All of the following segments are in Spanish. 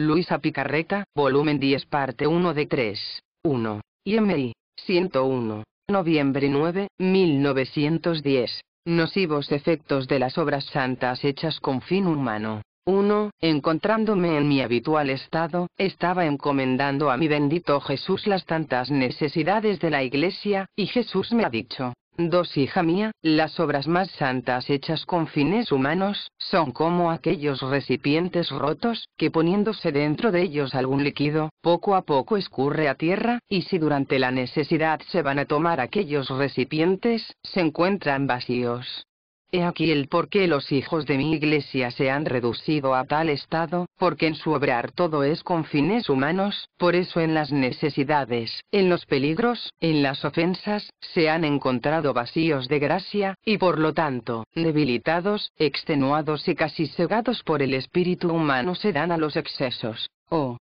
Luisa Picarreta, volumen 10 parte 1 de 3, 1, IMI, 101, noviembre 9, 1910, Nocivos efectos de las obras santas hechas con fin humano. 1. Encontrándome en mi habitual estado, estaba encomendando a mi bendito Jesús las tantas necesidades de la Iglesia, y Jesús me ha dicho, Dos Hija mía, las obras más santas hechas con fines humanos, son como aquellos recipientes rotos, que poniéndose dentro de ellos algún líquido, poco a poco escurre a tierra, y si durante la necesidad se van a tomar aquellos recipientes, se encuentran vacíos. He aquí el por qué los hijos de mi iglesia se han reducido a tal estado, porque en su obrar todo es con fines humanos, por eso en las necesidades, en los peligros, en las ofensas, se han encontrado vacíos de gracia, y por lo tanto, debilitados, extenuados y casi cegados por el espíritu humano se dan a los excesos. Oh,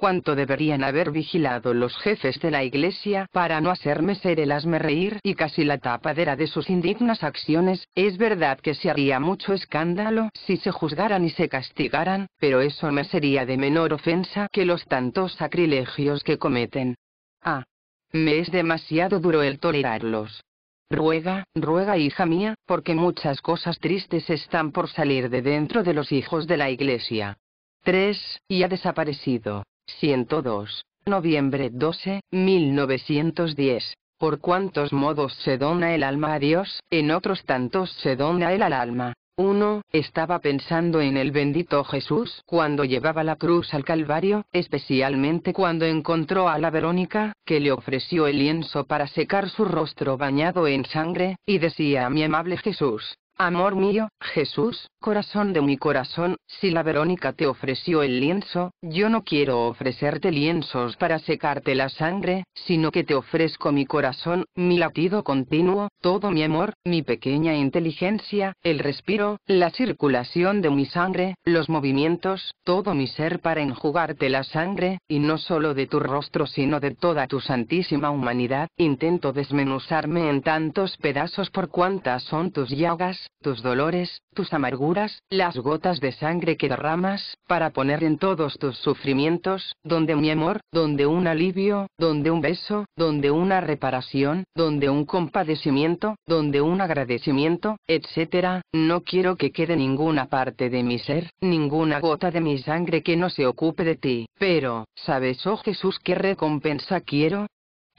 cuánto deberían haber vigilado los jefes de la iglesia para no hacerme ser el reír y casi la tapadera de sus indignas acciones, es verdad que se haría mucho escándalo si se juzgaran y se castigaran, pero eso me sería de menor ofensa que los tantos sacrilegios que cometen. Ah. Me es demasiado duro el tolerarlos. Ruega, ruega hija mía, porque muchas cosas tristes están por salir de dentro de los hijos de la iglesia. 3. Y ha desaparecido. 102. Noviembre 12, 1910. Por cuántos modos se dona el alma a Dios, en otros tantos se dona él al alma. 1. Estaba pensando en el bendito Jesús cuando llevaba la cruz al Calvario, especialmente cuando encontró a la Verónica, que le ofreció el lienzo para secar su rostro bañado en sangre, y decía a mi amable Jesús, Amor mío, Jesús, corazón de mi corazón, si la Verónica te ofreció el lienzo, yo no quiero ofrecerte lienzos para secarte la sangre, sino que te ofrezco mi corazón, mi latido continuo, todo mi amor, mi pequeña inteligencia, el respiro, la circulación de mi sangre, los movimientos, todo mi ser para enjugarte la sangre, y no solo de tu rostro sino de toda tu santísima humanidad, intento desmenuzarme en tantos pedazos por cuantas son tus llagas, tus dolores, tus amarguras, las gotas de sangre que derramas, para poner en todos tus sufrimientos, donde mi amor, donde un alivio, donde un beso, donde una reparación, donde un compadecimiento, donde un agradecimiento, etc. No quiero que quede ninguna parte de mi ser, ninguna gota de mi sangre que no se ocupe de ti. Pero, ¿sabes, oh Jesús, qué recompensa quiero?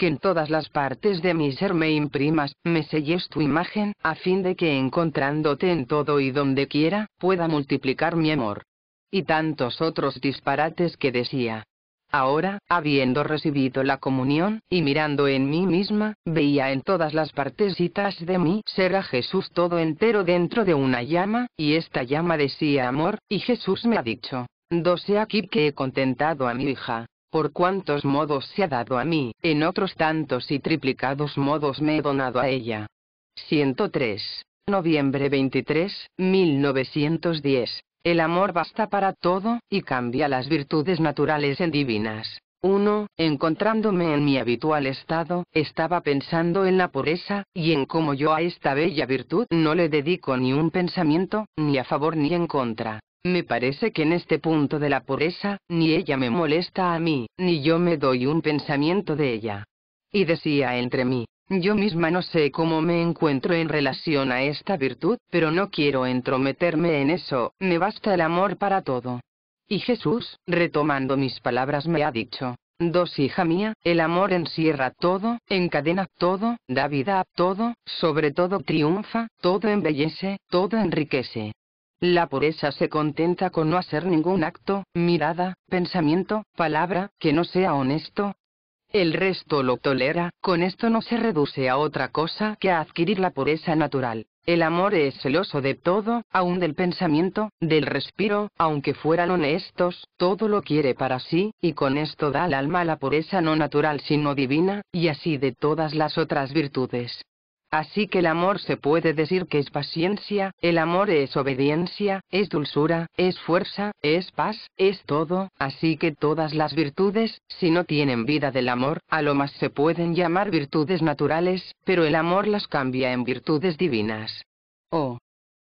que en todas las partes de mi ser me imprimas, me selles tu imagen, a fin de que encontrándote en todo y donde quiera, pueda multiplicar mi amor. Y tantos otros disparates que decía. Ahora, habiendo recibido la comunión, y mirando en mí misma, veía en todas las partecitas de mí ser a Jesús todo entero dentro de una llama, y esta llama decía amor, y Jesús me ha dicho, doce aquí que he contentado a mi hija por cuantos modos se ha dado a mí, en otros tantos y triplicados modos me he donado a ella. 103. Noviembre 23, 1910. El amor basta para todo, y cambia las virtudes naturales en divinas. 1. Encontrándome en mi habitual estado, estaba pensando en la pureza, y en cómo yo a esta bella virtud no le dedico ni un pensamiento, ni a favor ni en contra. Me parece que en este punto de la pureza, ni ella me molesta a mí, ni yo me doy un pensamiento de ella. Y decía entre mí, yo misma no sé cómo me encuentro en relación a esta virtud, pero no quiero entrometerme en eso, me basta el amor para todo. Y Jesús, retomando mis palabras, me ha dicho, Dos hija mía, el amor encierra todo, encadena todo, da vida a todo, sobre todo triunfa, todo embellece, todo enriquece. La pureza se contenta con no hacer ningún acto, mirada, pensamiento, palabra, que no sea honesto. El resto lo tolera, con esto no se reduce a otra cosa que a adquirir la pureza natural. El amor es celoso de todo, aun del pensamiento, del respiro, aunque fueran honestos, todo lo quiere para sí, y con esto da al alma la pureza no natural sino divina, y así de todas las otras virtudes. Así que el amor se puede decir que es paciencia, el amor es obediencia, es dulzura, es fuerza, es paz, es todo, así que todas las virtudes, si no tienen vida del amor, a lo más se pueden llamar virtudes naturales, pero el amor las cambia en virtudes divinas. Oh,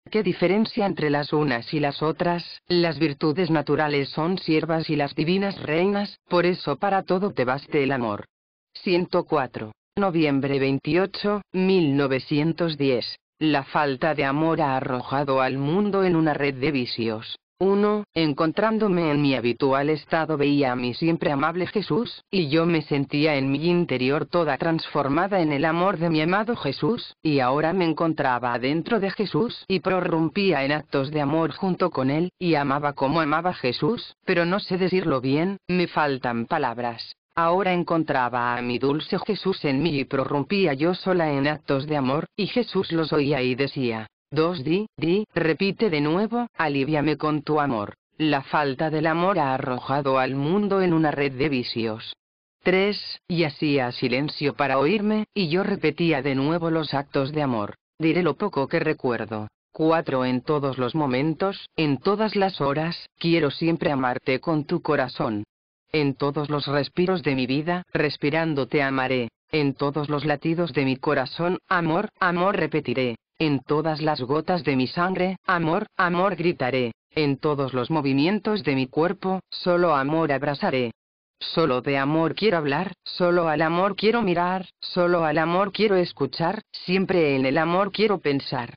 ¿Qué diferencia entre las unas y las otras? Las virtudes naturales son siervas y las divinas reinas, por eso para todo te baste el amor. 104. Noviembre 28, 1910. La falta de amor ha arrojado al mundo en una red de vicios. 1. Encontrándome en mi habitual estado veía a mi siempre amable Jesús, y yo me sentía en mi interior toda transformada en el amor de mi amado Jesús, y ahora me encontraba adentro de Jesús y prorrumpía en actos de amor junto con él, y amaba como amaba Jesús, pero no sé decirlo bien, me faltan palabras. Ahora encontraba a mi dulce Jesús en mí y prorrumpía yo sola en actos de amor, y Jesús los oía y decía, dos di, di, repite de nuevo, aliviame con tu amor. La falta del amor ha arrojado al mundo en una red de vicios. «Tres», Y hacía silencio para oírme, y yo repetía de nuevo los actos de amor. Diré lo poco que recuerdo. «Cuatro» En todos los momentos, en todas las horas, quiero siempre amarte con tu corazón. En todos los respiros de mi vida, respirando te amaré. En todos los latidos de mi corazón, amor, amor repetiré. En todas las gotas de mi sangre, amor, amor gritaré. En todos los movimientos de mi cuerpo, solo amor abrazaré. Solo de amor quiero hablar, solo al amor quiero mirar, solo al amor quiero escuchar, siempre en el amor quiero pensar.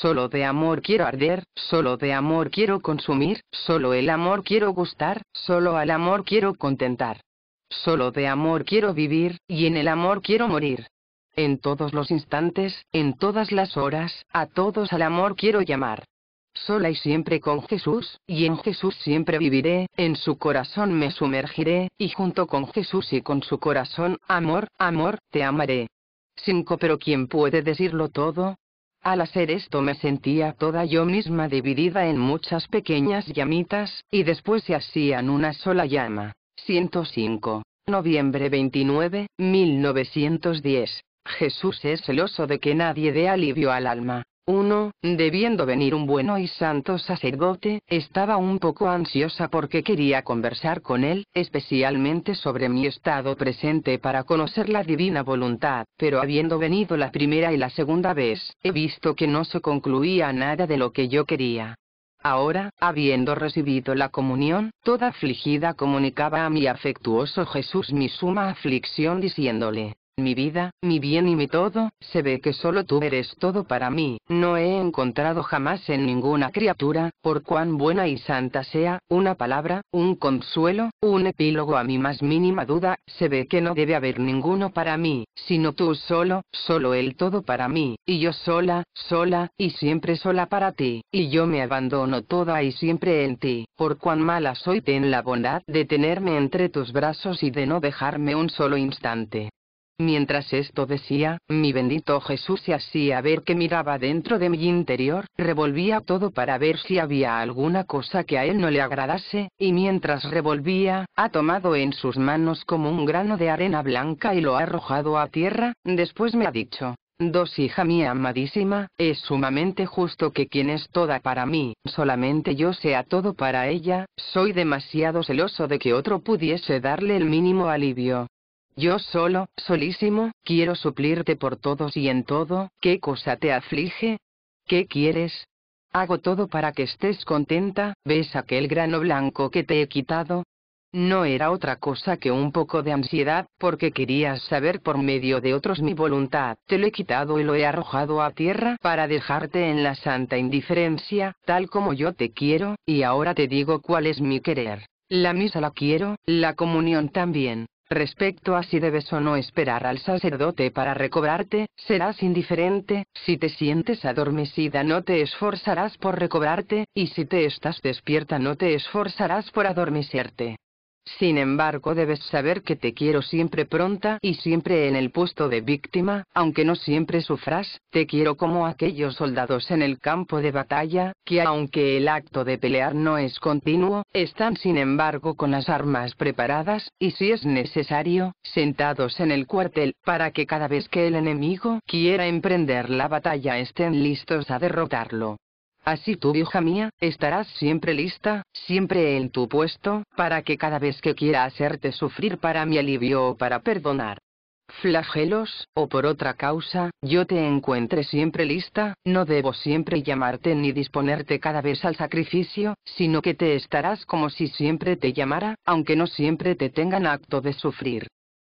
Solo de amor quiero arder, solo de amor quiero consumir, solo el amor quiero gustar, solo al amor quiero contentar. Solo de amor quiero vivir, y en el amor quiero morir. En todos los instantes, en todas las horas, a todos al amor quiero llamar. Sola y siempre con Jesús, y en Jesús siempre viviré, en su corazón me sumergiré, y junto con Jesús y con su corazón, amor, amor, te amaré. 5. Pero ¿quién puede decirlo todo? Al hacer esto me sentía toda yo misma dividida en muchas pequeñas llamitas, y después se hacían una sola llama. 105. Noviembre 29, 1910. Jesús es celoso de que nadie dé alivio al alma. 1. Debiendo venir un bueno y santo sacerdote, estaba un poco ansiosa porque quería conversar con él, especialmente sobre mi estado presente para conocer la divina voluntad, pero habiendo venido la primera y la segunda vez, he visto que no se concluía nada de lo que yo quería. Ahora, habiendo recibido la comunión, toda afligida comunicaba a mi afectuoso Jesús mi suma aflicción diciéndole, mi vida, mi bien y mi todo, se ve que solo tú eres todo para mí, no he encontrado jamás en ninguna criatura, por cuán buena y santa sea, una palabra, un consuelo, un epílogo a mi más mínima duda, se ve que no debe haber ninguno para mí, sino tú solo, solo el todo para mí, y yo sola, sola, y siempre sola para ti, y yo me abandono toda y siempre en ti, por cuán mala soy ten la bondad de tenerme entre tus brazos y de no dejarme un solo instante. Mientras esto decía, mi bendito Jesús se hacía ver que miraba dentro de mi interior, revolvía todo para ver si había alguna cosa que a él no le agradase, y mientras revolvía, ha tomado en sus manos como un grano de arena blanca y lo ha arrojado a tierra, después me ha dicho, Dos hija mía amadísima, es sumamente justo que quien es toda para mí, solamente yo sea todo para ella, soy demasiado celoso de que otro pudiese darle el mínimo alivio, yo solo, solísimo, quiero suplirte por todos y en todo, ¿qué cosa te aflige? ¿Qué quieres? Hago todo para que estés contenta, ¿ves aquel grano blanco que te he quitado? No era otra cosa que un poco de ansiedad, porque querías saber por medio de otros mi voluntad. Te lo he quitado y lo he arrojado a tierra para dejarte en la santa indiferencia, tal como yo te quiero, y ahora te digo cuál es mi querer. La misa la quiero, la comunión también. Respecto a si debes o no esperar al sacerdote para recobrarte, serás indiferente, si te sientes adormecida no te esforzarás por recobrarte, y si te estás despierta no te esforzarás por adormecerte. Sin embargo, debes saber que te quiero siempre pronta y siempre en el puesto de víctima, aunque no siempre sufras, te quiero como aquellos soldados en el campo de batalla, que aunque el acto de pelear no es continuo, están sin embargo con las armas preparadas, y si es necesario, sentados en el cuartel, para que cada vez que el enemigo quiera emprender la batalla estén listos a derrotarlo. Así tú, hija mía, estarás siempre lista, siempre en tu puesto, para que cada vez que quiera hacerte sufrir para mi alivio o para perdonar flagelos, o por otra causa, yo te encuentre siempre lista, no debo siempre llamarte ni disponerte cada vez al sacrificio, sino que te estarás como si siempre te llamara, aunque no siempre te tengan acto de sufrir.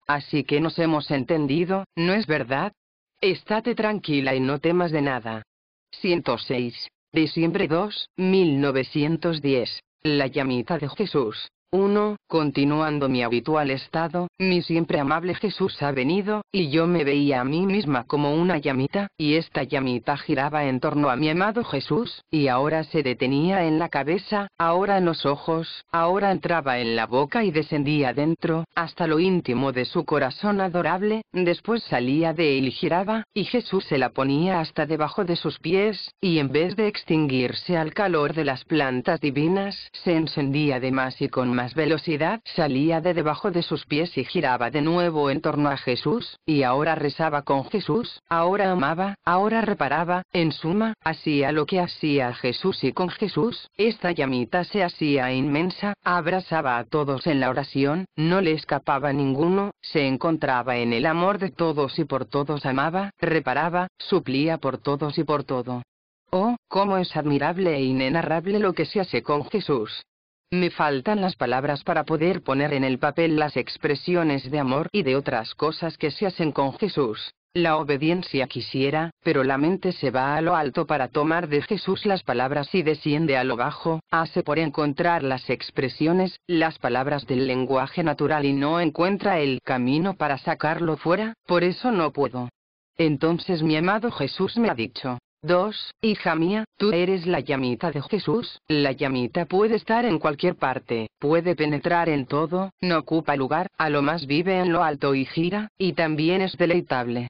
Así que nos hemos entendido, ¿no es verdad? Estate tranquila y no temas de nada. 106. Diciembre 2, 1910. La llamita de Jesús. 1. Continuando mi habitual estado, mi siempre amable Jesús ha venido, y yo me veía a mí misma como una llamita, y esta llamita giraba en torno a mi amado Jesús, y ahora se detenía en la cabeza, ahora en los ojos, ahora entraba en la boca y descendía dentro, hasta lo íntimo de su corazón adorable, después salía de él y giraba, y Jesús se la ponía hasta debajo de sus pies, y en vez de extinguirse al calor de las plantas divinas, se encendía de más y con más velocidad salía de debajo de sus pies y giraba de nuevo en torno a Jesús, y ahora rezaba con Jesús, ahora amaba, ahora reparaba, en suma, hacía lo que hacía Jesús y con Jesús, esta llamita se hacía inmensa, abrazaba a todos en la oración, no le escapaba ninguno, se encontraba en el amor de todos y por todos amaba, reparaba, suplía por todos y por todo. Oh, cómo es admirable e inenarrable lo que se hace con Jesús. Me faltan las palabras para poder poner en el papel las expresiones de amor y de otras cosas que se hacen con Jesús. La obediencia quisiera, pero la mente se va a lo alto para tomar de Jesús las palabras y desciende a lo bajo, hace por encontrar las expresiones, las palabras del lenguaje natural y no encuentra el camino para sacarlo fuera, por eso no puedo. Entonces mi amado Jesús me ha dicho, 2. Hija mía, tú eres la llamita de Jesús, la llamita puede estar en cualquier parte, puede penetrar en todo, no ocupa lugar, a lo más vive en lo alto y gira, y también es deleitable.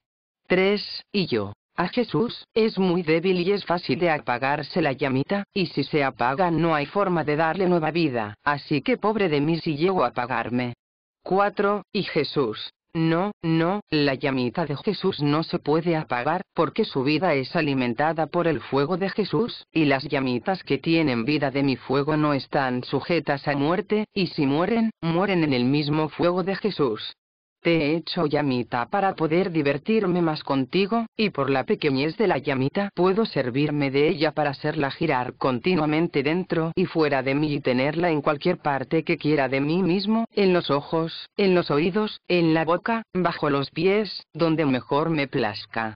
3. Y yo. A Jesús, es muy débil y es fácil de apagarse la llamita, y si se apaga no hay forma de darle nueva vida, así que pobre de mí si llego a apagarme. 4. Y Jesús, no, no, la llamita de Jesús no se puede apagar, porque su vida es alimentada por el fuego de Jesús, y las llamitas que tienen vida de mi fuego no están sujetas a muerte, y si mueren, mueren en el mismo fuego de Jesús. Te he hecho llamita para poder divertirme más contigo, y por la pequeñez de la llamita puedo servirme de ella para hacerla girar continuamente dentro y fuera de mí y tenerla en cualquier parte que quiera de mí mismo, en los ojos, en los oídos, en la boca, bajo los pies, donde mejor me plazca.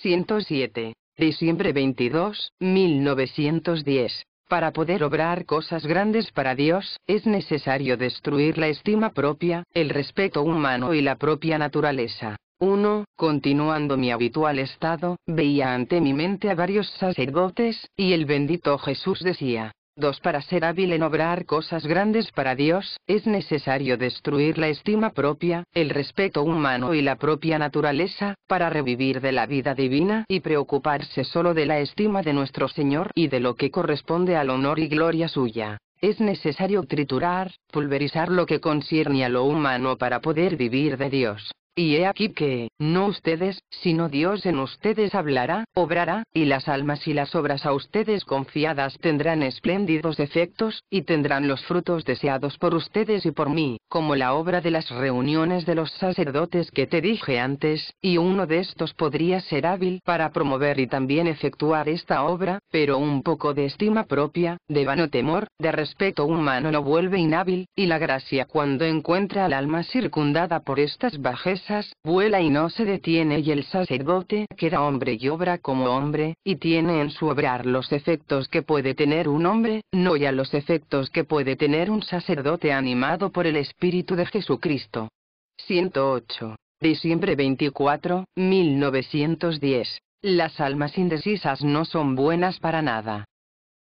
107. Diciembre 22, 1910. Para poder obrar cosas grandes para Dios, es necesario destruir la estima propia, el respeto humano y la propia naturaleza. 1. Continuando mi habitual estado, veía ante mi mente a varios sacerdotes, y el bendito Jesús decía, 2. Para ser hábil en obrar cosas grandes para Dios, es necesario destruir la estima propia, el respeto humano y la propia naturaleza, para revivir de la vida divina y preocuparse solo de la estima de nuestro Señor y de lo que corresponde al honor y gloria suya. Es necesario triturar, pulverizar lo que concierne a lo humano para poder vivir de Dios. Y he aquí que, no ustedes, sino Dios en ustedes hablará, obrará, y las almas y las obras a ustedes confiadas tendrán espléndidos efectos, y tendrán los frutos deseados por ustedes y por mí, como la obra de las reuniones de los sacerdotes que te dije antes, y uno de estos podría ser hábil para promover y también efectuar esta obra, pero un poco de estima propia, de vano temor, de respeto humano lo vuelve inhábil, y la gracia cuando encuentra al alma circundada por estas bajes vuela y no se detiene y el sacerdote queda hombre y obra como hombre, y tiene en su obrar los efectos que puede tener un hombre, no ya los efectos que puede tener un sacerdote animado por el Espíritu de Jesucristo. 108. Diciembre 24, 1910. Las almas indecisas no son buenas para nada.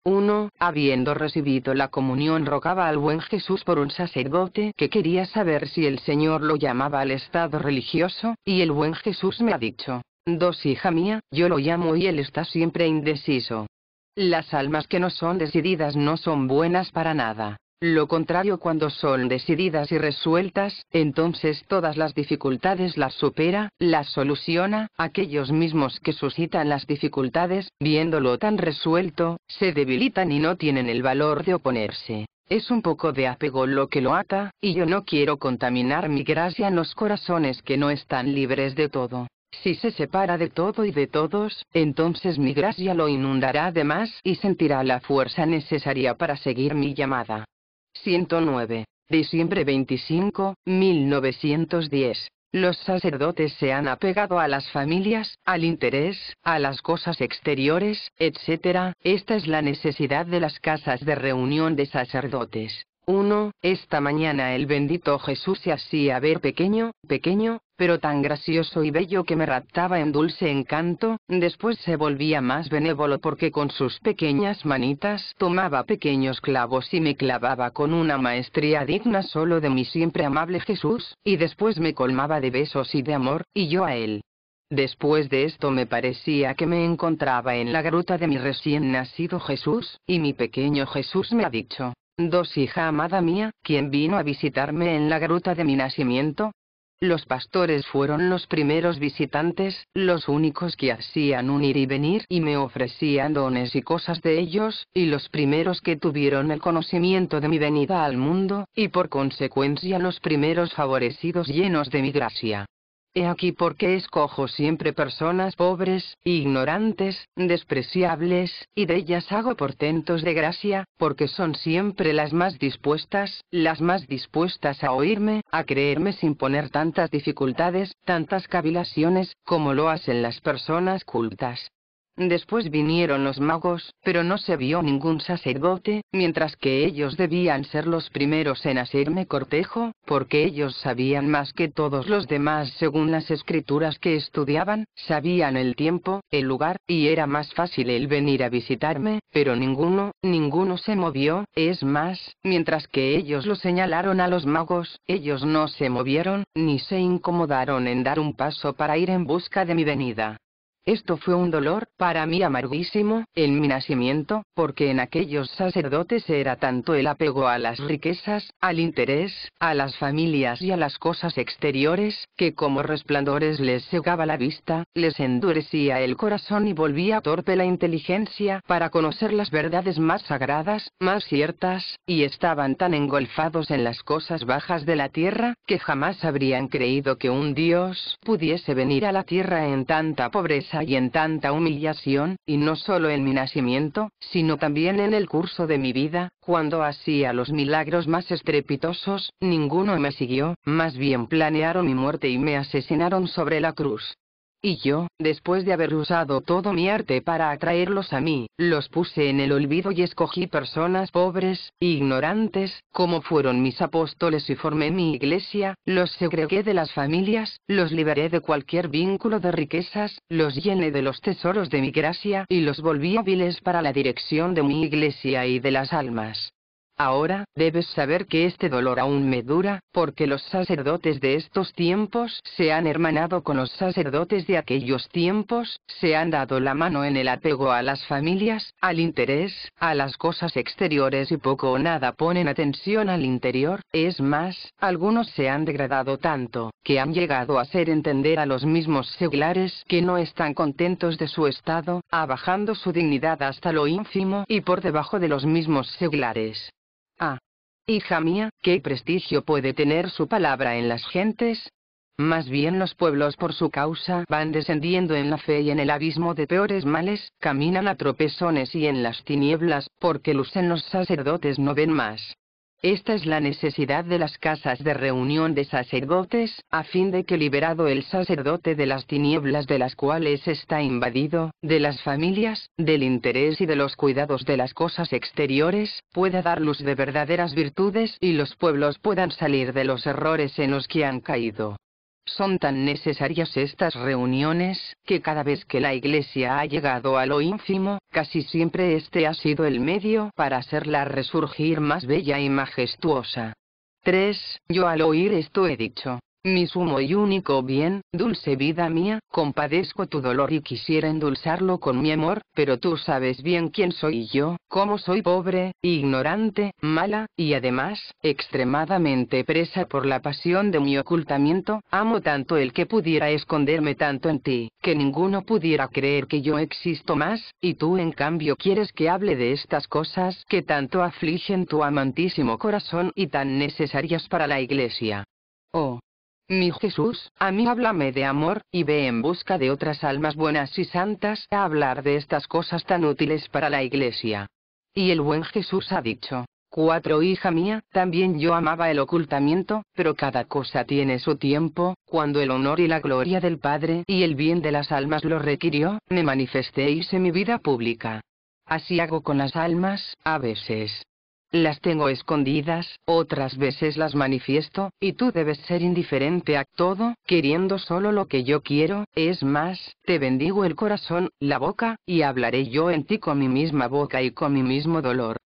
Uno, Habiendo recibido la comunión rogaba al buen Jesús por un sacerdote que quería saber si el Señor lo llamaba al estado religioso, y el buen Jesús me ha dicho, Dos hija mía, yo lo llamo y él está siempre indeciso. Las almas que no son decididas no son buenas para nada. Lo contrario cuando son decididas y resueltas, entonces todas las dificultades las supera, las soluciona, aquellos mismos que suscitan las dificultades, viéndolo tan resuelto, se debilitan y no tienen el valor de oponerse. Es un poco de apego lo que lo ata, y yo no quiero contaminar mi gracia en los corazones que no están libres de todo. Si se separa de todo y de todos, entonces mi gracia lo inundará de más y sentirá la fuerza necesaria para seguir mi llamada. 109. Diciembre 25, 1910. Los sacerdotes se han apegado a las familias, al interés, a las cosas exteriores, etc. Esta es la necesidad de las casas de reunión de sacerdotes. 1. Esta mañana el bendito Jesús se hacía ver pequeño, pequeño, pero tan gracioso y bello que me raptaba en dulce encanto, después se volvía más benévolo porque con sus pequeñas manitas tomaba pequeños clavos y me clavaba con una maestría digna solo de mi siempre amable Jesús, y después me colmaba de besos y de amor, y yo a él. Después de esto me parecía que me encontraba en la gruta de mi recién nacido Jesús, y mi pequeño Jesús me ha dicho, Dos hija amada mía, quien vino a visitarme en la gruta de mi nacimiento. Los pastores fueron los primeros visitantes, los únicos que hacían un ir y venir y me ofrecían dones y cosas de ellos, y los primeros que tuvieron el conocimiento de mi venida al mundo, y por consecuencia los primeros favorecidos llenos de mi gracia. He aquí por qué escojo siempre personas pobres, ignorantes, despreciables, y de ellas hago portentos de gracia, porque son siempre las más dispuestas, las más dispuestas a oírme, a creerme sin poner tantas dificultades, tantas cavilaciones, como lo hacen las personas cultas. Después vinieron los magos, pero no se vio ningún sacerdote, mientras que ellos debían ser los primeros en hacerme cortejo, porque ellos sabían más que todos los demás según las escrituras que estudiaban, sabían el tiempo, el lugar, y era más fácil el venir a visitarme, pero ninguno, ninguno se movió, es más, mientras que ellos lo señalaron a los magos, ellos no se movieron, ni se incomodaron en dar un paso para ir en busca de mi venida. Esto fue un dolor, para mí amarguísimo, en mi nacimiento, porque en aquellos sacerdotes era tanto el apego a las riquezas, al interés, a las familias y a las cosas exteriores, que como resplandores les cegaba la vista, les endurecía el corazón y volvía torpe la inteligencia para conocer las verdades más sagradas, más ciertas, y estaban tan engolfados en las cosas bajas de la tierra, que jamás habrían creído que un Dios pudiese venir a la tierra en tanta pobreza y en tanta humillación, y no solo en mi nacimiento, sino también en el curso de mi vida, cuando hacía los milagros más estrepitosos, ninguno me siguió, más bien planearon mi muerte y me asesinaron sobre la cruz. Y yo, después de haber usado todo mi arte para atraerlos a mí, los puse en el olvido y escogí personas pobres, ignorantes, como fueron mis apóstoles y formé mi iglesia, los segregué de las familias, los liberé de cualquier vínculo de riquezas, los llené de los tesoros de mi gracia y los volví hábiles para la dirección de mi iglesia y de las almas. Ahora, debes saber que este dolor aún me dura, porque los sacerdotes de estos tiempos se han hermanado con los sacerdotes de aquellos tiempos, se han dado la mano en el apego a las familias, al interés, a las cosas exteriores y poco o nada ponen atención al interior, es más, algunos se han degradado tanto, que han llegado a hacer entender a los mismos seglares que no están contentos de su estado, abajando su dignidad hasta lo ínfimo y por debajo de los mismos seglares Ah. Hija mía, ¿qué prestigio puede tener su palabra en las gentes? Más bien los pueblos por su causa van descendiendo en la fe y en el abismo de peores males, caminan a tropezones y en las tinieblas, porque lucen los sacerdotes no ven más. Esta es la necesidad de las casas de reunión de sacerdotes, a fin de que liberado el sacerdote de las tinieblas de las cuales está invadido, de las familias, del interés y de los cuidados de las cosas exteriores, pueda dar luz de verdaderas virtudes y los pueblos puedan salir de los errores en los que han caído. Son tan necesarias estas reuniones, que cada vez que la Iglesia ha llegado a lo ínfimo, casi siempre este ha sido el medio para hacerla resurgir más bella y majestuosa. 3. Yo al oír esto he dicho, mi sumo y único bien, dulce vida mía, compadezco tu dolor y quisiera endulzarlo con mi amor, pero tú sabes bien quién soy yo, cómo soy pobre, ignorante, mala, y además, extremadamente presa por la pasión de mi ocultamiento, amo tanto el que pudiera esconderme tanto en ti, que ninguno pudiera creer que yo existo más, y tú en cambio quieres que hable de estas cosas que tanto afligen tu amantísimo corazón y tan necesarias para la iglesia. Oh, mi Jesús, a mí háblame de amor, y ve en busca de otras almas buenas y santas a hablar de estas cosas tan útiles para la Iglesia. Y el buen Jesús ha dicho, «Cuatro Hija mía, también yo amaba el ocultamiento, pero cada cosa tiene su tiempo, cuando el honor y la gloria del Padre y el bien de las almas lo requirió, me manifesté y hice mi vida pública. Así hago con las almas, a veces, las tengo escondidas, otras veces las manifiesto, y tú debes ser indiferente a todo, queriendo solo lo que yo quiero, es más, te bendigo el corazón, la boca, y hablaré yo en ti con mi misma boca y con mi mismo dolor.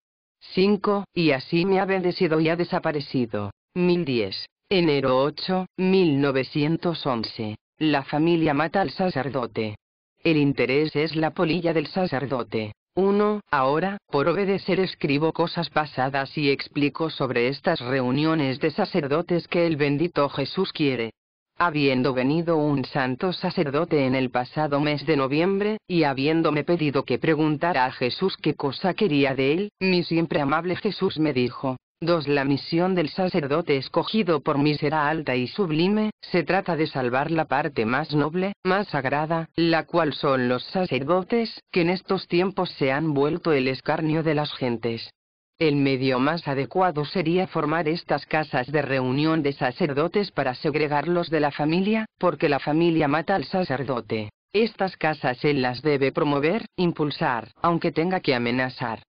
5. Y así me ha bendecido y ha desaparecido. 1010. Enero 8, 1911. La familia mata al sacerdote. El interés es la polilla del sacerdote. 1. Ahora, por obedecer escribo cosas pasadas y explico sobre estas reuniones de sacerdotes que el bendito Jesús quiere. Habiendo venido un santo sacerdote en el pasado mes de noviembre, y habiéndome pedido que preguntara a Jesús qué cosa quería de él, mi siempre amable Jesús me dijo, 2. La misión del sacerdote escogido por mísera alta y sublime, se trata de salvar la parte más noble, más sagrada, la cual son los sacerdotes, que en estos tiempos se han vuelto el escarnio de las gentes. El medio más adecuado sería formar estas casas de reunión de sacerdotes para segregarlos de la familia, porque la familia mata al sacerdote. Estas casas él las debe promover, impulsar, aunque tenga que amenazar.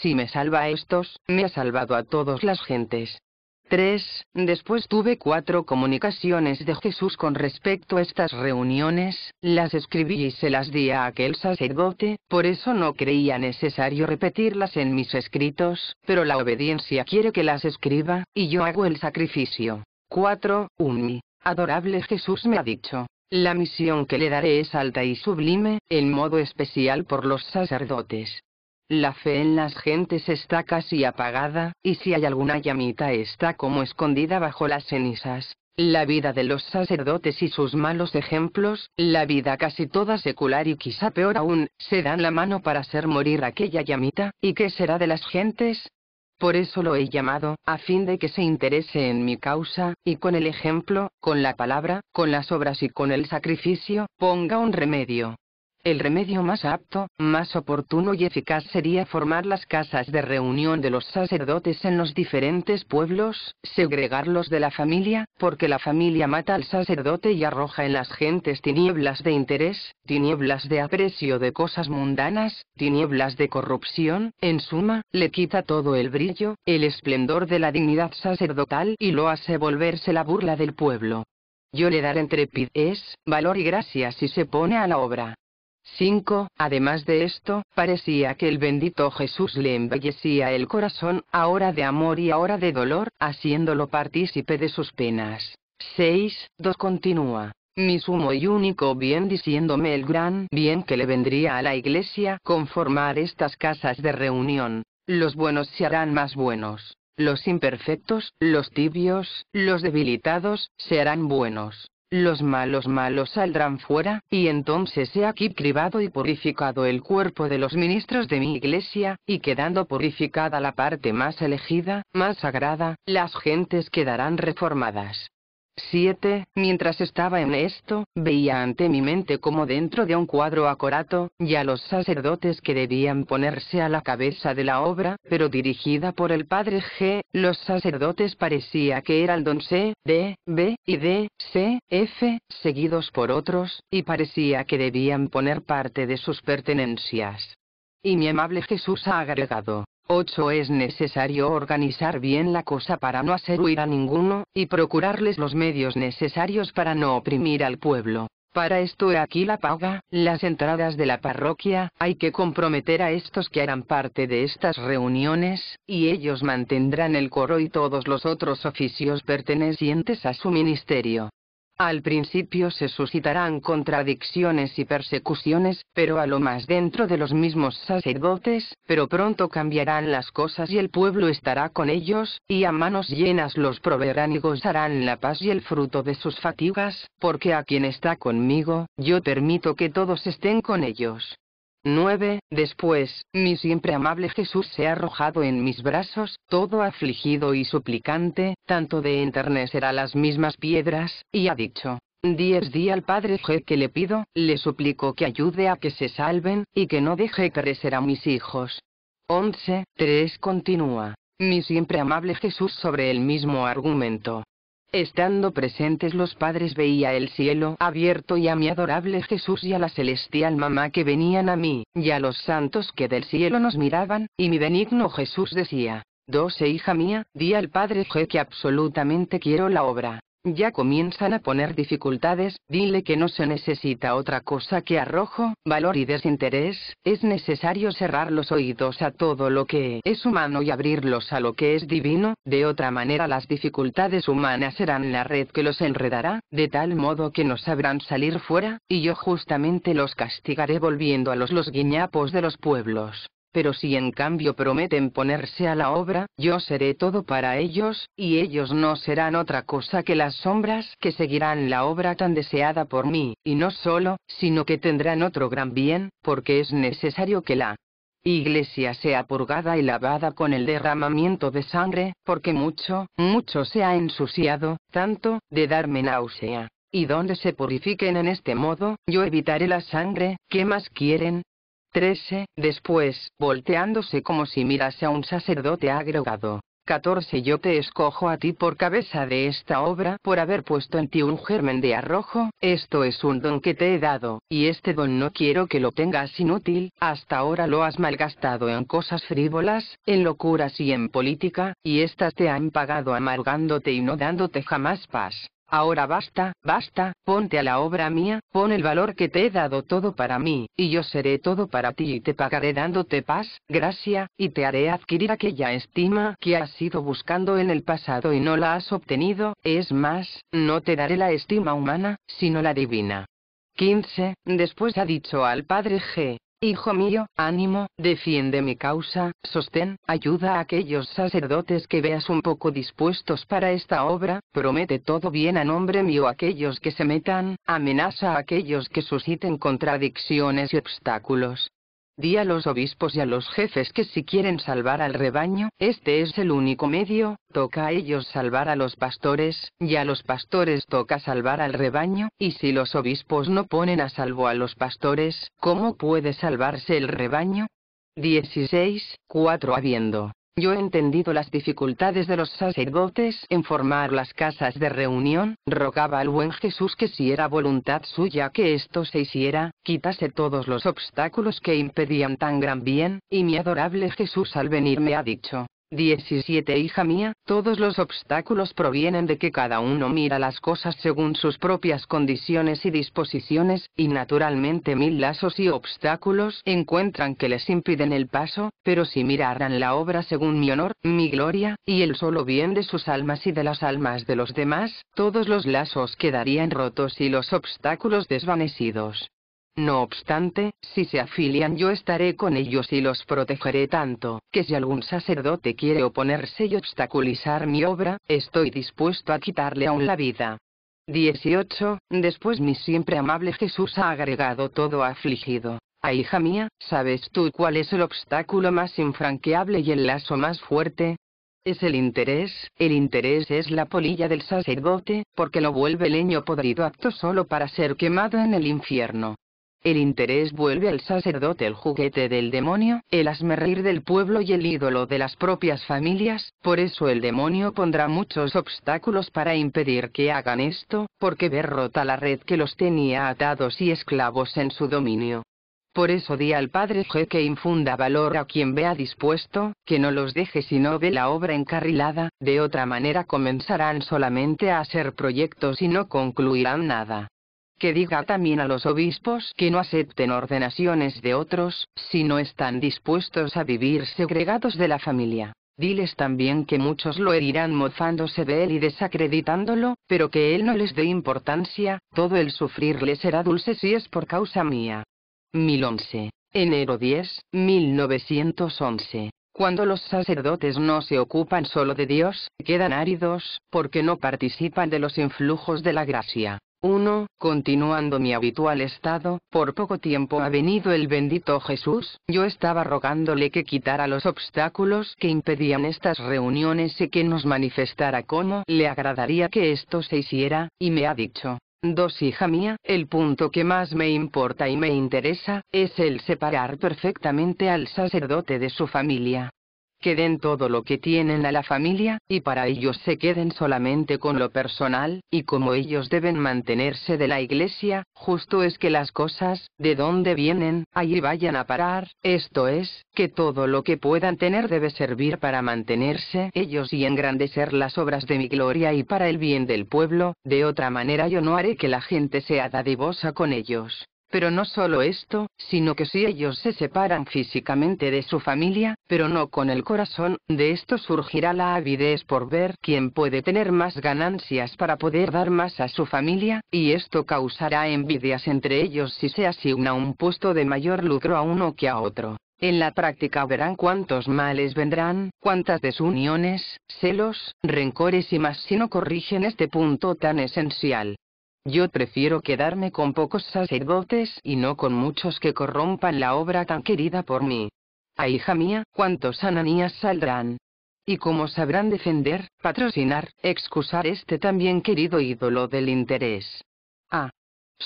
Si me salva a estos, me ha salvado a todas las gentes. 3. Después tuve cuatro comunicaciones de Jesús con respecto a estas reuniones, las escribí y se las di a aquel sacerdote, por eso no creía necesario repetirlas en mis escritos, pero la obediencia quiere que las escriba, y yo hago el sacrificio. 4. Un adorable Jesús me ha dicho. La misión que le daré es alta y sublime, en modo especial por los sacerdotes. La fe en las gentes está casi apagada, y si hay alguna llamita está como escondida bajo las cenizas. La vida de los sacerdotes y sus malos ejemplos, la vida casi toda secular y quizá peor aún, se dan la mano para hacer morir aquella llamita, ¿y qué será de las gentes? Por eso lo he llamado, a fin de que se interese en mi causa, y con el ejemplo, con la palabra, con las obras y con el sacrificio, ponga un remedio. El remedio más apto, más oportuno y eficaz sería formar las casas de reunión de los sacerdotes en los diferentes pueblos, segregarlos de la familia, porque la familia mata al sacerdote y arroja en las gentes tinieblas de interés, tinieblas de aprecio de cosas mundanas, tinieblas de corrupción, en suma, le quita todo el brillo, el esplendor de la dignidad sacerdotal y lo hace volverse la burla del pueblo. Yo le daré es valor y gracia si se pone a la obra. 5. Además de esto, parecía que el bendito Jesús le embellecía el corazón, ahora de amor y ahora de dolor, haciéndolo partícipe de sus penas. 6. 2. Continúa. Mi sumo y único bien diciéndome el gran bien que le vendría a la iglesia conformar estas casas de reunión. Los buenos se harán más buenos. Los imperfectos, los tibios, los debilitados, serán buenos los malos malos saldrán fuera, y entonces he aquí privado y purificado el cuerpo de los ministros de mi iglesia, y quedando purificada la parte más elegida, más sagrada, las gentes quedarán reformadas. 7. Mientras estaba en esto, veía ante mi mente como dentro de un cuadro acorato, ya los sacerdotes que debían ponerse a la cabeza de la obra, pero dirigida por el padre G, los sacerdotes parecía que eran don C, D, B y D, C, F, seguidos por otros, y parecía que debían poner parte de sus pertenencias. Y mi amable Jesús ha agregado, 8. Es necesario organizar bien la cosa para no hacer huir a ninguno, y procurarles los medios necesarios para no oprimir al pueblo. Para esto he aquí la paga, las entradas de la parroquia, hay que comprometer a estos que harán parte de estas reuniones, y ellos mantendrán el coro y todos los otros oficios pertenecientes a su ministerio. Al principio se suscitarán contradicciones y persecuciones, pero a lo más dentro de los mismos sacerdotes, pero pronto cambiarán las cosas y el pueblo estará con ellos, y a manos llenas los proveerán y gozarán la paz y el fruto de sus fatigas, porque a quien está conmigo, yo permito que todos estén con ellos. 9. Después, mi siempre amable Jesús se ha arrojado en mis brazos, todo afligido y suplicante, tanto de enternecer a las mismas piedras, y ha dicho, 10 di al Padre Je que le pido, le suplico que ayude a que se salven, y que no deje crecer a mis hijos. 11. 3 continúa. Mi siempre amable Jesús sobre el mismo argumento. Estando presentes los padres veía el cielo abierto y a mi adorable Jesús y a la celestial mamá que venían a mí, y a los santos que del cielo nos miraban, y mi benigno Jesús decía, doce hija mía, di al Padre je que absolutamente quiero la obra, ya comienzan a poner dificultades, dile que no se necesita otra cosa que arrojo, valor y desinterés, es necesario cerrar los oídos a todo lo que es humano y abrirlos a lo que es divino, de otra manera las dificultades humanas serán la red que los enredará, de tal modo que no sabrán salir fuera, y yo justamente los castigaré volviendo a los los guiñapos de los pueblos pero si en cambio prometen ponerse a la obra, yo seré todo para ellos, y ellos no serán otra cosa que las sombras que seguirán la obra tan deseada por mí, y no solo, sino que tendrán otro gran bien, porque es necesario que la iglesia sea purgada y lavada con el derramamiento de sangre, porque mucho, mucho se ha ensuciado, tanto, de darme náusea. Y donde se purifiquen en este modo, yo evitaré la sangre, ¿qué más quieren? 13. Después, volteándose como si mirase a un sacerdote agregado. 14. Yo te escojo a ti por cabeza de esta obra por haber puesto en ti un germen de arrojo, esto es un don que te he dado, y este don no quiero que lo tengas inútil, hasta ahora lo has malgastado en cosas frívolas, en locuras y en política, y estas te han pagado amargándote y no dándote jamás paz. Ahora basta, basta, ponte a la obra mía, pon el valor que te he dado todo para mí, y yo seré todo para ti y te pagaré dándote paz, gracia, y te haré adquirir aquella estima que has ido buscando en el pasado y no la has obtenido, es más, no te daré la estima humana, sino la divina. 15. Después ha dicho al padre G. Hijo mío, ánimo, defiende mi causa, sostén, ayuda a aquellos sacerdotes que veas un poco dispuestos para esta obra, promete todo bien a nombre mío a aquellos que se metan, amenaza a aquellos que susciten contradicciones y obstáculos, Di a los obispos y a los jefes que si quieren salvar al rebaño, este es el único medio, toca a ellos salvar a los pastores, y a los pastores toca salvar al rebaño, y si los obispos no ponen a salvo a los pastores, ¿cómo puede salvarse el rebaño? 16. 4 Habiendo yo he entendido las dificultades de los sacerdotes en formar las casas de reunión, rogaba al buen Jesús que si era voluntad suya que esto se hiciera, quitase todos los obstáculos que impedían tan gran bien, y mi adorable Jesús al venir me ha dicho, 17 Hija mía, todos los obstáculos provienen de que cada uno mira las cosas según sus propias condiciones y disposiciones, y naturalmente mil lazos y obstáculos encuentran que les impiden el paso, pero si miraran la obra según mi honor, mi gloria, y el solo bien de sus almas y de las almas de los demás, todos los lazos quedarían rotos y los obstáculos desvanecidos. No obstante, si se afilian yo estaré con ellos y los protegeré tanto, que si algún sacerdote quiere oponerse y obstaculizar mi obra, estoy dispuesto a quitarle aún la vida. 18. Después mi siempre amable Jesús ha agregado todo afligido. Ah, hija mía, ¿sabes tú cuál es el obstáculo más infranqueable y el lazo más fuerte? Es el interés, el interés es la polilla del sacerdote, porque lo vuelve leño podrido apto solo para ser quemado en el infierno. El interés vuelve al sacerdote el juguete del demonio, el asmerrir del pueblo y el ídolo de las propias familias, por eso el demonio pondrá muchos obstáculos para impedir que hagan esto, porque ver rota la red que los tenía atados y esclavos en su dominio. Por eso di al Padre G que infunda valor a quien vea dispuesto, que no los deje sino ve la obra encarrilada, de otra manera comenzarán solamente a hacer proyectos y no concluirán nada que diga también a los obispos que no acepten ordenaciones de otros, si no están dispuestos a vivir segregados de la familia. Diles también que muchos lo herirán mozándose de él y desacreditándolo, pero que él no les dé importancia, todo el sufrir será dulce si es por causa mía. 1011. Enero 10, 1911. Cuando los sacerdotes no se ocupan solo de Dios, quedan áridos, porque no participan de los influjos de la gracia. 1. Continuando mi habitual estado, por poco tiempo ha venido el bendito Jesús, yo estaba rogándole que quitara los obstáculos que impedían estas reuniones y que nos manifestara cómo le agradaría que esto se hiciera, y me ha dicho, Dos hija mía, el punto que más me importa y me interesa, es el separar perfectamente al sacerdote de su familia que den todo lo que tienen a la familia, y para ellos se queden solamente con lo personal, y como ellos deben mantenerse de la iglesia, justo es que las cosas, de donde vienen, allí vayan a parar, esto es, que todo lo que puedan tener debe servir para mantenerse ellos y engrandecer las obras de mi gloria y para el bien del pueblo, de otra manera yo no haré que la gente sea dadivosa con ellos. Pero no solo esto, sino que si ellos se separan físicamente de su familia, pero no con el corazón, de esto surgirá la avidez por ver quién puede tener más ganancias para poder dar más a su familia, y esto causará envidias entre ellos si se asigna un puesto de mayor lucro a uno que a otro. En la práctica verán cuántos males vendrán, cuántas desuniones, celos, rencores y más si no corrigen este punto tan esencial. Yo prefiero quedarme con pocos sacerdotes y no con muchos que corrompan la obra tan querida por mí. Ah, hija mía, ¿cuántos ananías saldrán? ¿Y cómo sabrán defender, patrocinar, excusar este también querido ídolo del interés? Ah,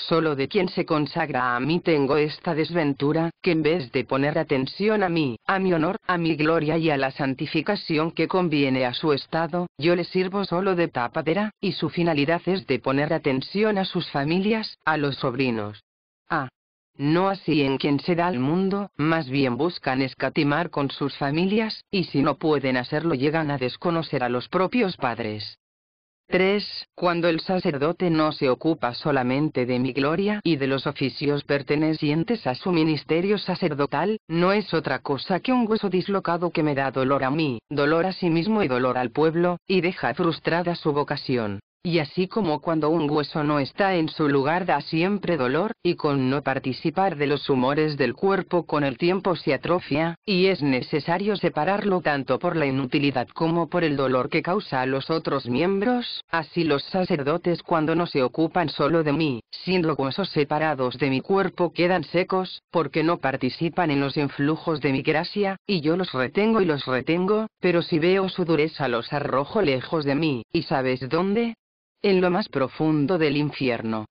Solo de quien se consagra a mí tengo esta desventura, que en vez de poner atención a mí, a mi honor, a mi gloria y a la santificación que conviene a su estado, yo le sirvo solo de tapadera, y su finalidad es de poner atención a sus familias, a los sobrinos. Ah. No así en quien se da al mundo, más bien buscan escatimar con sus familias, y si no pueden hacerlo llegan a desconocer a los propios padres. 3. Cuando el sacerdote no se ocupa solamente de mi gloria y de los oficios pertenecientes a su ministerio sacerdotal, no es otra cosa que un hueso dislocado que me da dolor a mí, dolor a sí mismo y dolor al pueblo, y deja frustrada su vocación. Y así como cuando un hueso no está en su lugar da siempre dolor, y con no participar de los humores del cuerpo con el tiempo se atrofia, y es necesario separarlo tanto por la inutilidad como por el dolor que causa a los otros miembros, así los sacerdotes cuando no se ocupan solo de mí, siendo huesos separados de mi cuerpo quedan secos, porque no participan en los influjos de mi gracia, y yo los retengo y los retengo, pero si veo su dureza los arrojo lejos de mí, ¿y sabes dónde? en lo más profundo del infierno.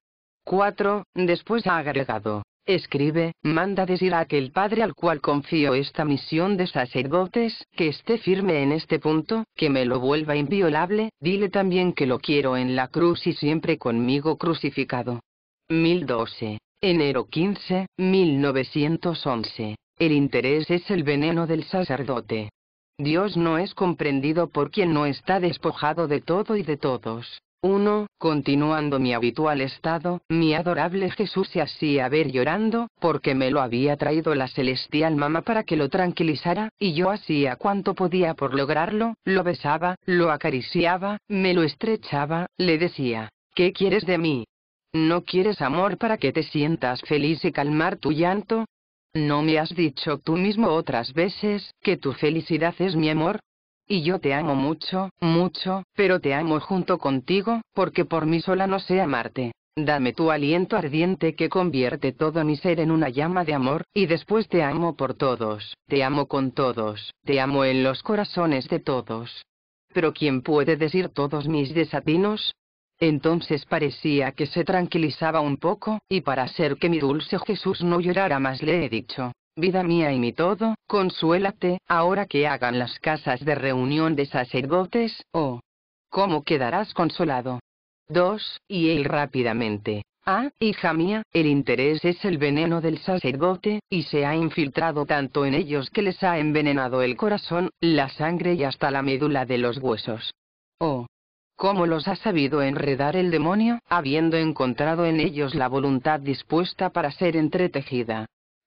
4. Después ha agregado. Escribe, manda decir a aquel Padre al cual confío esta misión de sacerdotes, que esté firme en este punto, que me lo vuelva inviolable, dile también que lo quiero en la cruz y siempre conmigo crucificado. 1012. Enero 15, 1911. El interés es el veneno del sacerdote. Dios no es comprendido por quien no está despojado de todo y de todos. 1. Continuando mi habitual estado, mi adorable Jesús se hacía ver llorando, porque me lo había traído la celestial mamá para que lo tranquilizara, y yo hacía cuanto podía por lograrlo, lo besaba, lo acariciaba, me lo estrechaba, le decía, ¿qué quieres de mí? ¿No quieres amor para que te sientas feliz y calmar tu llanto? ¿No me has dicho tú mismo otras veces que tu felicidad es mi amor? Y yo te amo mucho, mucho, pero te amo junto contigo, porque por mí sola no sé amarte. Dame tu aliento ardiente que convierte todo mi ser en una llama de amor, y después te amo por todos, te amo con todos, te amo en los corazones de todos. Pero ¿quién puede decir todos mis desatinos? Entonces parecía que se tranquilizaba un poco, y para hacer que mi dulce Jesús no llorara más le he dicho, Vida mía y mi todo, consuélate, ahora que hagan las casas de reunión de sacerdotes, oh. ¿Cómo quedarás consolado? 2. Y él rápidamente. Ah, hija mía, el interés es el veneno del sacerdote, y se ha infiltrado tanto en ellos que les ha envenenado el corazón, la sangre y hasta la médula de los huesos. Oh. ¿Cómo los ha sabido enredar el demonio, habiendo encontrado en ellos la voluntad dispuesta para ser entretejida?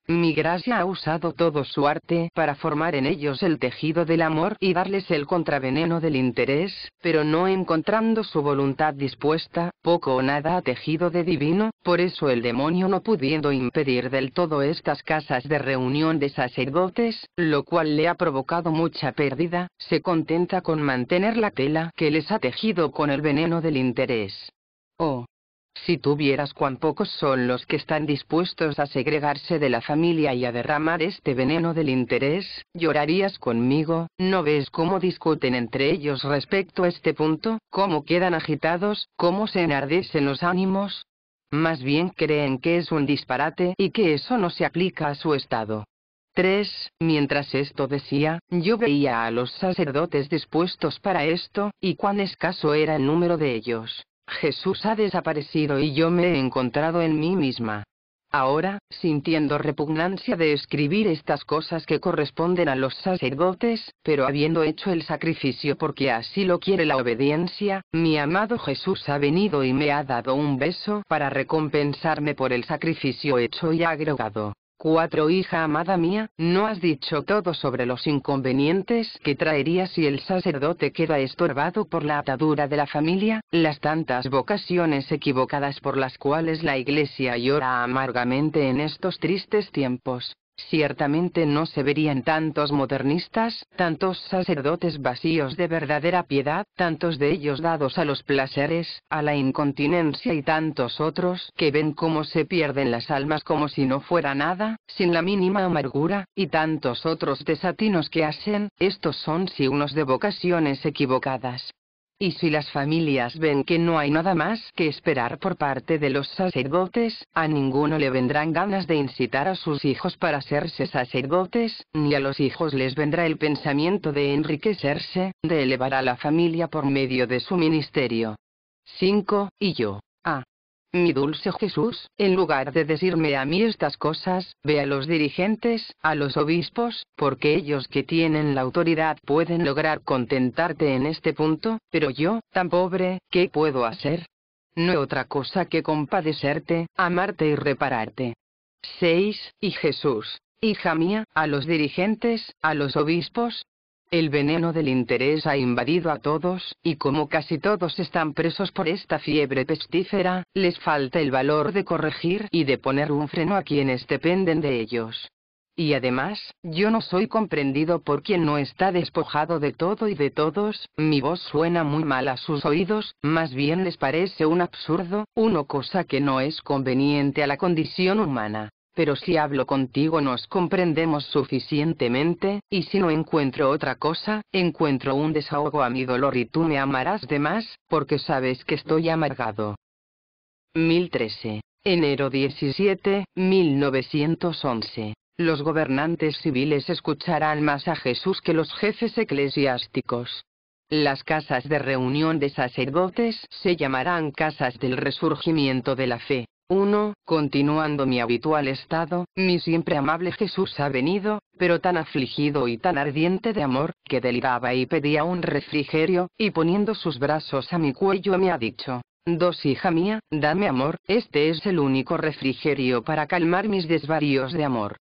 «Mi gracia ha usado todo su arte para formar en ellos el tejido del amor y darles el contraveneno del interés, pero no encontrando su voluntad dispuesta, poco o nada ha tejido de divino, por eso el demonio no pudiendo impedir del todo estas casas de reunión de sacerdotes, lo cual le ha provocado mucha pérdida, se contenta con mantener la tela que les ha tejido con el veneno del interés. Oh, si tuvieras cuán pocos son los que están dispuestos a segregarse de la familia y a derramar este veneno del interés, llorarías conmigo, ¿no ves cómo discuten entre ellos respecto a este punto? ¿Cómo quedan agitados? ¿Cómo se enardecen los ánimos? Más bien creen que es un disparate y que eso no se aplica a su estado. 3. Mientras esto decía, yo veía a los sacerdotes dispuestos para esto, y cuán escaso era el número de ellos. Jesús ha desaparecido y yo me he encontrado en mí misma. Ahora, sintiendo repugnancia de escribir estas cosas que corresponden a los sacerdotes, pero habiendo hecho el sacrificio porque así lo quiere la obediencia, mi amado Jesús ha venido y me ha dado un beso para recompensarme por el sacrificio hecho y agregado. Cuatro Hija amada mía, ¿no has dicho todo sobre los inconvenientes que traería si el sacerdote queda estorbado por la atadura de la familia, las tantas vocaciones equivocadas por las cuales la Iglesia llora amargamente en estos tristes tiempos? Ciertamente no se verían tantos modernistas, tantos sacerdotes vacíos de verdadera piedad, tantos de ellos dados a los placeres, a la incontinencia y tantos otros que ven cómo se pierden las almas como si no fuera nada, sin la mínima amargura, y tantos otros desatinos que hacen, estos son si unos de vocaciones equivocadas, y si las familias ven que no hay nada más que esperar por parte de los sacerdotes, a ninguno le vendrán ganas de incitar a sus hijos para hacerse sacerdotes, ni a los hijos les vendrá el pensamiento de enriquecerse, de elevar a la familia por medio de su ministerio. 5. Y yo. A. Ah, mi dulce Jesús, en lugar de decirme a mí estas cosas, ve a los dirigentes, a los obispos, porque ellos que tienen la autoridad pueden lograr contentarte en este punto, pero yo, tan pobre, ¿qué puedo hacer? No otra cosa que compadecerte, amarte y repararte. 6. Y Jesús, hija mía, a los dirigentes, a los obispos, el veneno del interés ha invadido a todos, y como casi todos están presos por esta fiebre pestífera, les falta el valor de corregir y de poner un freno a quienes dependen de ellos. Y además, yo no soy comprendido por quien no está despojado de todo y de todos, mi voz suena muy mal a sus oídos, más bien les parece un absurdo, una cosa que no es conveniente a la condición humana pero si hablo contigo nos comprendemos suficientemente, y si no encuentro otra cosa, encuentro un desahogo a mi dolor y tú me amarás de más, porque sabes que estoy amargado. 1013. Enero 17, 1911. Los gobernantes civiles escucharán más a Jesús que los jefes eclesiásticos. Las casas de reunión de sacerdotes se llamarán casas del resurgimiento de la fe. 1. Continuando mi habitual estado, mi siempre amable Jesús ha venido, pero tan afligido y tan ardiente de amor, que deliraba y pedía un refrigerio, y poniendo sus brazos a mi cuello me ha dicho, Dos hija mía, dame amor, este es el único refrigerio para calmar mis desvaríos de amor.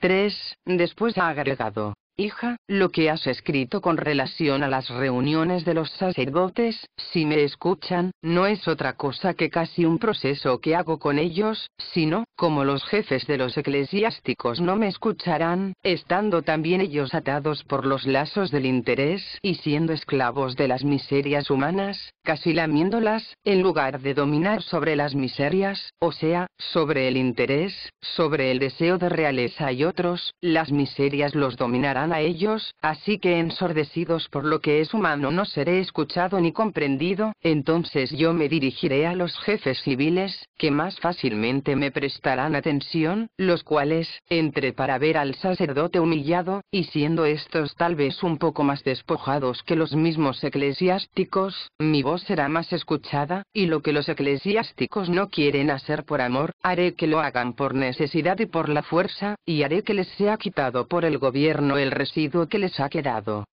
3. Después ha agregado, Hija, lo que has escrito con relación a las reuniones de los sacerdotes, si me escuchan, no es otra cosa que casi un proceso que hago con ellos, sino, como los jefes de los eclesiásticos no me escucharán, estando también ellos atados por los lazos del interés y siendo esclavos de las miserias humanas, casi lamiéndolas, en lugar de dominar sobre las miserias, o sea, sobre el interés, sobre el deseo de realeza y otros, las miserias los dominarán a ellos, así que ensordecidos por lo que es humano no seré escuchado ni comprendido, entonces yo me dirigiré a los jefes civiles, que más fácilmente me prestarán atención, los cuales, entre para ver al sacerdote humillado, y siendo estos tal vez un poco más despojados que los mismos eclesiásticos, mi voz será más escuchada, y lo que los eclesiásticos no quieren hacer por amor, haré que lo hagan por necesidad y por la fuerza, y haré que les sea quitado por el gobierno el residuo que les ha quedado.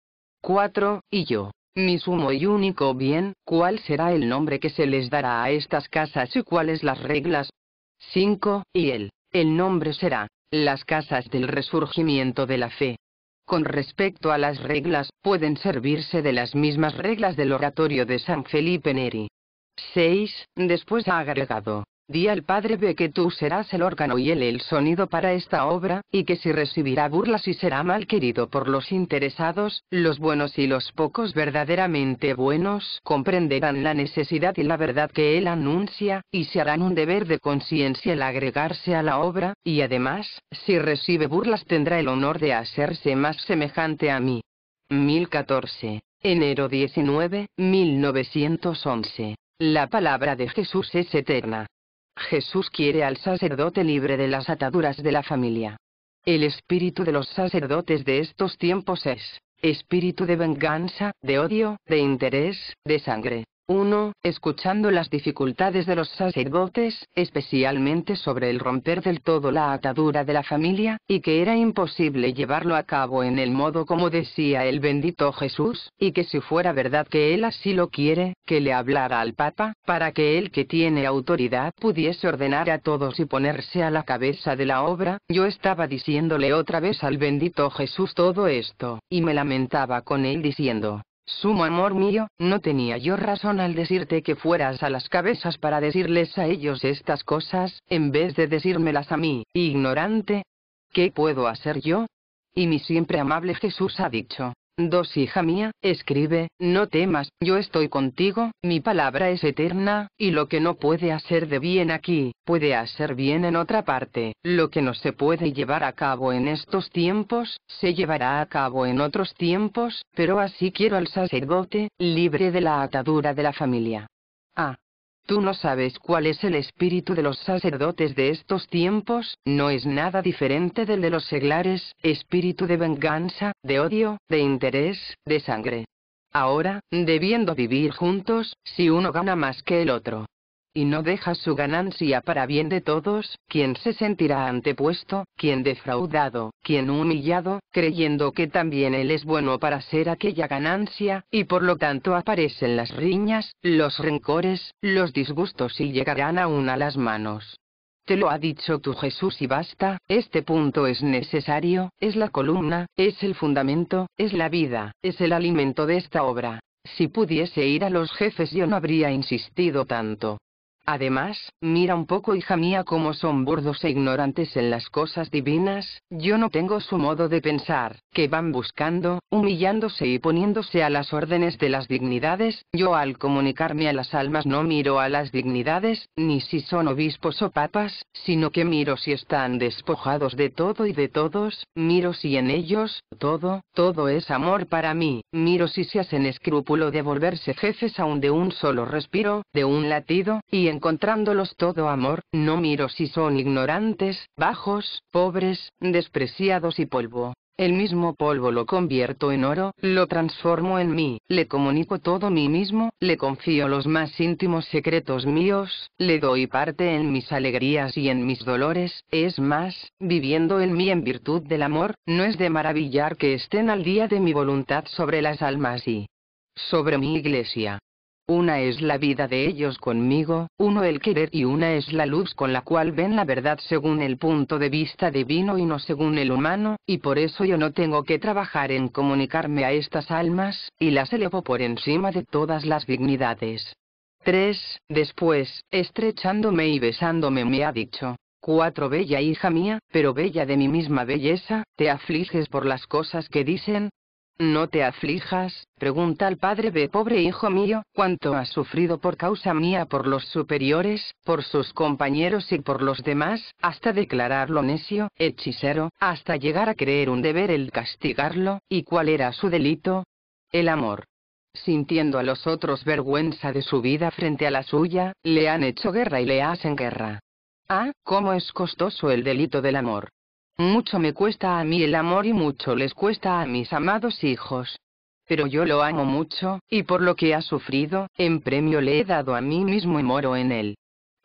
4. Y yo, mi sumo y único bien, ¿cuál será el nombre que se les dará a estas casas y cuáles las reglas? 5. Y él, el nombre será, las casas del resurgimiento de la fe. Con respecto a las reglas, pueden servirse de las mismas reglas del oratorio de San Felipe Neri. 6. Después ha agregado, Di al padre ve que tú serás el órgano y él el sonido para esta obra, y que si recibirá burlas y será mal querido por los interesados, los buenos y los pocos verdaderamente buenos comprenderán la necesidad y la verdad que él anuncia, y se harán un deber de conciencia el agregarse a la obra, y además, si recibe burlas tendrá el honor de hacerse más semejante a mí. 1014. Enero 19, 1911. La palabra de Jesús es eterna. Jesús quiere al sacerdote libre de las ataduras de la familia. El espíritu de los sacerdotes de estos tiempos es espíritu de venganza, de odio, de interés, de sangre. 1. Escuchando las dificultades de los sacerdotes, especialmente sobre el romper del todo la atadura de la familia, y que era imposible llevarlo a cabo en el modo como decía el bendito Jesús, y que si fuera verdad que él así lo quiere, que le hablara al Papa, para que él que tiene autoridad pudiese ordenar a todos y ponerse a la cabeza de la obra, yo estaba diciéndole otra vez al bendito Jesús todo esto, y me lamentaba con él diciendo, Sumo amor mío, no tenía yo razón al decirte que fueras a las cabezas para decirles a ellos estas cosas, en vez de decírmelas a mí, ignorante. ¿Qué puedo hacer yo? Y mi siempre amable Jesús ha dicho, dos Hija mía, escribe, no temas, yo estoy contigo, mi palabra es eterna, y lo que no puede hacer de bien aquí, puede hacer bien en otra parte, lo que no se puede llevar a cabo en estos tiempos, se llevará a cabo en otros tiempos, pero así quiero al sacerdote, libre de la atadura de la familia. Ah. Tú no sabes cuál es el espíritu de los sacerdotes de estos tiempos, no es nada diferente del de los seglares, espíritu de venganza, de odio, de interés, de sangre. Ahora, debiendo vivir juntos, si uno gana más que el otro, y no deja su ganancia para bien de todos, quien se sentirá antepuesto, quien defraudado, quien humillado, creyendo que también él es bueno para ser aquella ganancia, y por lo tanto aparecen las riñas, los rencores, los disgustos y llegarán aún a las manos. Te lo ha dicho tu Jesús y basta, este punto es necesario, es la columna, es el fundamento, es la vida, es el alimento de esta obra. Si pudiese ir a los jefes yo no habría insistido tanto. Además, mira un poco hija mía cómo son burdos e ignorantes en las cosas divinas, yo no tengo su modo de pensar, que van buscando, humillándose y poniéndose a las órdenes de las dignidades, yo al comunicarme a las almas no miro a las dignidades, ni si son obispos o papas, sino que miro si están despojados de todo y de todos, miro si en ellos, todo, todo es amor para mí, miro si se hacen escrúpulo de volverse jefes aún de un solo respiro, de un latido, y encontrándolos todo amor, no miro si son ignorantes, bajos, pobres, despreciados y polvo. El mismo polvo lo convierto en oro, lo transformo en mí, le comunico todo mí mismo, le confío los más íntimos secretos míos, le doy parte en mis alegrías y en mis dolores, es más, viviendo en mí en virtud del amor, no es de maravillar que estén al día de mi voluntad sobre las almas y sobre mi iglesia. Una es la vida de ellos conmigo, uno el querer y una es la luz con la cual ven la verdad según el punto de vista divino y no según el humano, y por eso yo no tengo que trabajar en comunicarme a estas almas, y las elevo por encima de todas las dignidades. 3. Después, estrechándome y besándome me ha dicho, Cuatro Bella hija mía, pero bella de mi misma belleza, te afliges por las cosas que dicen, no te aflijas, pregunta al padre B. Pobre hijo mío, ¿cuánto has sufrido por causa mía por los superiores, por sus compañeros y por los demás, hasta declararlo necio, hechicero, hasta llegar a creer un deber el castigarlo, y cuál era su delito? El amor sintiendo a los otros vergüenza de su vida frente a la suya, le han hecho guerra y le hacen guerra. Ah, cómo es costoso el delito del amor. Mucho me cuesta a mí el amor y mucho les cuesta a mis amados hijos. Pero yo lo amo mucho, y por lo que ha sufrido, en premio le he dado a mí mismo y moro en él.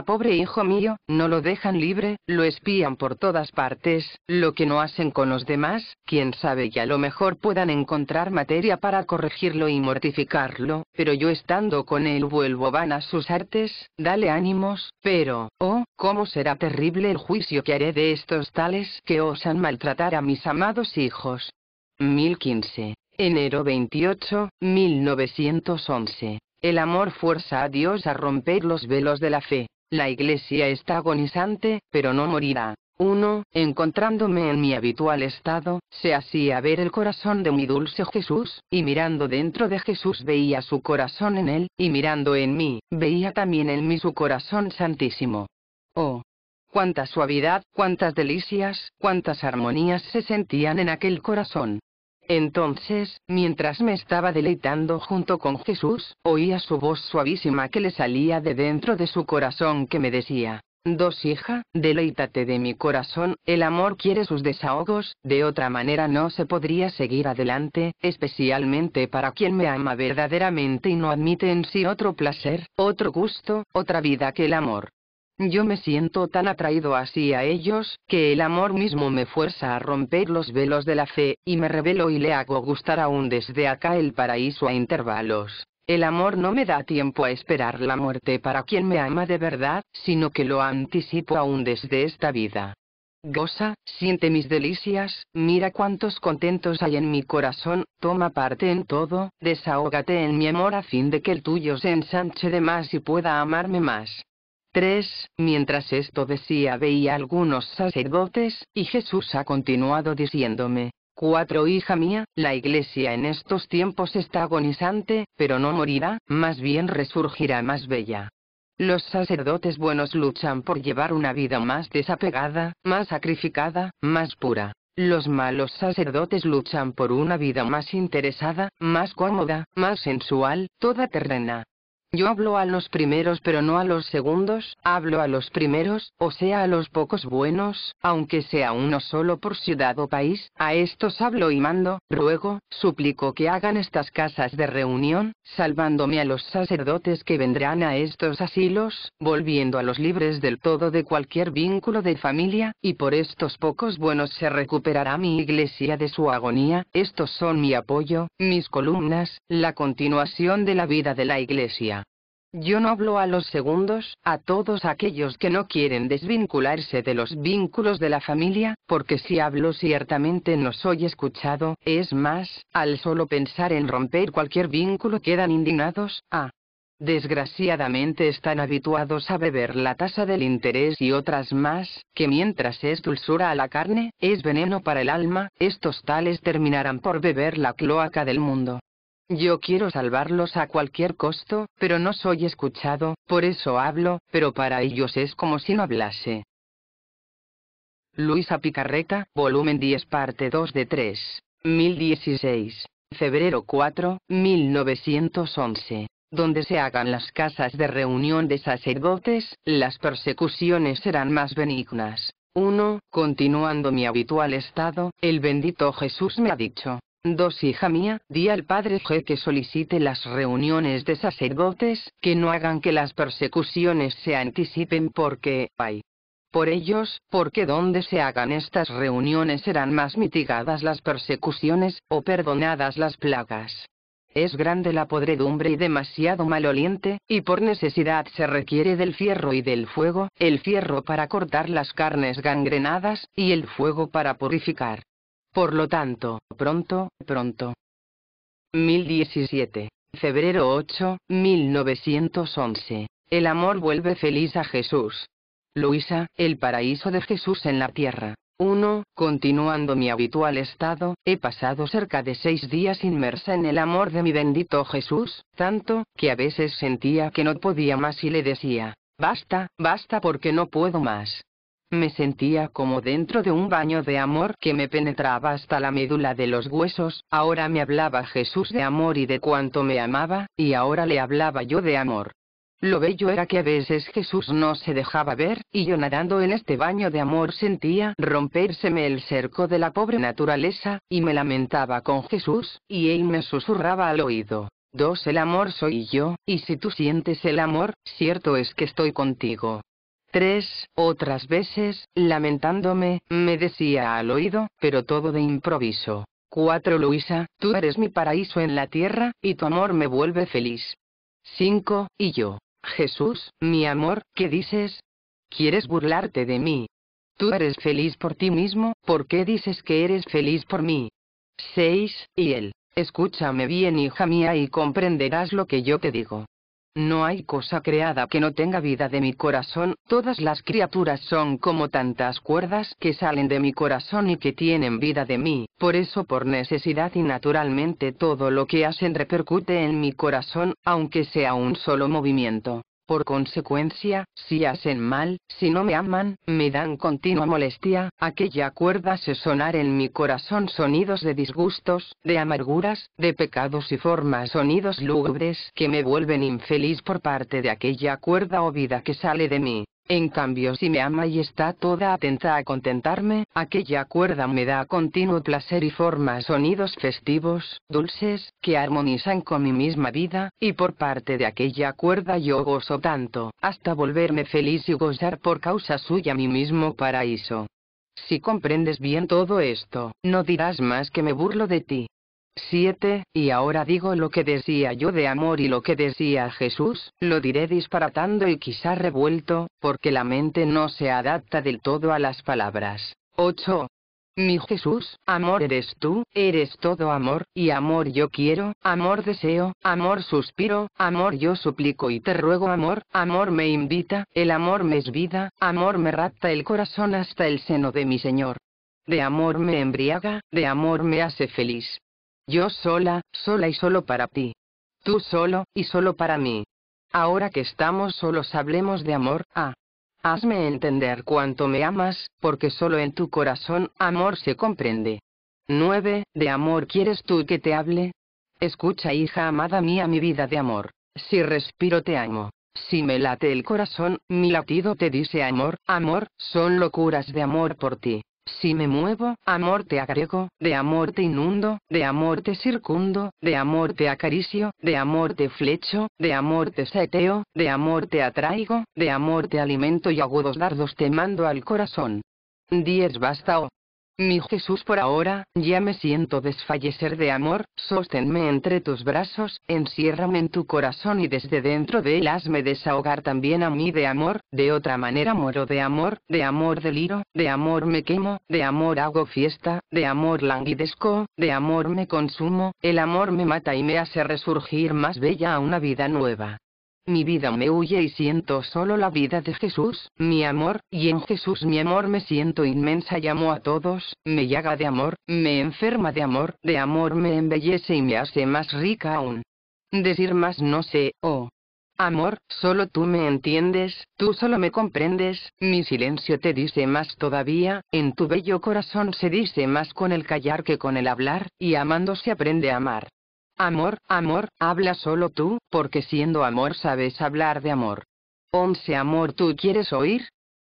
Pobre hijo mío, no lo dejan libre, lo espían por todas partes, lo que no hacen con los demás, quién sabe ya a lo mejor puedan encontrar materia para corregirlo y mortificarlo, pero yo estando con él vuelvo van a sus artes, dale ánimos, pero, oh, cómo será terrible el juicio que haré de estos tales que osan maltratar a mis amados hijos. 1015. Enero 28, 1911. El amor fuerza a Dios a romper los velos de la fe. La iglesia está agonizante, pero no morirá. Uno, encontrándome en mi habitual estado, se hacía ver el corazón de mi dulce Jesús, y mirando dentro de Jesús veía su corazón en él, y mirando en mí, veía también en mí su corazón santísimo. Oh, cuánta suavidad, cuántas delicias, cuántas armonías se sentían en aquel corazón. Entonces, mientras me estaba deleitando junto con Jesús, oía su voz suavísima que le salía de dentro de su corazón que me decía, Dos hija, deleítate de mi corazón, el amor quiere sus desahogos, de otra manera no se podría seguir adelante, especialmente para quien me ama verdaderamente y no admite en sí otro placer, otro gusto, otra vida que el amor. Yo me siento tan atraído así a ellos, que el amor mismo me fuerza a romper los velos de la fe, y me revelo y le hago gustar aún desde acá el paraíso a intervalos. El amor no me da tiempo a esperar la muerte para quien me ama de verdad, sino que lo anticipo aún desde esta vida. Goza, siente mis delicias, mira cuántos contentos hay en mi corazón, toma parte en todo, desahógate en mi amor a fin de que el tuyo se ensanche de más y pueda amarme más. 3. Mientras esto decía veía algunos sacerdotes, y Jesús ha continuado diciéndome, 4. Hija mía, la iglesia en estos tiempos está agonizante, pero no morirá, más bien resurgirá más bella. Los sacerdotes buenos luchan por llevar una vida más desapegada, más sacrificada, más pura. Los malos sacerdotes luchan por una vida más interesada, más cómoda, más sensual, toda terrena. Yo hablo a los primeros pero no a los segundos, hablo a los primeros, o sea a los pocos buenos, aunque sea uno solo por ciudad o país, a estos hablo y mando, ruego, suplico que hagan estas casas de reunión, salvándome a los sacerdotes que vendrán a estos asilos, volviendo a los libres del todo de cualquier vínculo de familia, y por estos pocos buenos se recuperará mi iglesia de su agonía, estos son mi apoyo, mis columnas, la continuación de la vida de la iglesia. Yo no hablo a los segundos, a todos aquellos que no quieren desvincularse de los vínculos de la familia, porque si hablo ciertamente no soy escuchado, es más, al solo pensar en romper cualquier vínculo quedan indignados, ah. Desgraciadamente están habituados a beber la tasa del interés y otras más, que mientras es dulzura a la carne, es veneno para el alma, estos tales terminarán por beber la cloaca del mundo. Yo quiero salvarlos a cualquier costo, pero no soy escuchado, por eso hablo, pero para ellos es como si no hablase. Luisa Picarreta, volumen 10, parte 2 de 3. 1016. Febrero 4, 1911 donde se hagan las casas de reunión de sacerdotes, las persecuciones serán más benignas. 1. Continuando mi habitual estado, el bendito Jesús me ha dicho, 2. Hija mía, di al padre G que solicite las reuniones de sacerdotes, que no hagan que las persecuciones se anticipen porque ay! Por ellos, porque donde se hagan estas reuniones serán más mitigadas las persecuciones, o perdonadas las plagas. Es grande la podredumbre y demasiado maloliente, y por necesidad se requiere del fierro y del fuego, el fierro para cortar las carnes gangrenadas, y el fuego para purificar. Por lo tanto, pronto, pronto. 1017. Febrero 8, 1911. El amor vuelve feliz a Jesús. Luisa, el paraíso de Jesús en la tierra. 1. Continuando mi habitual estado, he pasado cerca de seis días inmersa en el amor de mi bendito Jesús, tanto, que a veces sentía que no podía más y le decía, basta, basta porque no puedo más. Me sentía como dentro de un baño de amor que me penetraba hasta la médula de los huesos, ahora me hablaba Jesús de amor y de cuánto me amaba, y ahora le hablaba yo de amor. Lo bello era que a veces Jesús no se dejaba ver, y yo nadando en este baño de amor sentía rompérseme el cerco de la pobre naturaleza, y me lamentaba con Jesús, y él me susurraba al oído. Dos, el amor soy yo, y si tú sientes el amor, cierto es que estoy contigo. Tres, otras veces, lamentándome, me decía al oído, pero todo de improviso. Cuatro, Luisa, tú eres mi paraíso en la tierra, y tu amor me vuelve feliz. Cinco, Y yo, Jesús, mi amor, ¿qué dices? ¿Quieres burlarte de mí? Tú eres feliz por ti mismo, ¿por qué dices que eres feliz por mí? 6. Y él, escúchame bien hija mía y comprenderás lo que yo te digo. No hay cosa creada que no tenga vida de mi corazón, todas las criaturas son como tantas cuerdas que salen de mi corazón y que tienen vida de mí, por eso por necesidad y naturalmente todo lo que hacen repercute en mi corazón, aunque sea un solo movimiento. Por consecuencia, si hacen mal, si no me aman, me dan continua molestia, aquella cuerda se sonar en mi corazón sonidos de disgustos, de amarguras, de pecados y formas sonidos lúgubres que me vuelven infeliz por parte de aquella cuerda o vida que sale de mí. En cambio, si me ama y está toda atenta a contentarme, aquella cuerda me da continuo placer y forma sonidos festivos, dulces, que armonizan con mi misma vida, y por parte de aquella cuerda yo gozo tanto, hasta volverme feliz y gozar por causa suya mi mismo paraíso. Si comprendes bien todo esto, no dirás más que me burlo de ti. 7. Y ahora digo lo que decía yo de amor y lo que decía Jesús, lo diré disparatando y quizá revuelto, porque la mente no se adapta del todo a las palabras. 8. Mi Jesús, amor eres tú, eres todo amor, y amor yo quiero, amor deseo, amor suspiro, amor yo suplico y te ruego amor, amor me invita, el amor me es vida, amor me rapta el corazón hasta el seno de mi Señor. De amor me embriaga, de amor me hace feliz. Yo sola, sola y solo para ti. Tú solo, y solo para mí. Ahora que estamos solos hablemos de amor, ah. Hazme entender cuánto me amas, porque solo en tu corazón amor se comprende. 9. ¿De amor quieres tú que te hable? Escucha hija amada mía mi vida de amor. Si respiro te amo. Si me late el corazón, mi latido te dice amor, amor, son locuras de amor por ti. Si me muevo, amor te agrego, de amor te inundo, de amor te circundo, de amor te acaricio, de amor te flecho, de amor te seteo, de amor te atraigo, de amor te alimento y agudos dardos te mando al corazón. Diez basta oh. Mi Jesús por ahora, ya me siento desfallecer de amor, sosténme entre tus brazos, enciérrame en tu corazón y desde dentro de él hazme desahogar también a mí de amor, de otra manera muero de amor, de amor deliro, de amor me quemo, de amor hago fiesta, de amor languidezco, de amor me consumo, el amor me mata y me hace resurgir más bella a una vida nueva. Mi vida me huye y siento solo la vida de Jesús, mi amor, y en Jesús mi amor me siento inmensa y amo a todos, me llaga de amor, me enferma de amor, de amor me embellece y me hace más rica aún. Decir más no sé, oh. Amor, solo tú me entiendes, tú solo me comprendes, mi silencio te dice más todavía, en tu bello corazón se dice más con el callar que con el hablar, y amando se aprende a amar. Amor, amor, habla solo tú, porque siendo amor sabes hablar de amor. Once amor, ¿tú quieres oír?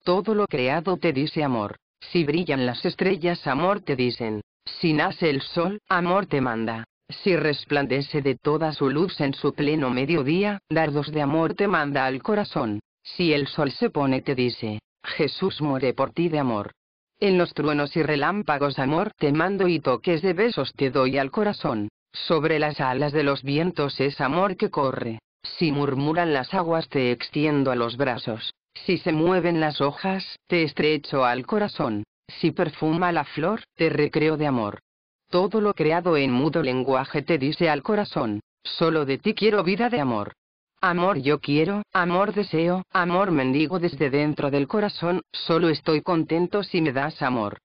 Todo lo creado te dice amor. Si brillan las estrellas, amor te dicen. Si nace el sol, amor te manda. Si resplandece de toda su luz en su pleno mediodía, dardos de amor te manda al corazón. Si el sol se pone, te dice, Jesús muere por ti de amor. En los truenos y relámpagos, amor, te mando y toques de besos te doy al corazón. Sobre las alas de los vientos es amor que corre. Si murmuran las aguas te extiendo a los brazos. Si se mueven las hojas, te estrecho al corazón. Si perfuma la flor, te recreo de amor. Todo lo creado en mudo lenguaje te dice al corazón, solo de ti quiero vida de amor. Amor yo quiero, amor deseo, amor mendigo desde dentro del corazón, solo estoy contento si me das amor.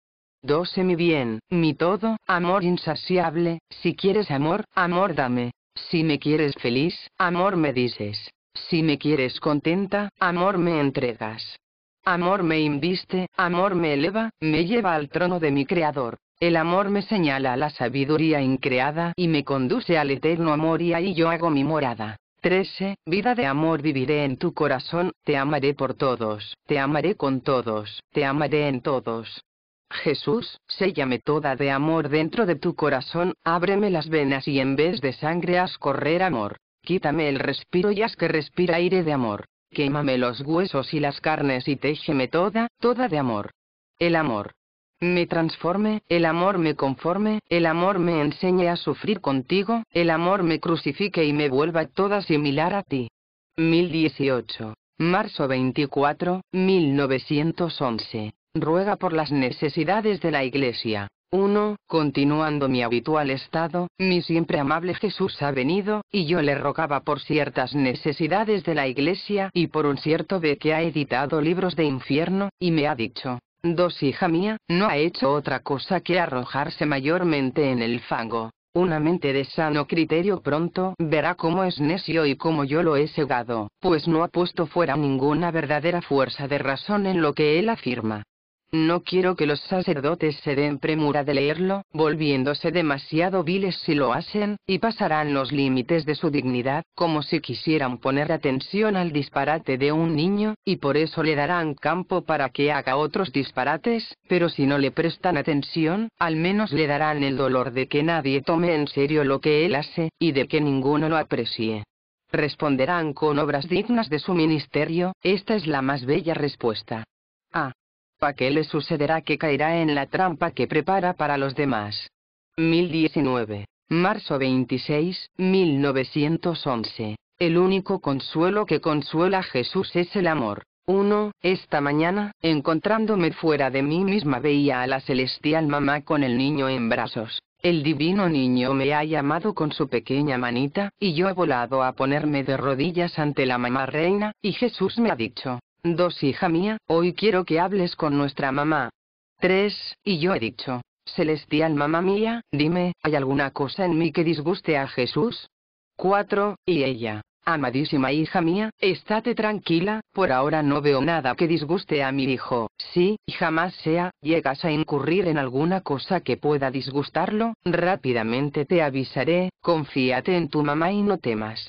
12 mi bien, mi todo, amor insaciable, si quieres amor, amor dame. Si me quieres feliz, amor me dices. Si me quieres contenta, amor me entregas. Amor me inviste, amor me eleva, me lleva al trono de mi Creador. El amor me señala la sabiduría increada y me conduce al eterno amor y ahí yo hago mi morada. 13. Vida de amor viviré en tu corazón, te amaré por todos, te amaré con todos, te amaré en todos, Jesús, séllame toda de amor dentro de tu corazón, ábreme las venas y en vez de sangre haz correr amor. Quítame el respiro y haz que respira aire de amor. Quémame los huesos y las carnes y téjeme toda, toda de amor. El amor. Me transforme, el amor me conforme, el amor me enseñe a sufrir contigo, el amor me crucifique y me vuelva toda similar a ti. 1018. Marzo 24, 1911 ruega por las necesidades de la Iglesia. 1. Continuando mi habitual estado, mi siempre amable Jesús ha venido, y yo le rogaba por ciertas necesidades de la Iglesia y por un cierto de que ha editado libros de infierno, y me ha dicho, Dos hija mía, no ha hecho otra cosa que arrojarse mayormente en el fango. Una mente de sano criterio pronto verá cómo es necio y cómo yo lo he cegado, pues no ha puesto fuera ninguna verdadera fuerza de razón en lo que él afirma. No quiero que los sacerdotes se den premura de leerlo, volviéndose demasiado viles si lo hacen, y pasarán los límites de su dignidad, como si quisieran poner atención al disparate de un niño, y por eso le darán campo para que haga otros disparates, pero si no le prestan atención, al menos le darán el dolor de que nadie tome en serio lo que él hace, y de que ninguno lo aprecie. Responderán con obras dignas de su ministerio, esta es la más bella respuesta. Ah. ¿qué le sucederá que caerá en la trampa que prepara para los demás? 1019. Marzo 26, 1911. El único consuelo que consuela a Jesús es el amor. 1. Esta mañana, encontrándome fuera de mí misma, veía a la celestial mamá con el niño en brazos. El divino niño me ha llamado con su pequeña manita, y yo he volado a ponerme de rodillas ante la mamá reina, y Jesús me ha dicho, 2. Hija mía, hoy quiero que hables con nuestra mamá. 3. Y yo he dicho, Celestial mamá mía, dime, ¿hay alguna cosa en mí que disguste a Jesús? 4. Y ella, Amadísima hija mía, estate tranquila, por ahora no veo nada que disguste a mi hijo. Si, jamás sea, llegas a incurrir en alguna cosa que pueda disgustarlo, rápidamente te avisaré, confíate en tu mamá y no temas.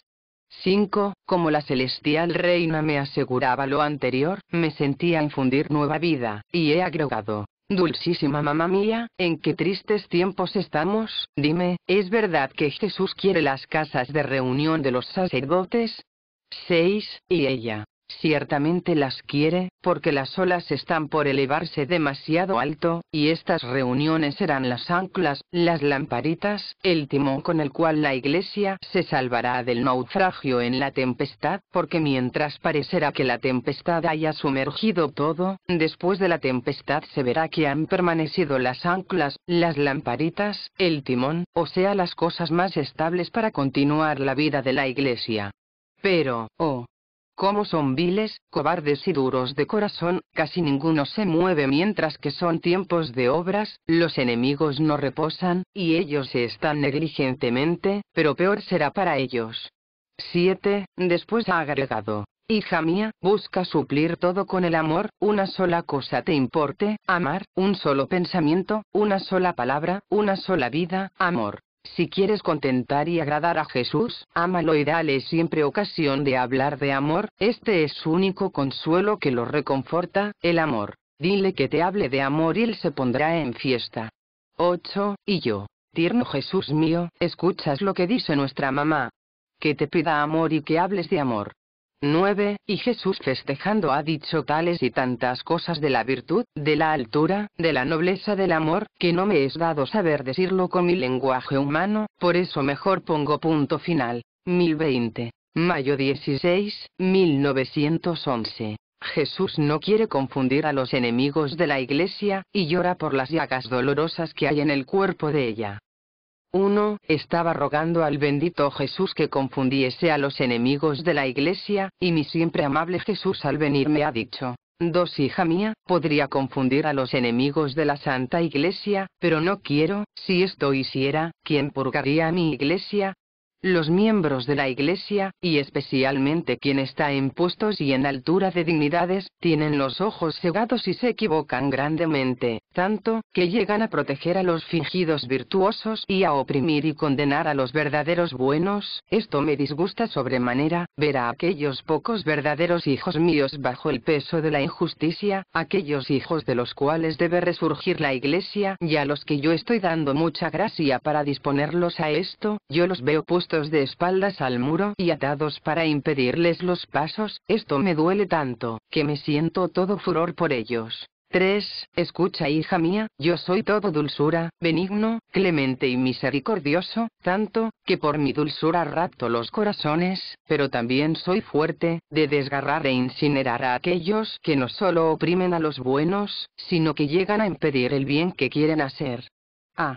5. Como la celestial reina me aseguraba lo anterior, me sentía infundir nueva vida, y he agregado, Dulcísima mamá mía, en qué tristes tiempos estamos, dime, ¿es verdad que Jesús quiere las casas de reunión de los sacerdotes? 6. Y ella, Ciertamente las quiere, porque las olas están por elevarse demasiado alto, y estas reuniones serán las anclas, las lamparitas, el timón con el cual la iglesia se salvará del naufragio en la tempestad, porque mientras parecerá que la tempestad haya sumergido todo, después de la tempestad se verá que han permanecido las anclas, las lamparitas, el timón, o sea las cosas más estables para continuar la vida de la iglesia. Pero, oh, como son viles, cobardes y duros de corazón, casi ninguno se mueve mientras que son tiempos de obras, los enemigos no reposan, y ellos se están negligentemente, pero peor será para ellos. 7. Después ha agregado. Hija mía, busca suplir todo con el amor, una sola cosa te importe, amar, un solo pensamiento, una sola palabra, una sola vida, amor. Si quieres contentar y agradar a Jesús, ámalo y dale siempre ocasión de hablar de amor, este es su único consuelo que lo reconforta, el amor. Dile que te hable de amor y él se pondrá en fiesta. 8. Y yo, tierno Jesús mío, escuchas lo que dice nuestra mamá. Que te pida amor y que hables de amor. 9. Y Jesús festejando ha dicho tales y tantas cosas de la virtud, de la altura, de la nobleza del amor, que no me es dado saber decirlo con mi lenguaje humano, por eso mejor pongo punto final. 1020. Mayo 16, 1911. Jesús no quiere confundir a los enemigos de la Iglesia, y llora por las llagas dolorosas que hay en el cuerpo de ella. Uno, estaba rogando al bendito Jesús que confundiese a los enemigos de la iglesia, y mi siempre amable Jesús al venir me ha dicho, 2- hija mía, podría confundir a los enemigos de la Santa Iglesia, pero no quiero, si esto hiciera, ¿quién purgaría a mi iglesia? Los miembros de la Iglesia, y especialmente quien está en puestos y en altura de dignidades, tienen los ojos cegados y se equivocan grandemente, tanto, que llegan a proteger a los fingidos virtuosos y a oprimir y condenar a los verdaderos buenos, esto me disgusta sobremanera, ver a aquellos pocos verdaderos hijos míos bajo el peso de la injusticia, aquellos hijos de los cuales debe resurgir la Iglesia, y a los que yo estoy dando mucha gracia para disponerlos a esto, yo los veo puestos de espaldas al muro y atados para impedirles los pasos, esto me duele tanto, que me siento todo furor por ellos. 3. Escucha, hija mía, yo soy todo dulzura, benigno, clemente y misericordioso, tanto, que por mi dulzura rapto los corazones, pero también soy fuerte, de desgarrar e incinerar a aquellos que no solo oprimen a los buenos, sino que llegan a impedir el bien que quieren hacer. Ah,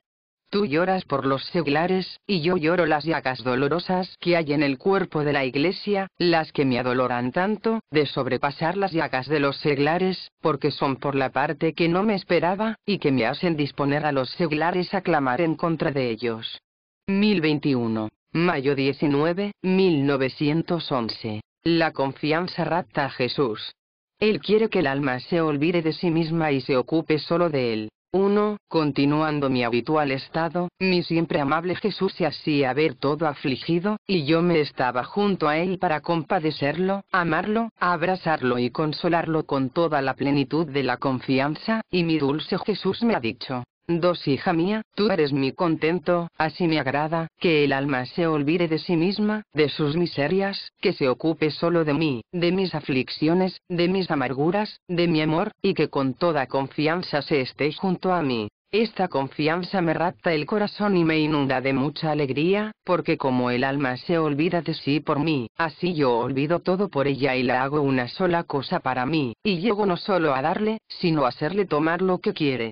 Tú lloras por los seglares, y yo lloro las llagas dolorosas que hay en el cuerpo de la iglesia, las que me adoloran tanto, de sobrepasar las llagas de los seglares, porque son por la parte que no me esperaba, y que me hacen disponer a los seglares a clamar en contra de ellos. 1021. Mayo 19, 1911. La confianza rapta a Jesús. Él quiere que el alma se olvide de sí misma y se ocupe solo de él. 1. Continuando mi habitual estado, mi siempre amable Jesús se hacía ver todo afligido, y yo me estaba junto a él para compadecerlo, amarlo, abrazarlo y consolarlo con toda la plenitud de la confianza, y mi dulce Jesús me ha dicho, Dos hija mía, tú eres mi contento, así me agrada, que el alma se olvide de sí misma, de sus miserias, que se ocupe solo de mí, de mis aflicciones, de mis amarguras, de mi amor, y que con toda confianza se esté junto a mí. Esta confianza me rapta el corazón y me inunda de mucha alegría, porque como el alma se olvida de sí por mí, así yo olvido todo por ella y la hago una sola cosa para mí, y llego no solo a darle, sino a hacerle tomar lo que quiere.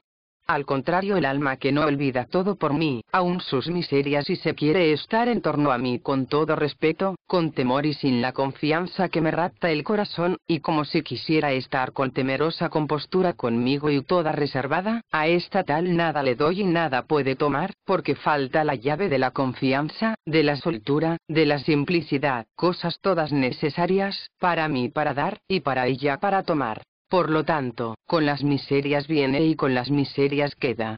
Al contrario, el alma que no olvida todo por mí, aun sus miserias y se quiere estar en torno a mí con todo respeto, con temor y sin la confianza que me rapta el corazón, y como si quisiera estar con temerosa compostura conmigo y toda reservada, a esta tal nada le doy y nada puede tomar, porque falta la llave de la confianza, de la soltura, de la simplicidad, cosas todas necesarias, para mí para dar, y para ella para tomar. Por lo tanto, con las miserias viene y con las miserias queda.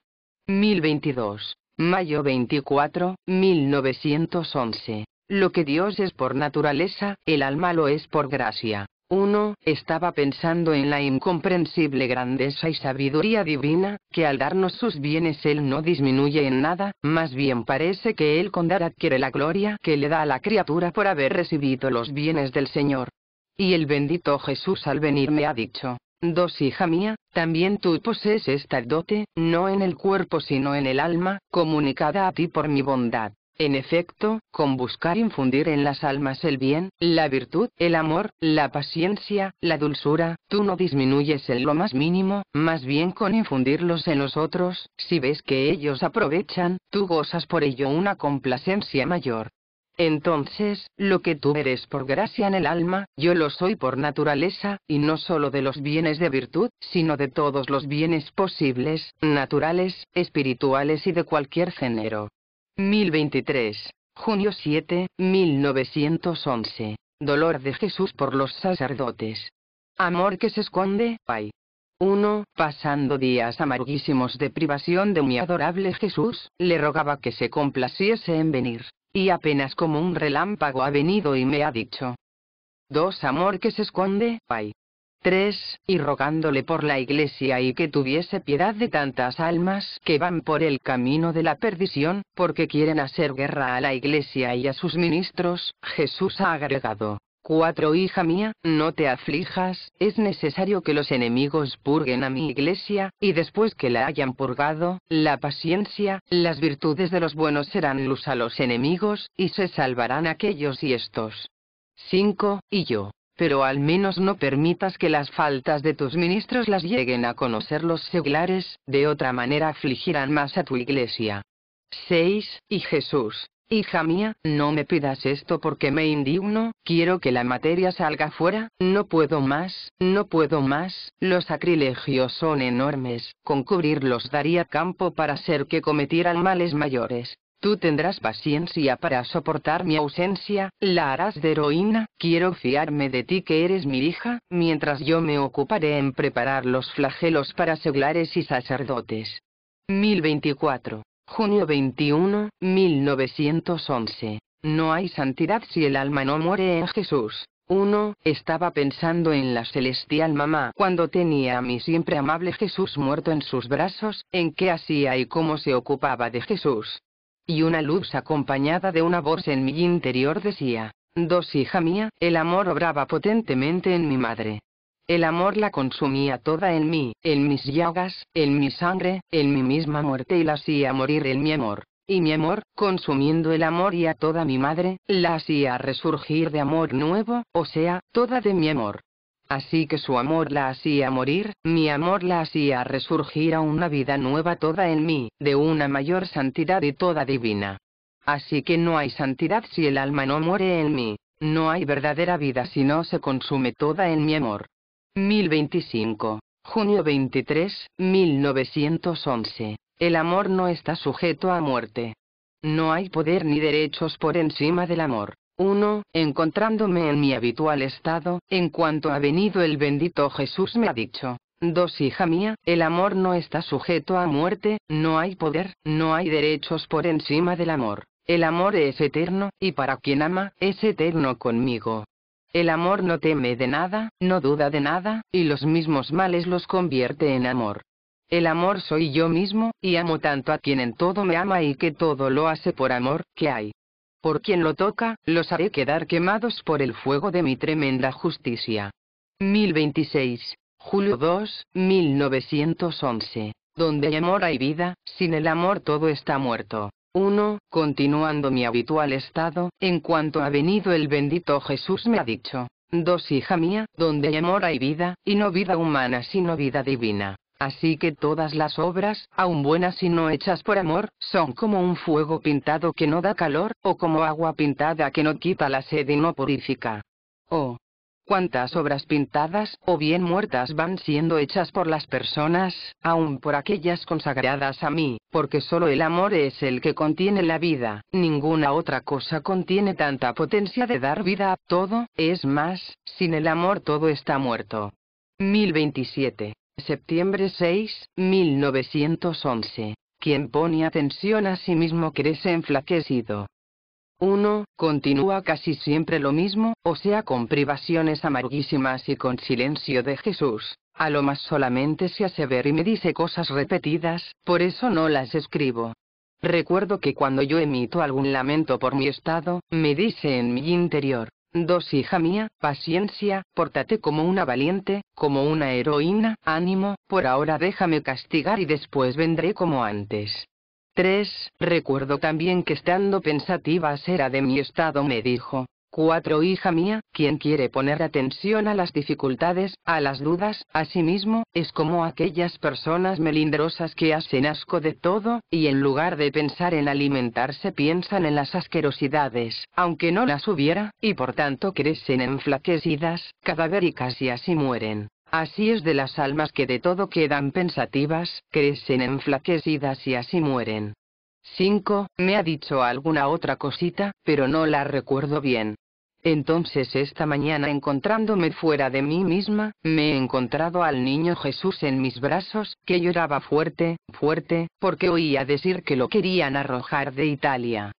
1022. Mayo 24, 1911. Lo que Dios es por naturaleza, el alma lo es por gracia. 1. Estaba pensando en la incomprensible grandeza y sabiduría divina, que al darnos sus bienes Él no disminuye en nada, más bien parece que Él con dar adquiere la gloria que le da a la criatura por haber recibido los bienes del Señor. Y el bendito Jesús al venir me ha dicho, Dos hija mía, también tú posees esta dote, no en el cuerpo sino en el alma, comunicada a ti por mi bondad. En efecto, con buscar infundir en las almas el bien, la virtud, el amor, la paciencia, la dulzura, tú no disminuyes en lo más mínimo, más bien con infundirlos en los otros, si ves que ellos aprovechan, tú gozas por ello una complacencia mayor. Entonces, lo que tú eres por gracia en el alma, yo lo soy por naturaleza, y no solo de los bienes de virtud, sino de todos los bienes posibles, naturales, espirituales y de cualquier género. 1023. Junio 7, 1911. Dolor de Jesús por los sacerdotes. Amor que se esconde, ay. Uno, Pasando días amarguísimos de privación de mi adorable Jesús, le rogaba que se complaciese en venir y apenas como un relámpago ha venido y me ha dicho. Dos amor que se esconde, ay. Tres, y rogándole por la iglesia y que tuviese piedad de tantas almas que van por el camino de la perdición, porque quieren hacer guerra a la iglesia y a sus ministros, Jesús ha agregado. 4. Hija mía, no te aflijas, es necesario que los enemigos purguen a mi iglesia, y después que la hayan purgado, la paciencia, las virtudes de los buenos serán luz a los enemigos, y se salvarán aquellos y estos. 5. Y yo. Pero al menos no permitas que las faltas de tus ministros las lleguen a conocer los seglares, de otra manera afligirán más a tu iglesia. 6. Y Jesús, Hija mía, no me pidas esto porque me indigno, quiero que la materia salga fuera, no puedo más, no puedo más, los sacrilegios son enormes, con cubrirlos daría campo para ser que cometieran males mayores. Tú tendrás paciencia para soportar mi ausencia, la harás de heroína, quiero fiarme de ti que eres mi hija, mientras yo me ocuparé en preparar los flagelos para seglares y sacerdotes. 1024. Junio 21, 1911. No hay santidad si el alma no muere en Jesús. 1. Estaba pensando en la celestial mamá cuando tenía a mi siempre amable Jesús muerto en sus brazos, en qué hacía y cómo se ocupaba de Jesús. Y una luz acompañada de una voz en mi interior decía, 2. hija mía, el amor obraba potentemente en mi madre. El amor la consumía toda en mí, en mis llagas, en mi sangre, en mi misma muerte y la hacía morir en mi amor. Y mi amor, consumiendo el amor y a toda mi madre, la hacía resurgir de amor nuevo, o sea, toda de mi amor. Así que su amor la hacía morir, mi amor la hacía resurgir a una vida nueva toda en mí, de una mayor santidad y toda divina. Así que no hay santidad si el alma no muere en mí, no hay verdadera vida si no se consume toda en mi amor. 1025. Junio 23, 1911. El amor no está sujeto a muerte. No hay poder ni derechos por encima del amor. 1. Encontrándome en mi habitual estado, en cuanto ha venido el bendito Jesús me ha dicho. 2. Hija mía, el amor no está sujeto a muerte, no hay poder, no hay derechos por encima del amor. El amor es eterno, y para quien ama, es eterno conmigo. El amor no teme de nada, no duda de nada, y los mismos males los convierte en amor. El amor soy yo mismo, y amo tanto a quien en todo me ama y que todo lo hace por amor, que hay. Por quien lo toca, los haré quedar quemados por el fuego de mi tremenda justicia. 1026. Julio 2, 1911. Donde hay amor hay vida, sin el amor todo está muerto. 1. Continuando mi habitual estado, en cuanto ha venido el bendito Jesús me ha dicho, 2. Hija mía, donde hay amor hay vida, y no vida humana sino vida divina. Así que todas las obras, aun buenas y no hechas por amor, son como un fuego pintado que no da calor, o como agua pintada que no quita la sed y no purifica. Oh, cuántas obras pintadas o bien muertas van siendo hechas por las personas, aun por aquellas consagradas a mí, porque solo el amor es el que contiene la vida, ninguna otra cosa contiene tanta potencia de dar vida a todo, es más, sin el amor todo está muerto. 1027. Septiembre 6, 1911. Quien pone atención a sí mismo crece enflaquecido. Uno, continúa casi siempre lo mismo, o sea, con privaciones amarguísimas y con silencio de Jesús. A lo más solamente se hace ver y me dice cosas repetidas, por eso no las escribo. Recuerdo que cuando yo emito algún lamento por mi estado, me dice en mi interior, Dos hija mía, paciencia, pórtate como una valiente, como una heroína, ánimo, por ahora déjame castigar y después vendré como antes. 3. Recuerdo también que estando pensativa era de mi estado me dijo. cuatro Hija mía, quien quiere poner atención a las dificultades, a las dudas, a sí mismo, es como aquellas personas melindrosas que hacen asco de todo, y en lugar de pensar en alimentarse piensan en las asquerosidades, aunque no las hubiera, y por tanto crecen enflaquecidas, cadavéricas y así mueren. Así es de las almas que de todo quedan pensativas, crecen enflaquecidas y así mueren. 5. Me ha dicho alguna otra cosita, pero no la recuerdo bien. Entonces esta mañana encontrándome fuera de mí misma, me he encontrado al niño Jesús en mis brazos, que lloraba fuerte, fuerte, porque oía decir que lo querían arrojar de Italia.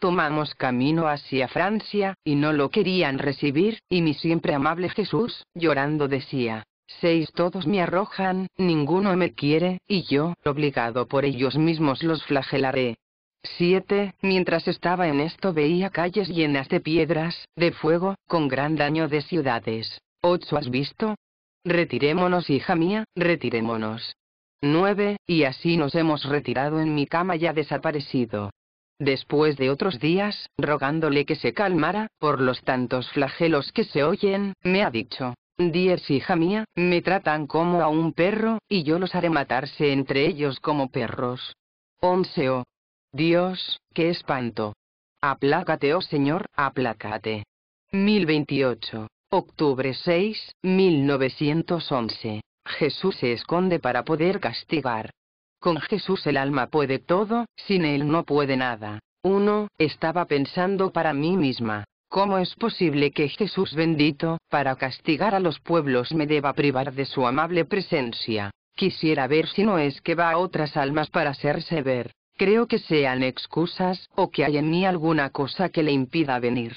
Tomamos camino hacia Francia, y no lo querían recibir, y mi siempre amable Jesús, llorando decía, 6. todos me arrojan, ninguno me quiere, y yo, obligado por ellos mismos, los flagelaré. 7. Mientras estaba en esto veía calles llenas de piedras, de fuego, con gran daño de ciudades. 8. ¿Has visto? Retirémonos, hija mía, retirémonos. 9. Y así nos hemos retirado en mi cama ya desaparecido. Después de otros días, rogándole que se calmara, por los tantos flagelos que se oyen, me ha dicho, Diez. hija mía, me tratan como a un perro, y yo los haré matarse entre ellos como perros. 11. Oh. Dios, qué espanto. Aplácate, oh Señor, aplácate. 1028. Octubre 6, 1911. Jesús se esconde para poder castigar. Con Jesús el alma puede todo, sin él no puede nada. Uno, Estaba pensando para mí misma. ¿Cómo es posible que Jesús bendito, para castigar a los pueblos me deba privar de su amable presencia? Quisiera ver si no es que va a otras almas para hacerse ver. Creo que sean excusas, o que hay en mí alguna cosa que le impida venir.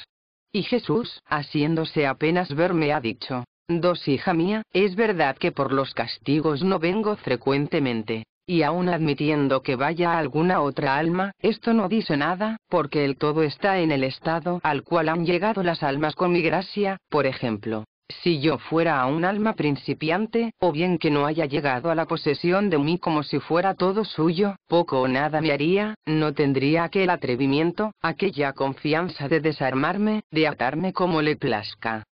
Y Jesús, haciéndose apenas ver, me ha dicho, Dos hija mía, es verdad que por los castigos no vengo frecuentemente, y aún admitiendo que vaya alguna otra alma, esto no dice nada, porque el todo está en el estado al cual han llegado las almas con mi gracia, por ejemplo. Si yo fuera a un alma principiante, o bien que no haya llegado a la posesión de mí como si fuera todo suyo, poco o nada me haría, no tendría aquel atrevimiento, aquella confianza de desarmarme, de atarme como le plazca.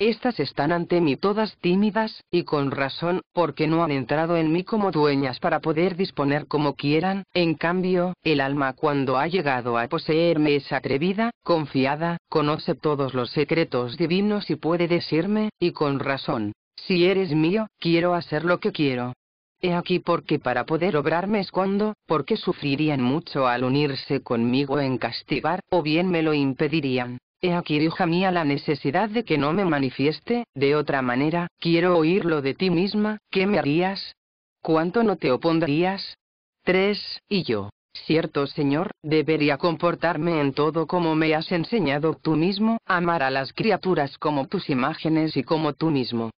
Estas están ante mí todas tímidas, y con razón, porque no han entrado en mí como dueñas para poder disponer como quieran, en cambio, el alma cuando ha llegado a poseerme es atrevida, confiada, conoce todos los secretos divinos y puede decirme, y con razón, si eres mío, quiero hacer lo que quiero. He aquí porque para poder obrarme me porque sufrirían mucho al unirse conmigo en castigar, o bien me lo impedirían. He aquí, hija mía, la necesidad de que no me manifieste, de otra manera, quiero oírlo de ti misma, ¿qué me harías? ¿Cuánto no te opondrías? 3. Y yo, cierto Señor, debería comportarme en todo como me has enseñado tú mismo, amar a las criaturas como tus imágenes y como tú mismo.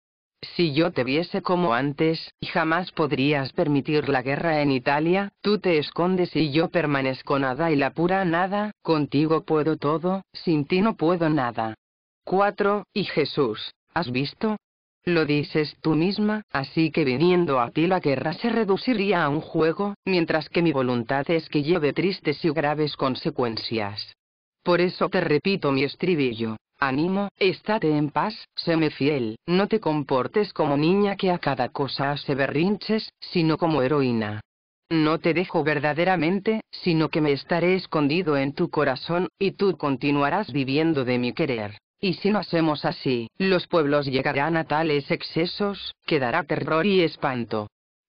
Si yo te viese como antes, jamás podrías permitir la guerra en Italia, tú te escondes y yo permanezco nada y la pura nada, contigo puedo todo, sin ti no puedo nada. 4. Y Jesús, ¿has visto? Lo dices tú misma, así que viniendo a ti la guerra se reduciría a un juego, mientras que mi voluntad es que lleve tristes y graves consecuencias. Por eso te repito mi estribillo, Ánimo, estate en paz, séme fiel, no te comportes como niña que a cada cosa hace berrinches, sino como heroína. No te dejo verdaderamente, sino que me estaré escondido en tu corazón, y tú continuarás viviendo de mi querer. Y si no hacemos así, los pueblos llegarán a tales excesos, que dará terror y espanto.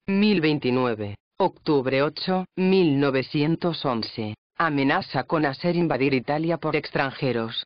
1029. Octubre 8, 1911. Amenaza con hacer invadir Italia por extranjeros.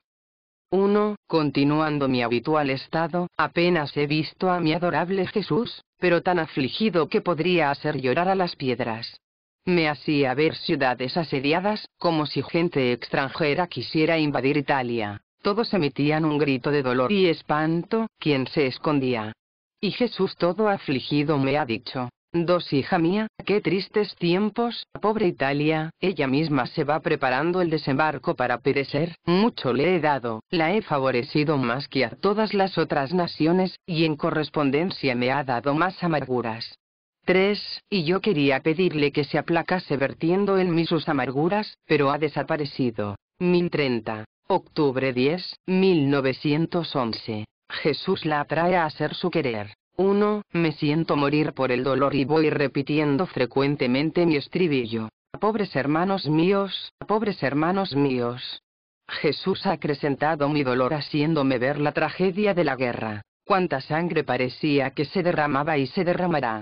1. Continuando mi habitual estado, apenas he visto a mi adorable Jesús, pero tan afligido que podría hacer llorar a las piedras. Me hacía ver ciudades asediadas, como si gente extranjera quisiera invadir Italia. Todos emitían un grito de dolor y espanto, quien se escondía. Y Jesús todo afligido me ha dicho, Dos hija mía, qué tristes tiempos, pobre Italia, ella misma se va preparando el desembarco para perecer, mucho le he dado, la he favorecido más que a todas las otras naciones, y en correspondencia me ha dado más amarguras. 3. Y yo quería pedirle que se aplacase vertiendo en mí sus amarguras, pero ha desaparecido. 1030. Octubre 10, 1911. Jesús la atrae a hacer su querer. 1. Me siento morir por el dolor y voy repitiendo frecuentemente mi estribillo. Pobres hermanos míos, pobres hermanos míos. Jesús ha acrecentado mi dolor haciéndome ver la tragedia de la guerra. Cuánta sangre parecía que se derramaba y se derramará.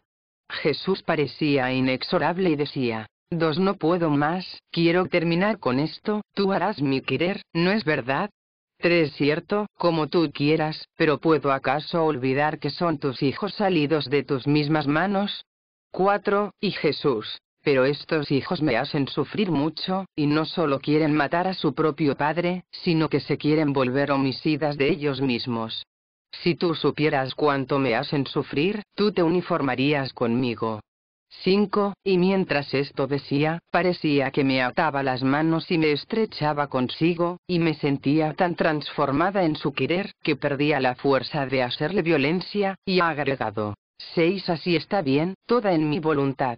Jesús parecía inexorable y decía, Dos no puedo más, quiero terminar con esto, tú harás mi querer, ¿no es verdad? Tres cierto, como tú quieras, pero ¿puedo acaso olvidar que son tus hijos salidos de tus mismas manos? 4. Y Jesús. Pero estos hijos me hacen sufrir mucho, y no solo quieren matar a su propio padre, sino que se quieren volver homicidas de ellos mismos. Si tú supieras cuánto me hacen sufrir, tú te uniformarías conmigo, 5, y mientras esto decía, parecía que me ataba las manos y me estrechaba consigo, y me sentía tan transformada en su querer, que perdía la fuerza de hacerle violencia, y ha agregado. 6. Así está bien, toda en mi voluntad.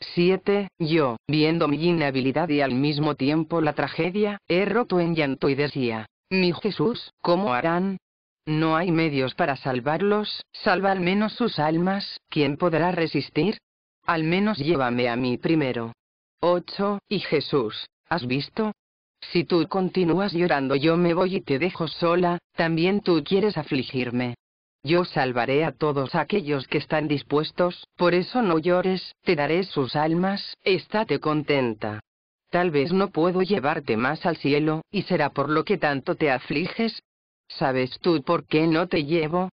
7. Yo, viendo mi inhabilidad y al mismo tiempo la tragedia, he roto en llanto y decía, mi Jesús, ¿cómo harán? No hay medios para salvarlos, salva al menos sus almas, ¿quién podrá resistir? Al menos llévame a mí primero. 8. Y Jesús, ¿has visto? Si tú continúas llorando yo me voy y te dejo sola, también tú quieres afligirme. Yo salvaré a todos aquellos que están dispuestos, por eso no llores, te daré sus almas, estate contenta. Tal vez no puedo llevarte más al cielo, y será por lo que tanto te afliges. ¿Sabes tú por qué no te llevo?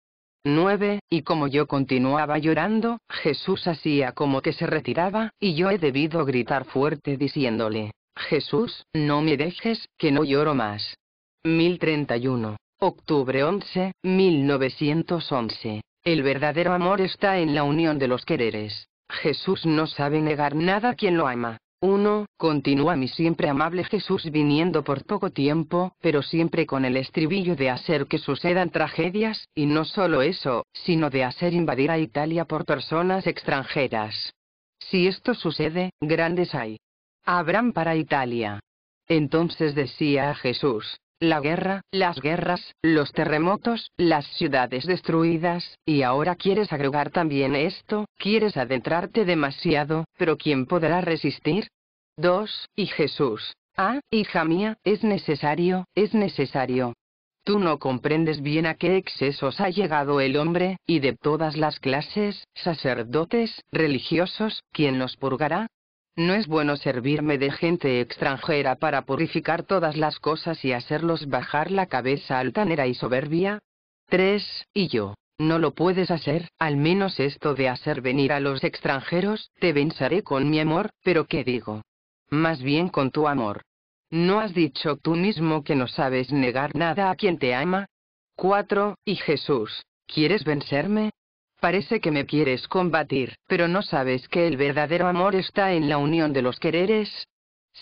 9. Y como yo continuaba llorando, Jesús hacía como que se retiraba, y yo he debido gritar fuerte diciéndole, Jesús, no me dejes, que no lloro más. 1031. Octubre 11, 1911. El verdadero amor está en la unión de los quereres. Jesús no sabe negar nada quien lo ama. 1. Continúa mi siempre amable Jesús viniendo por poco tiempo, pero siempre con el estribillo de hacer que sucedan tragedias, y no solo eso, sino de hacer invadir a Italia por personas extranjeras. Si esto sucede, grandes hay. Habrán para Italia. Entonces decía a Jesús, la guerra, las guerras, los terremotos, las ciudades destruidas, y ahora quieres agregar también esto, quieres adentrarte demasiado, pero ¿quién podrá resistir? 2. Y Jesús. Ah, hija mía, es necesario, es necesario. Tú no comprendes bien a qué excesos ha llegado el hombre, y de todas las clases, sacerdotes, religiosos, ¿quién los purgará? No es bueno servirme de gente extranjera para purificar todas las cosas y hacerlos bajar la cabeza altanera y soberbia. 3. Y yo, no lo puedes hacer, al menos esto de hacer venir a los extranjeros, te venceré con mi amor, pero ¿qué digo? Más bien con tu amor. ¿No has dicho tú mismo que no sabes negar nada a quien te ama? 4. Y Jesús, ¿quieres vencerme? Parece que me quieres combatir, pero no sabes que el verdadero amor está en la unión de los quereres.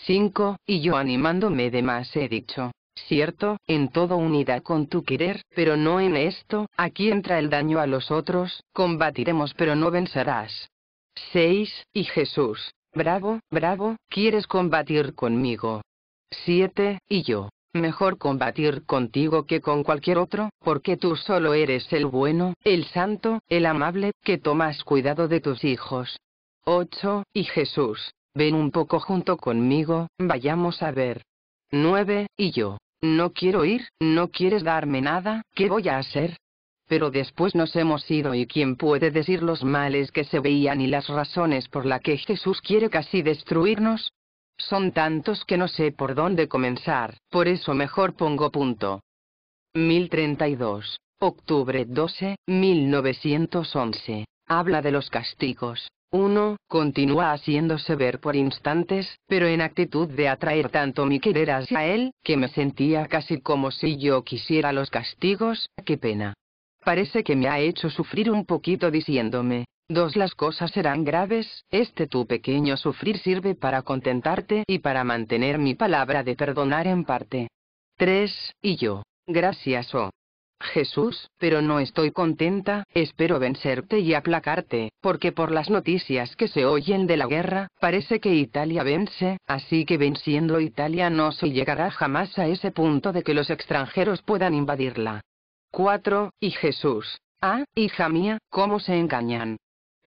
5. Y yo animándome de más he dicho, cierto, en todo unidad con tu querer, pero no en esto, aquí entra el daño a los otros, combatiremos pero no vencerás. 6. Y Jesús, bravo, bravo, quieres combatir conmigo. 7. Y yo, Mejor combatir contigo que con cualquier otro, porque tú solo eres el bueno, el santo, el amable, que tomas cuidado de tus hijos. 8. Y Jesús, ven un poco junto conmigo, vayamos a ver. 9. Y yo, no quiero ir, no quieres darme nada, ¿qué voy a hacer? Pero después nos hemos ido y quién puede decir los males que se veían y las razones por la que Jesús quiere casi destruirnos, son tantos que no sé por dónde comenzar, por eso mejor pongo punto. 1032. Octubre 12, 1911. Habla de los castigos. 1. Continúa haciéndose ver por instantes, pero en actitud de atraer tanto mi querer hacia él, que me sentía casi como si yo quisiera los castigos, qué pena. Parece que me ha hecho sufrir un poquito diciéndome, 2. Las cosas serán graves, este tu pequeño sufrir sirve para contentarte y para mantener mi palabra de perdonar en parte. 3. Y yo, gracias oh Jesús, pero no estoy contenta, espero vencerte y aplacarte, porque por las noticias que se oyen de la guerra, parece que Italia vence, así que venciendo Italia no se llegará jamás a ese punto de que los extranjeros puedan invadirla. 4. Y Jesús. Ah, hija mía, cómo se engañan.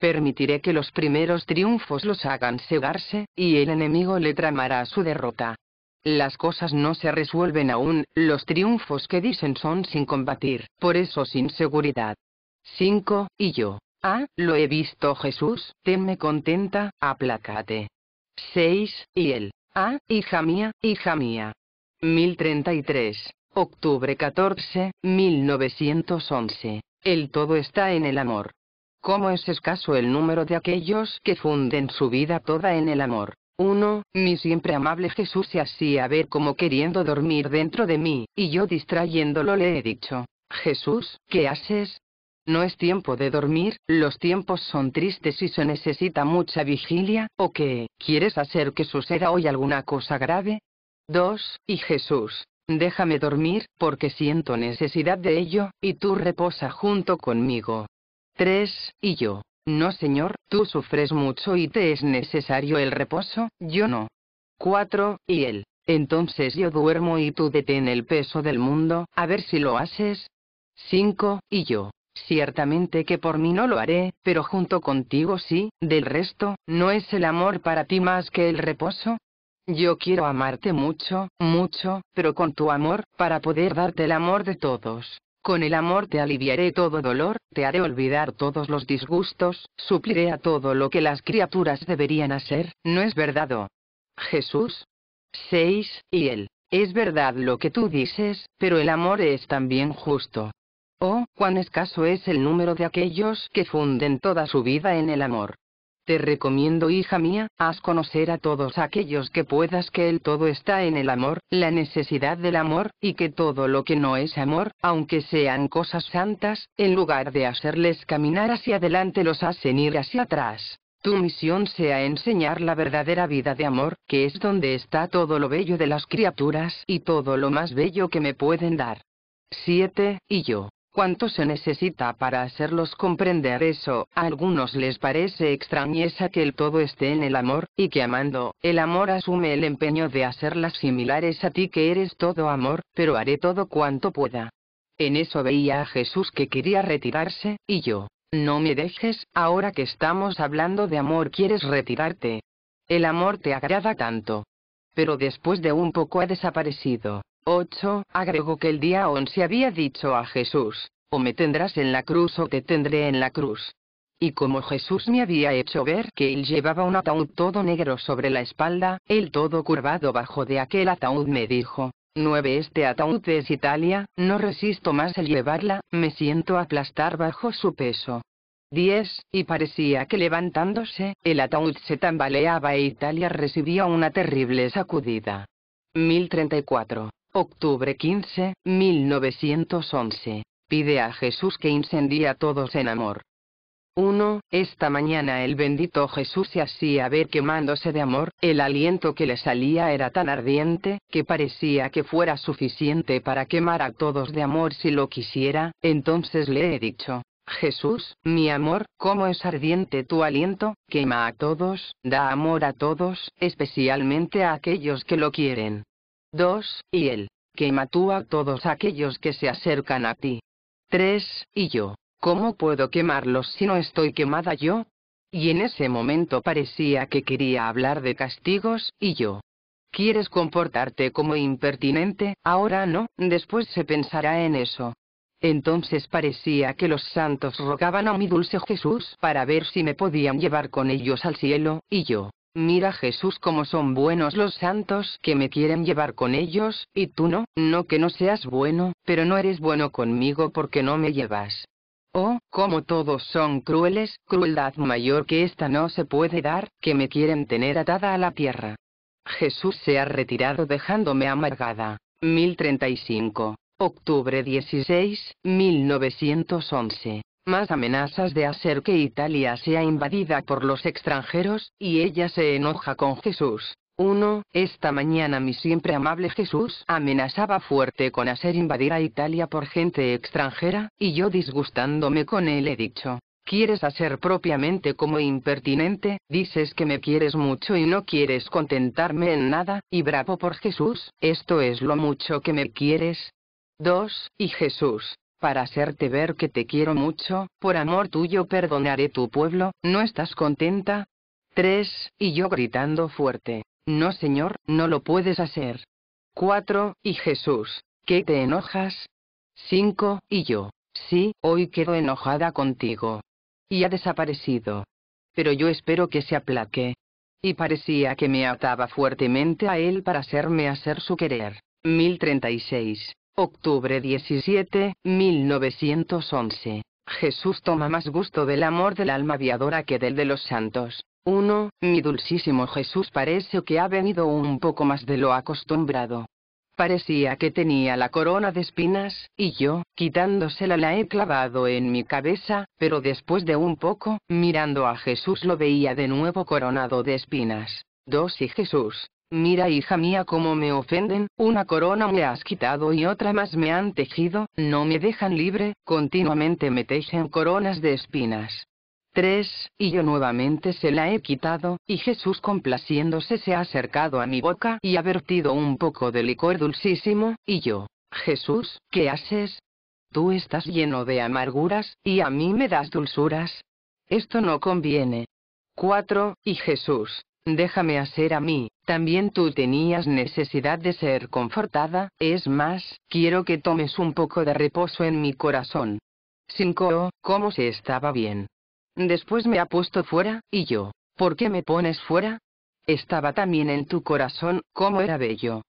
Permitiré que los primeros triunfos los hagan cegarse, y el enemigo le tramará su derrota. Las cosas no se resuelven aún, los triunfos que dicen son sin combatir, por eso sin seguridad. 5. Y yo. Ah, lo he visto Jesús, tenme contenta, aplácate. 6. Y él. Ah, hija mía, hija mía. 1033. Octubre 14, 1911. El todo está en el amor cómo es escaso el número de aquellos que funden su vida toda en el amor. 1. Mi siempre amable Jesús se hacía ver como queriendo dormir dentro de mí, y yo distrayéndolo le he dicho, Jesús, ¿qué haces? No es tiempo de dormir, los tiempos son tristes y se necesita mucha vigilia, ¿o qué? ¿Quieres hacer que suceda hoy alguna cosa grave? 2. Y Jesús, déjame dormir, porque siento necesidad de ello, y tú reposa junto conmigo. 3. Y yo. No señor, tú sufres mucho y te es necesario el reposo, yo no. 4. Y él. Entonces yo duermo y tú detén el peso del mundo, a ver si lo haces. 5. Y yo. Ciertamente que por mí no lo haré, pero junto contigo sí, del resto, ¿no es el amor para ti más que el reposo? Yo quiero amarte mucho, mucho, pero con tu amor, para poder darte el amor de todos. Con el amor te aliviaré todo dolor, te haré olvidar todos los disgustos, supliré a todo lo que las criaturas deberían hacer, ¿no es verdad? Oh? Jesús. 6. Y él. Es verdad lo que tú dices, pero el amor es también justo. Oh, cuán escaso es el número de aquellos que funden toda su vida en el amor. Te recomiendo, hija mía, haz conocer a todos aquellos que puedas que el todo está en el amor, la necesidad del amor, y que todo lo que no es amor, aunque sean cosas santas, en lugar de hacerles caminar hacia adelante los hacen ir hacia atrás. Tu misión sea enseñar la verdadera vida de amor, que es donde está todo lo bello de las criaturas y todo lo más bello que me pueden dar. 7. Y yo cuánto se necesita para hacerlos comprender eso. A algunos les parece extrañeza que el todo esté en el amor, y que amando, el amor asume el empeño de hacerlas similares a ti que eres todo amor, pero haré todo cuanto pueda. En eso veía a Jesús que quería retirarse, y yo, no me dejes, ahora que estamos hablando de amor quieres retirarte. El amor te agrada tanto. Pero después de un poco ha desaparecido. 8. Agregó que el día 11 había dicho a Jesús, o me tendrás en la cruz o te tendré en la cruz. Y como Jesús me había hecho ver que él llevaba un ataúd todo negro sobre la espalda, él todo curvado bajo de aquel ataúd me dijo, 9. Este ataúd es Italia, no resisto más el llevarla, me siento aplastar bajo su peso. 10. Y parecía que levantándose, el ataúd se tambaleaba e Italia recibía una terrible sacudida. 1034. Octubre 15, 1911. Pide a Jesús que incendie a todos en amor. 1. Esta mañana el bendito Jesús se hacía ver quemándose de amor, el aliento que le salía era tan ardiente, que parecía que fuera suficiente para quemar a todos de amor si lo quisiera, entonces le he dicho, Jesús, mi amor, cómo es ardiente tu aliento, quema a todos, da amor a todos, especialmente a aquellos que lo quieren. 2. Y él, que matúa a todos aquellos que se acercan a ti. 3. Y yo, ¿cómo puedo quemarlos si no estoy quemada yo? Y en ese momento parecía que quería hablar de castigos, y yo. ¿Quieres comportarte como impertinente? Ahora no, después se pensará en eso. Entonces parecía que los santos rogaban a mi dulce Jesús para ver si me podían llevar con ellos al cielo, y yo, Mira Jesús cómo son buenos los santos que me quieren llevar con ellos, y tú no, no que no seas bueno, pero no eres bueno conmigo porque no me llevas. Oh, cómo todos son crueles, crueldad mayor que esta no se puede dar, que me quieren tener atada a la tierra. Jesús se ha retirado dejándome amargada. 1035. Octubre 16, 1911 más amenazas de hacer que Italia sea invadida por los extranjeros, y ella se enoja con Jesús. 1. Esta mañana mi siempre amable Jesús amenazaba fuerte con hacer invadir a Italia por gente extranjera, y yo disgustándome con él he dicho, quieres hacer propiamente como impertinente, dices que me quieres mucho y no quieres contentarme en nada, y bravo por Jesús, esto es lo mucho que me quieres. 2. Y Jesús, para hacerte ver que te quiero mucho, por amor tuyo perdonaré tu pueblo, ¿no estás contenta? 3. Y yo gritando fuerte, no Señor, no lo puedes hacer. 4. Y Jesús, ¿qué te enojas? 5. Y yo, sí, hoy quedo enojada contigo. Y ha desaparecido. Pero yo espero que se aplaque. Y parecía que me ataba fuertemente a él para hacerme hacer su querer. 1036. Octubre 17, 1911. Jesús toma más gusto del amor del alma viadora que del de los santos. 1. Mi dulcísimo Jesús parece que ha venido un poco más de lo acostumbrado. Parecía que tenía la corona de espinas, y yo, quitándosela la he clavado en mi cabeza, pero después de un poco, mirando a Jesús lo veía de nuevo coronado de espinas. 2. Y Jesús, Mira hija mía cómo me ofenden, una corona me has quitado y otra más me han tejido, no me dejan libre, continuamente me tejen coronas de espinas. 3. Y yo nuevamente se la he quitado, y Jesús complaciéndose se ha acercado a mi boca y ha vertido un poco de licor dulcísimo, y yo, Jesús, ¿qué haces? Tú estás lleno de amarguras, y a mí me das dulzuras. Esto no conviene. 4. Y Jesús, Déjame hacer a mí, también tú tenías necesidad de ser confortada, es más, quiero que tomes un poco de reposo en mi corazón. 5. ¿cómo se estaba bien? Después me ha puesto fuera, y yo, ¿por qué me pones fuera? Estaba también en tu corazón, ¿cómo era bello?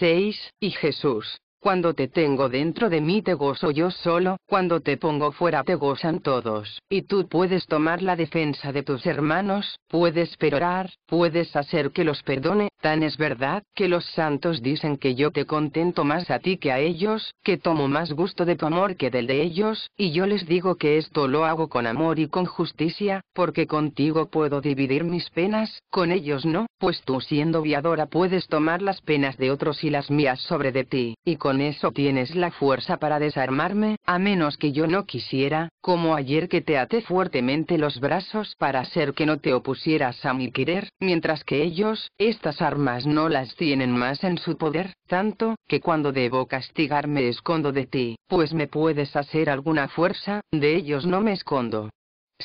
6. Y Jesús, cuando te tengo dentro de mí te gozo yo solo, cuando te pongo fuera te gozan todos, y tú puedes tomar la defensa de tus hermanos, puedes perorar, puedes hacer que los perdone, tan es verdad que los santos dicen que yo te contento más a ti que a ellos, que tomo más gusto de tu amor que del de ellos, y yo les digo que esto lo hago con amor y con justicia, porque contigo puedo dividir mis penas, con ellos no, pues tú siendo viadora puedes tomar las penas de otros y las mías sobre de ti, y con eso tienes la fuerza para desarmarme, a menos que yo no quisiera, como ayer que te até fuertemente los brazos para hacer que no te opusieras a mi querer, mientras que ellos, estas armas no las tienen más en su poder, tanto, que cuando debo castigarme escondo de ti, pues me puedes hacer alguna fuerza, de ellos no me escondo.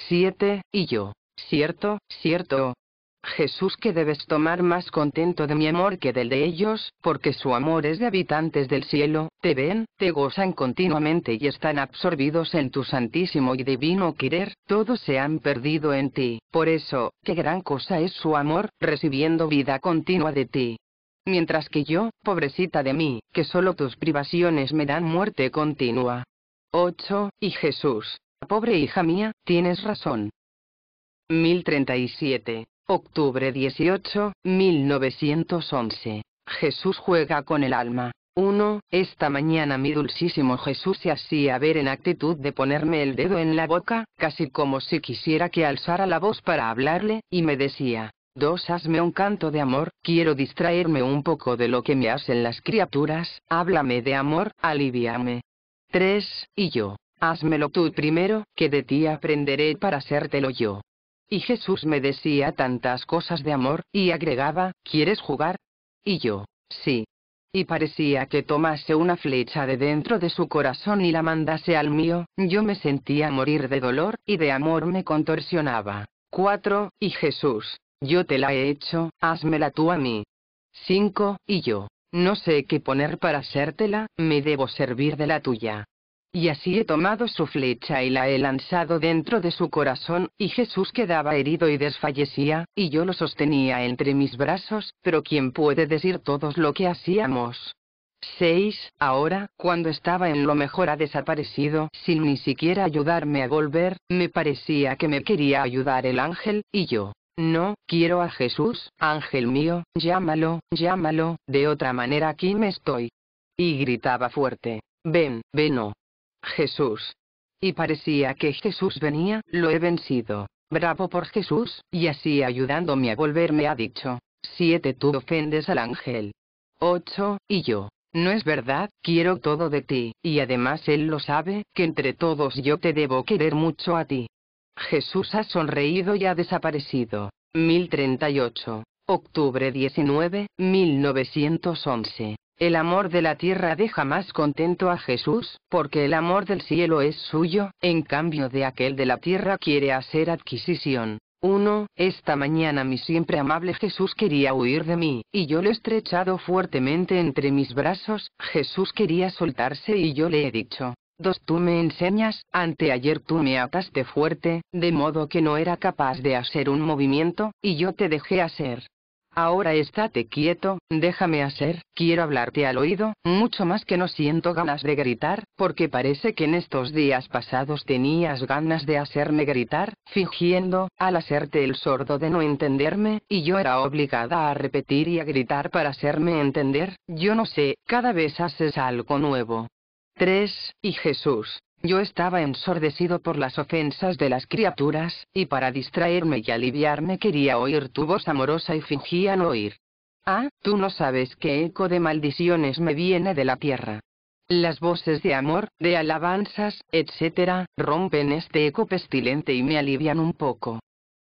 7. Y yo. Cierto, cierto, Jesús que debes tomar más contento de mi amor que del de ellos, porque su amor es de habitantes del cielo, te ven, te gozan continuamente y están absorbidos en tu santísimo y divino querer, todos se han perdido en ti, por eso, qué gran cosa es su amor, recibiendo vida continua de ti. Mientras que yo, pobrecita de mí, que solo tus privaciones me dan muerte continua. 8. Y Jesús, pobre hija mía, tienes razón. 1037 Octubre 18, 1911. Jesús juega con el alma. 1. Esta mañana mi dulcísimo Jesús se hacía ver en actitud de ponerme el dedo en la boca, casi como si quisiera que alzara la voz para hablarle, y me decía, 2. Hazme un canto de amor, quiero distraerme un poco de lo que me hacen las criaturas, háblame de amor, aliviame. 3. Y yo, Hazmelo tú primero, que de ti aprenderé para hacértelo yo. Y Jesús me decía tantas cosas de amor, y agregaba, ¿quieres jugar? Y yo, sí. Y parecía que tomase una flecha de dentro de su corazón y la mandase al mío, yo me sentía morir de dolor, y de amor me contorsionaba. 4. Y Jesús, yo te la he hecho, házmela tú a mí. 5. Y yo, no sé qué poner para hacértela, me debo servir de la tuya. Y así he tomado su flecha y la he lanzado dentro de su corazón, y Jesús quedaba herido y desfallecía, y yo lo sostenía entre mis brazos, pero ¿quién puede decir todos lo que hacíamos? 6. Ahora, cuando estaba en lo mejor ha desaparecido, sin ni siquiera ayudarme a volver, me parecía que me quería ayudar el ángel, y yo. No, quiero a Jesús, ángel mío, llámalo, llámalo, de otra manera aquí me estoy. Y gritaba fuerte. Ven, ven, no. Oh, Jesús. Y parecía que Jesús venía, lo he vencido. Bravo por Jesús, y así ayudándome a volverme ha dicho. siete Tú ofendes al ángel. Ocho, Y yo. No es verdad, quiero todo de ti, y además él lo sabe, que entre todos yo te debo querer mucho a ti. Jesús ha sonreído y ha desaparecido. 1038. Octubre 19, 1911. El amor de la tierra deja más contento a Jesús, porque el amor del cielo es suyo, en cambio de aquel de la tierra quiere hacer adquisición. 1. Esta mañana mi siempre amable Jesús quería huir de mí, y yo lo he estrechado fuertemente entre mis brazos, Jesús quería soltarse y yo le he dicho. 2. Tú me enseñas, anteayer tú me ataste fuerte, de modo que no era capaz de hacer un movimiento, y yo te dejé hacer. Ahora estate quieto, déjame hacer, quiero hablarte al oído, mucho más que no siento ganas de gritar, porque parece que en estos días pasados tenías ganas de hacerme gritar, fingiendo, al hacerte el sordo de no entenderme, y yo era obligada a repetir y a gritar para hacerme entender, yo no sé, cada vez haces algo nuevo. 3. Y Jesús, yo estaba ensordecido por las ofensas de las criaturas, y para distraerme y aliviarme quería oír tu voz amorosa y fingía no oír. Ah, tú no sabes qué eco de maldiciones me viene de la tierra. Las voces de amor, de alabanzas, etc., rompen este eco pestilente y me alivian un poco.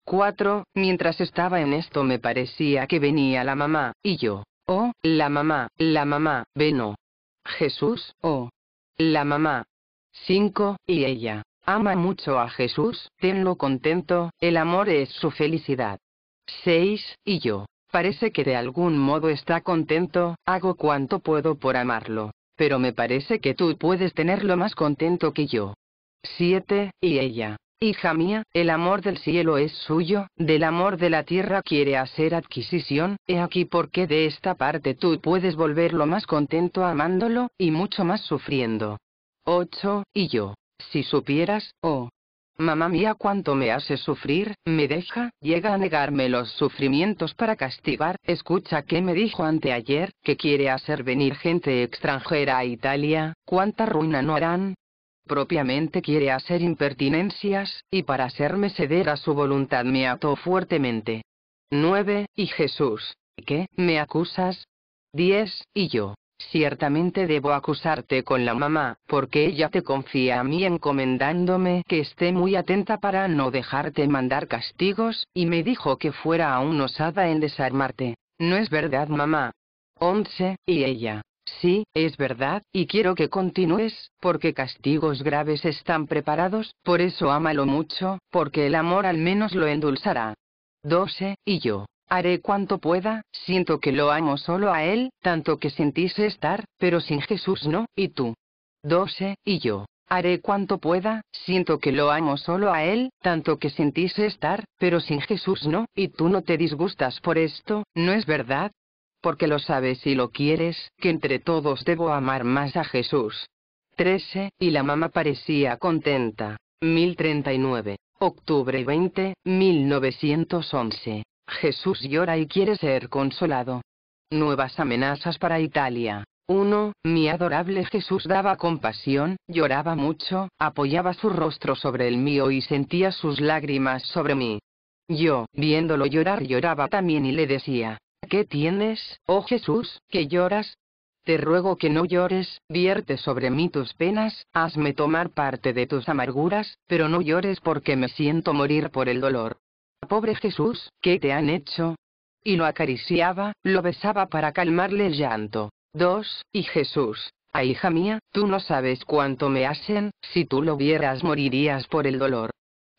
4. Mientras estaba en esto me parecía que venía la mamá, y yo, oh, la mamá, la mamá, veno. Jesús, oh. La mamá, 5. Y ella. Ama mucho a Jesús, tenlo contento, el amor es su felicidad. 6. Y yo. Parece que de algún modo está contento, hago cuanto puedo por amarlo. Pero me parece que tú puedes tenerlo más contento que yo. 7. Y ella. Hija mía, el amor del cielo es suyo, del amor de la tierra quiere hacer adquisición, he aquí porque de esta parte tú puedes volverlo más contento amándolo, y mucho más sufriendo. 8, y yo, si supieras, oh, Mamá mía, cuánto me hace sufrir, me deja, llega a negarme los sufrimientos para castigar. Escucha que me dijo anteayer, que quiere hacer venir gente extranjera a Italia, cuánta ruina no harán. Propiamente quiere hacer impertinencias, y para hacerme ceder a su voluntad me ató fuertemente. 9. Y Jesús, ¿qué? ¿Me acusas? 10. Y yo, Ciertamente debo acusarte con la mamá, porque ella te confía a mí encomendándome que esté muy atenta para no dejarte mandar castigos, y me dijo que fuera aún osada en desarmarte. ¿No es verdad, mamá? 11. Y ella. Sí, es verdad, y quiero que continúes, porque castigos graves están preparados, por eso ámalo mucho, porque el amor al menos lo endulzará. 12. Y yo. Haré cuanto pueda, siento que lo amo solo a él, tanto que sentís estar, pero sin Jesús no, y tú. 12, y yo. Haré cuanto pueda, siento que lo amo solo a él, tanto que sentís estar, pero sin Jesús no, y tú no te disgustas por esto, ¿no es verdad? Porque lo sabes y lo quieres, que entre todos debo amar más a Jesús. 13, y la mamá parecía contenta. 1039, octubre 20, 1911. Jesús llora y quiere ser consolado. Nuevas amenazas para Italia. 1. Mi adorable Jesús daba compasión, lloraba mucho, apoyaba su rostro sobre el mío y sentía sus lágrimas sobre mí. Yo, viéndolo llorar, lloraba también y le decía, ¿qué tienes, oh Jesús, que lloras? Te ruego que no llores, vierte sobre mí tus penas, hazme tomar parte de tus amarguras, pero no llores porque me siento morir por el dolor. Pobre Jesús, ¿qué te han hecho? Y lo acariciaba, lo besaba para calmarle el llanto. 2. Y Jesús, ah hija mía, tú no sabes cuánto me hacen, si tú lo vieras morirías por el dolor.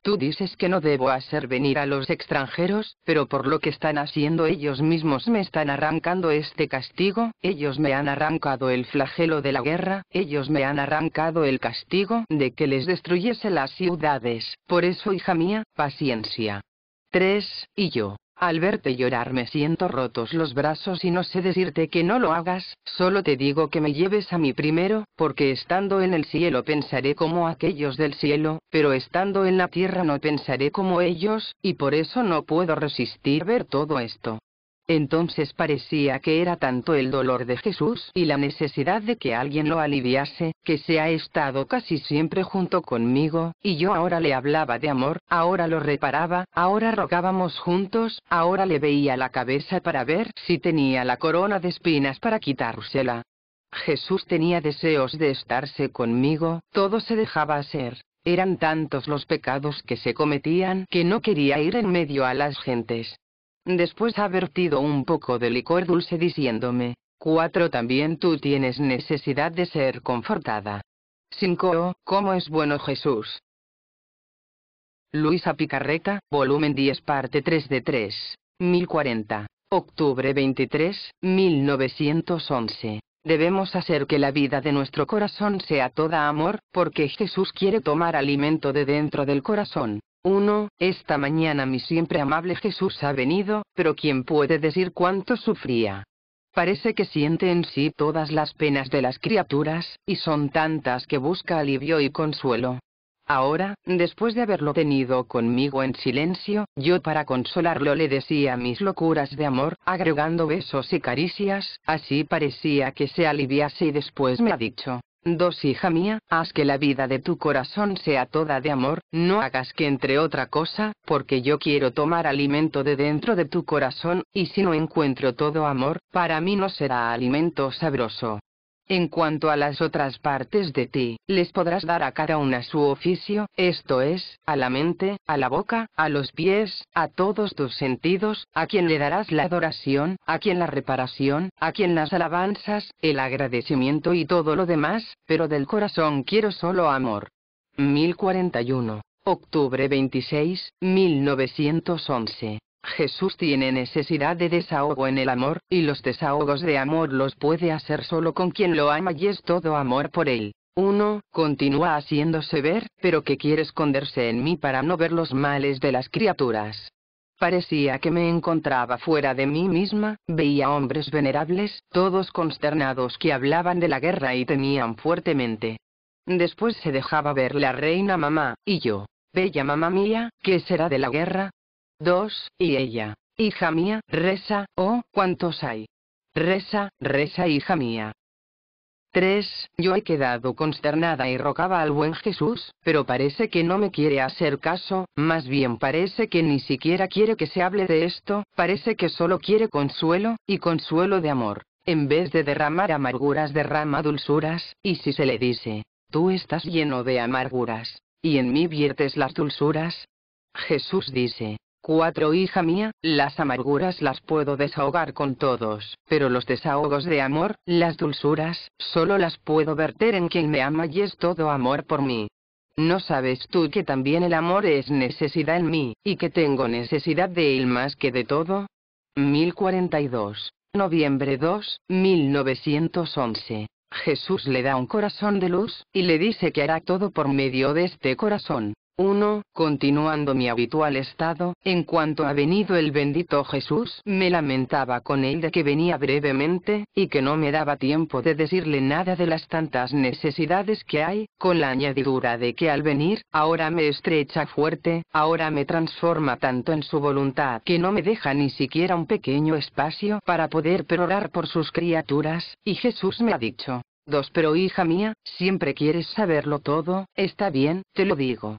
Tú dices que no debo hacer venir a los extranjeros, pero por lo que están haciendo ellos mismos me están arrancando este castigo, ellos me han arrancado el flagelo de la guerra, ellos me han arrancado el castigo de que les destruyese las ciudades. Por eso, hija mía, paciencia. 3, y yo, al verte llorar me siento rotos los brazos y no sé decirte que no lo hagas, solo te digo que me lleves a mí primero, porque estando en el cielo pensaré como aquellos del cielo, pero estando en la tierra no pensaré como ellos, y por eso no puedo resistir ver todo esto. Entonces parecía que era tanto el dolor de Jesús y la necesidad de que alguien lo aliviase, que se ha estado casi siempre junto conmigo, y yo ahora le hablaba de amor, ahora lo reparaba, ahora rogábamos juntos, ahora le veía la cabeza para ver si tenía la corona de espinas para quitársela. Jesús tenía deseos de estarse conmigo, todo se dejaba hacer. Eran tantos los pecados que se cometían que no quería ir en medio a las gentes. Después ha vertido un poco de licor dulce diciéndome, 4. También tú tienes necesidad de ser confortada. 5. Oh, ¿Cómo es bueno Jesús? Luisa Picarreta, volumen 10, parte 3 de 3, 1040, octubre 23, 1911. Debemos hacer que la vida de nuestro corazón sea toda amor, porque Jesús quiere tomar alimento de dentro del corazón. 1. Esta mañana mi siempre amable Jesús ha venido, pero ¿quién puede decir cuánto sufría? Parece que siente en sí todas las penas de las criaturas, y son tantas que busca alivio y consuelo. Ahora, después de haberlo tenido conmigo en silencio, yo para consolarlo le decía mis locuras de amor, agregando besos y caricias, así parecía que se aliviase y después me ha dicho, Dos hija mía, haz que la vida de tu corazón sea toda de amor, no hagas que entre otra cosa, porque yo quiero tomar alimento de dentro de tu corazón, y si no encuentro todo amor, para mí no será alimento sabroso. En cuanto a las otras partes de ti, les podrás dar a cada una su oficio, esto es, a la mente, a la boca, a los pies, a todos tus sentidos, a quien le darás la adoración, a quien la reparación, a quien las alabanzas, el agradecimiento y todo lo demás, pero del corazón quiero solo amor. 1041. Octubre 26, 1911. Jesús tiene necesidad de desahogo en el amor, y los desahogos de amor los puede hacer solo con quien lo ama y es todo amor por él. Uno, Continúa haciéndose ver, pero que quiere esconderse en mí para no ver los males de las criaturas. Parecía que me encontraba fuera de mí misma, veía hombres venerables, todos consternados que hablaban de la guerra y temían fuertemente. Después se dejaba ver la reina mamá, y yo, bella mamá mía, ¿qué será de la guerra? 2, y ella. Hija mía, reza, oh, ¿cuántos hay? Reza, reza, hija mía. 3. Yo he quedado consternada y rocaba al buen Jesús, pero parece que no me quiere hacer caso, más bien parece que ni siquiera quiere que se hable de esto, parece que solo quiere consuelo, y consuelo de amor. En vez de derramar amarguras, derrama dulzuras, y si se le dice, tú estás lleno de amarguras, y en mí viertes las dulzuras. Jesús dice, Cuatro Hija mía, las amarguras las puedo desahogar con todos, pero los desahogos de amor, las dulzuras, solo las puedo verter en quien me ama y es todo amor por mí. ¿No sabes tú que también el amor es necesidad en mí, y que tengo necesidad de él más que de todo? 1042. Noviembre 2, 1911. Jesús le da un corazón de luz, y le dice que hará todo por medio de este corazón. 1. Continuando mi habitual estado, en cuanto ha venido el bendito Jesús, me lamentaba con él de que venía brevemente, y que no me daba tiempo de decirle nada de las tantas necesidades que hay, con la añadidura de que al venir, ahora me estrecha fuerte, ahora me transforma tanto en su voluntad que no me deja ni siquiera un pequeño espacio para poder perorar por sus criaturas, y Jesús me ha dicho. 2. Pero hija mía, siempre quieres saberlo todo, está bien, te lo digo,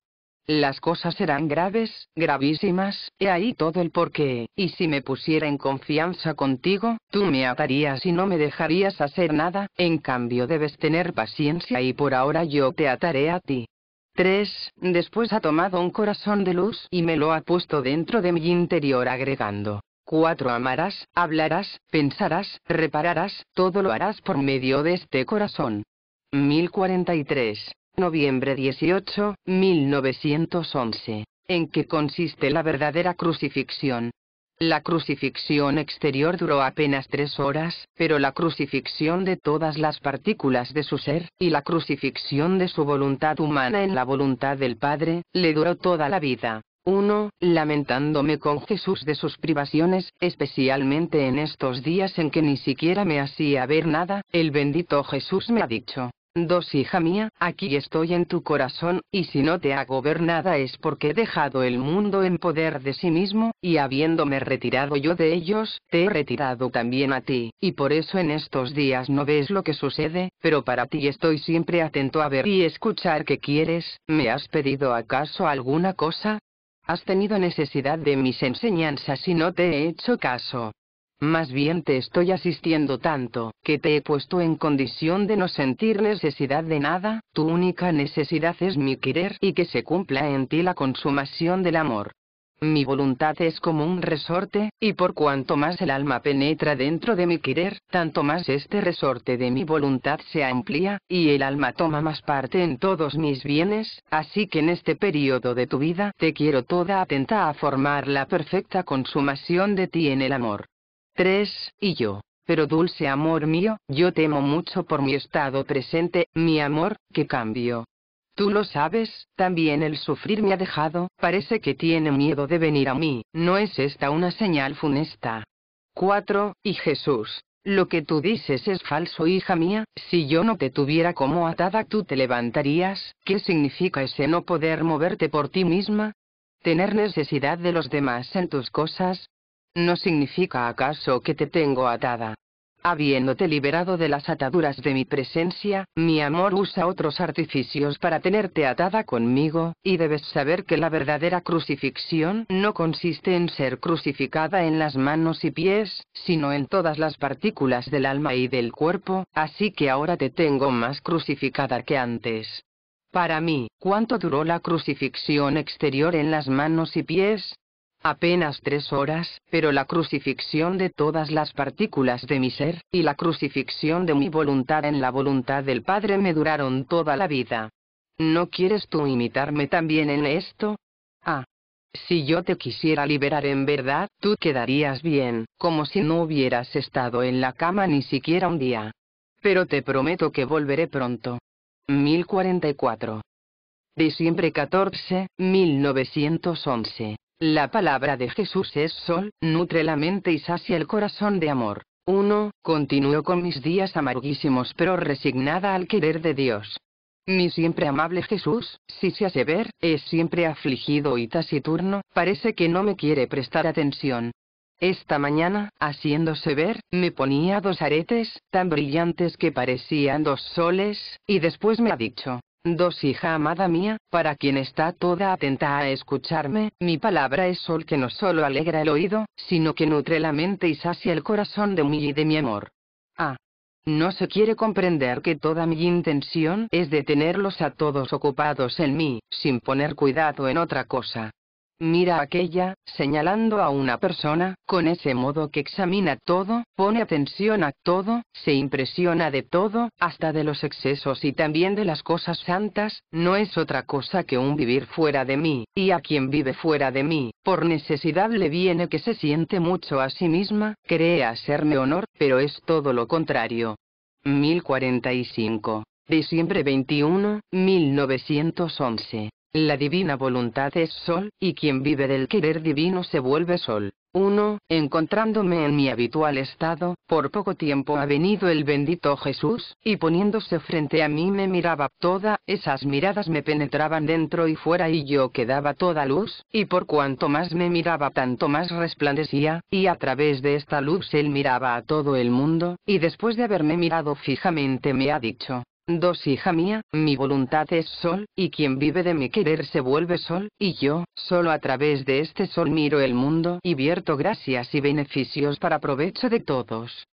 las cosas serán graves, gravísimas, he ahí todo el porqué, y si me pusiera en confianza contigo, tú me atarías y no me dejarías hacer nada, en cambio debes tener paciencia y por ahora yo te ataré a ti. 3. Después ha tomado un corazón de luz y me lo ha puesto dentro de mi interior agregando. 4. Amarás, hablarás, pensarás, repararás, todo lo harás por medio de este corazón. 1043. Noviembre 18, 1911. ¿En qué consiste la verdadera crucifixión? La crucifixión exterior duró apenas tres horas, pero la crucifixión de todas las partículas de su ser, y la crucifixión de su voluntad humana en la voluntad del Padre, le duró toda la vida. Uno, Lamentándome con Jesús de sus privaciones, especialmente en estos días en que ni siquiera me hacía ver nada, el bendito Jesús me ha dicho, Dos hija mía, aquí estoy en tu corazón, y si no te hago ver nada es porque he dejado el mundo en poder de sí mismo, y habiéndome retirado yo de ellos, te he retirado también a ti, y por eso en estos días no ves lo que sucede, pero para ti estoy siempre atento a ver y escuchar qué quieres, ¿me has pedido acaso alguna cosa? Has tenido necesidad de mis enseñanzas y no te he hecho caso. Más bien te estoy asistiendo tanto, que te he puesto en condición de no sentir necesidad de nada, tu única necesidad es mi querer y que se cumpla en ti la consumación del amor. Mi voluntad es como un resorte, y por cuanto más el alma penetra dentro de mi querer, tanto más este resorte de mi voluntad se amplía, y el alma toma más parte en todos mis bienes, así que en este periodo de tu vida te quiero toda atenta a formar la perfecta consumación de ti en el amor. 3. Y yo. Pero dulce amor mío, yo temo mucho por mi estado presente, mi amor, que cambio. Tú lo sabes, también el sufrir me ha dejado, parece que tiene miedo de venir a mí, ¿no es esta una señal funesta? 4. Y Jesús. Lo que tú dices es falso, hija mía, si yo no te tuviera como atada tú te levantarías, ¿qué significa ese no poder moverte por ti misma? Tener necesidad de los demás en tus cosas, ¿No significa acaso que te tengo atada? Habiéndote liberado de las ataduras de mi presencia, mi amor usa otros artificios para tenerte atada conmigo, y debes saber que la verdadera crucifixión no consiste en ser crucificada en las manos y pies, sino en todas las partículas del alma y del cuerpo, así que ahora te tengo más crucificada que antes. Para mí, ¿cuánto duró la crucifixión exterior en las manos y pies? apenas tres horas, pero la crucifixión de todas las partículas de mi ser, y la crucifixión de mi voluntad en la voluntad del Padre me duraron toda la vida. ¿No quieres tú imitarme también en esto? Ah. Si yo te quisiera liberar en verdad, tú quedarías bien, como si no hubieras estado en la cama ni siquiera un día. Pero te prometo que volveré pronto. 1044. Diciembre 14, 1911. La palabra de Jesús es sol, nutre la mente y sacia el corazón de amor. 1. Continúo con mis días amarguísimos pero resignada al querer de Dios. Mi siempre amable Jesús, si se hace ver, es siempre afligido y taciturno, parece que no me quiere prestar atención. Esta mañana, haciéndose ver, me ponía dos aretes, tan brillantes que parecían dos soles, y después me ha dicho, Dos hija amada mía, para quien está toda atenta a escucharme, mi palabra es sol que no solo alegra el oído, sino que nutre la mente y sacia el corazón de mí y de mi amor. Ah. No se quiere comprender que toda mi intención es de tenerlos a todos ocupados en mí, sin poner cuidado en otra cosa. Mira aquella, señalando a una persona, con ese modo que examina todo, pone atención a todo, se impresiona de todo, hasta de los excesos y también de las cosas santas, no es otra cosa que un vivir fuera de mí, y a quien vive fuera de mí, por necesidad le viene que se siente mucho a sí misma, cree hacerme honor, pero es todo lo contrario. 1045. Diciembre 21, 1911. La divina voluntad es sol, y quien vive del querer divino se vuelve sol. 1. Encontrándome en mi habitual estado, por poco tiempo ha venido el bendito Jesús, y poniéndose frente a mí me miraba toda, esas miradas me penetraban dentro y fuera y yo quedaba toda luz, y por cuanto más me miraba tanto más resplandecía, y a través de esta luz él miraba a todo el mundo, y después de haberme mirado fijamente me ha dicho, Dos hija mía, mi voluntad es sol, y quien vive de mi querer se vuelve sol, y yo, solo a través de este sol miro el mundo y vierto gracias y beneficios para provecho de todos.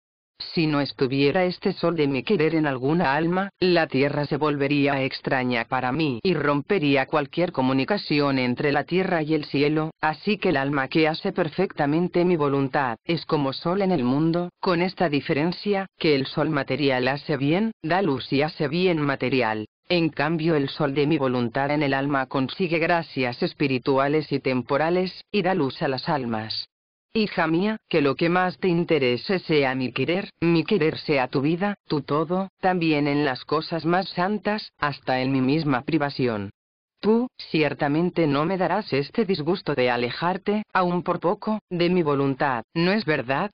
Si no estuviera este sol de mi querer en alguna alma, la tierra se volvería extraña para mí y rompería cualquier comunicación entre la tierra y el cielo, así que el alma que hace perfectamente mi voluntad, es como sol en el mundo, con esta diferencia, que el sol material hace bien, da luz y hace bien material. En cambio el sol de mi voluntad en el alma consigue gracias espirituales y temporales, y da luz a las almas. Hija mía, que lo que más te interese sea mi querer, mi querer sea tu vida, tu todo, también en las cosas más santas, hasta en mi misma privación. Tú, ciertamente no me darás este disgusto de alejarte, aun por poco, de mi voluntad, ¿no es verdad?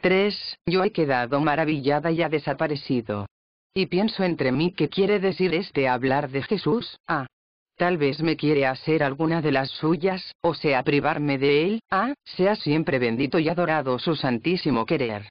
3. Yo he quedado maravillada y ha desaparecido. Y pienso entre mí qué quiere decir este hablar de Jesús, ah, Tal vez me quiere hacer alguna de las suyas, o sea privarme de él, ah, sea siempre bendito y adorado su santísimo querer.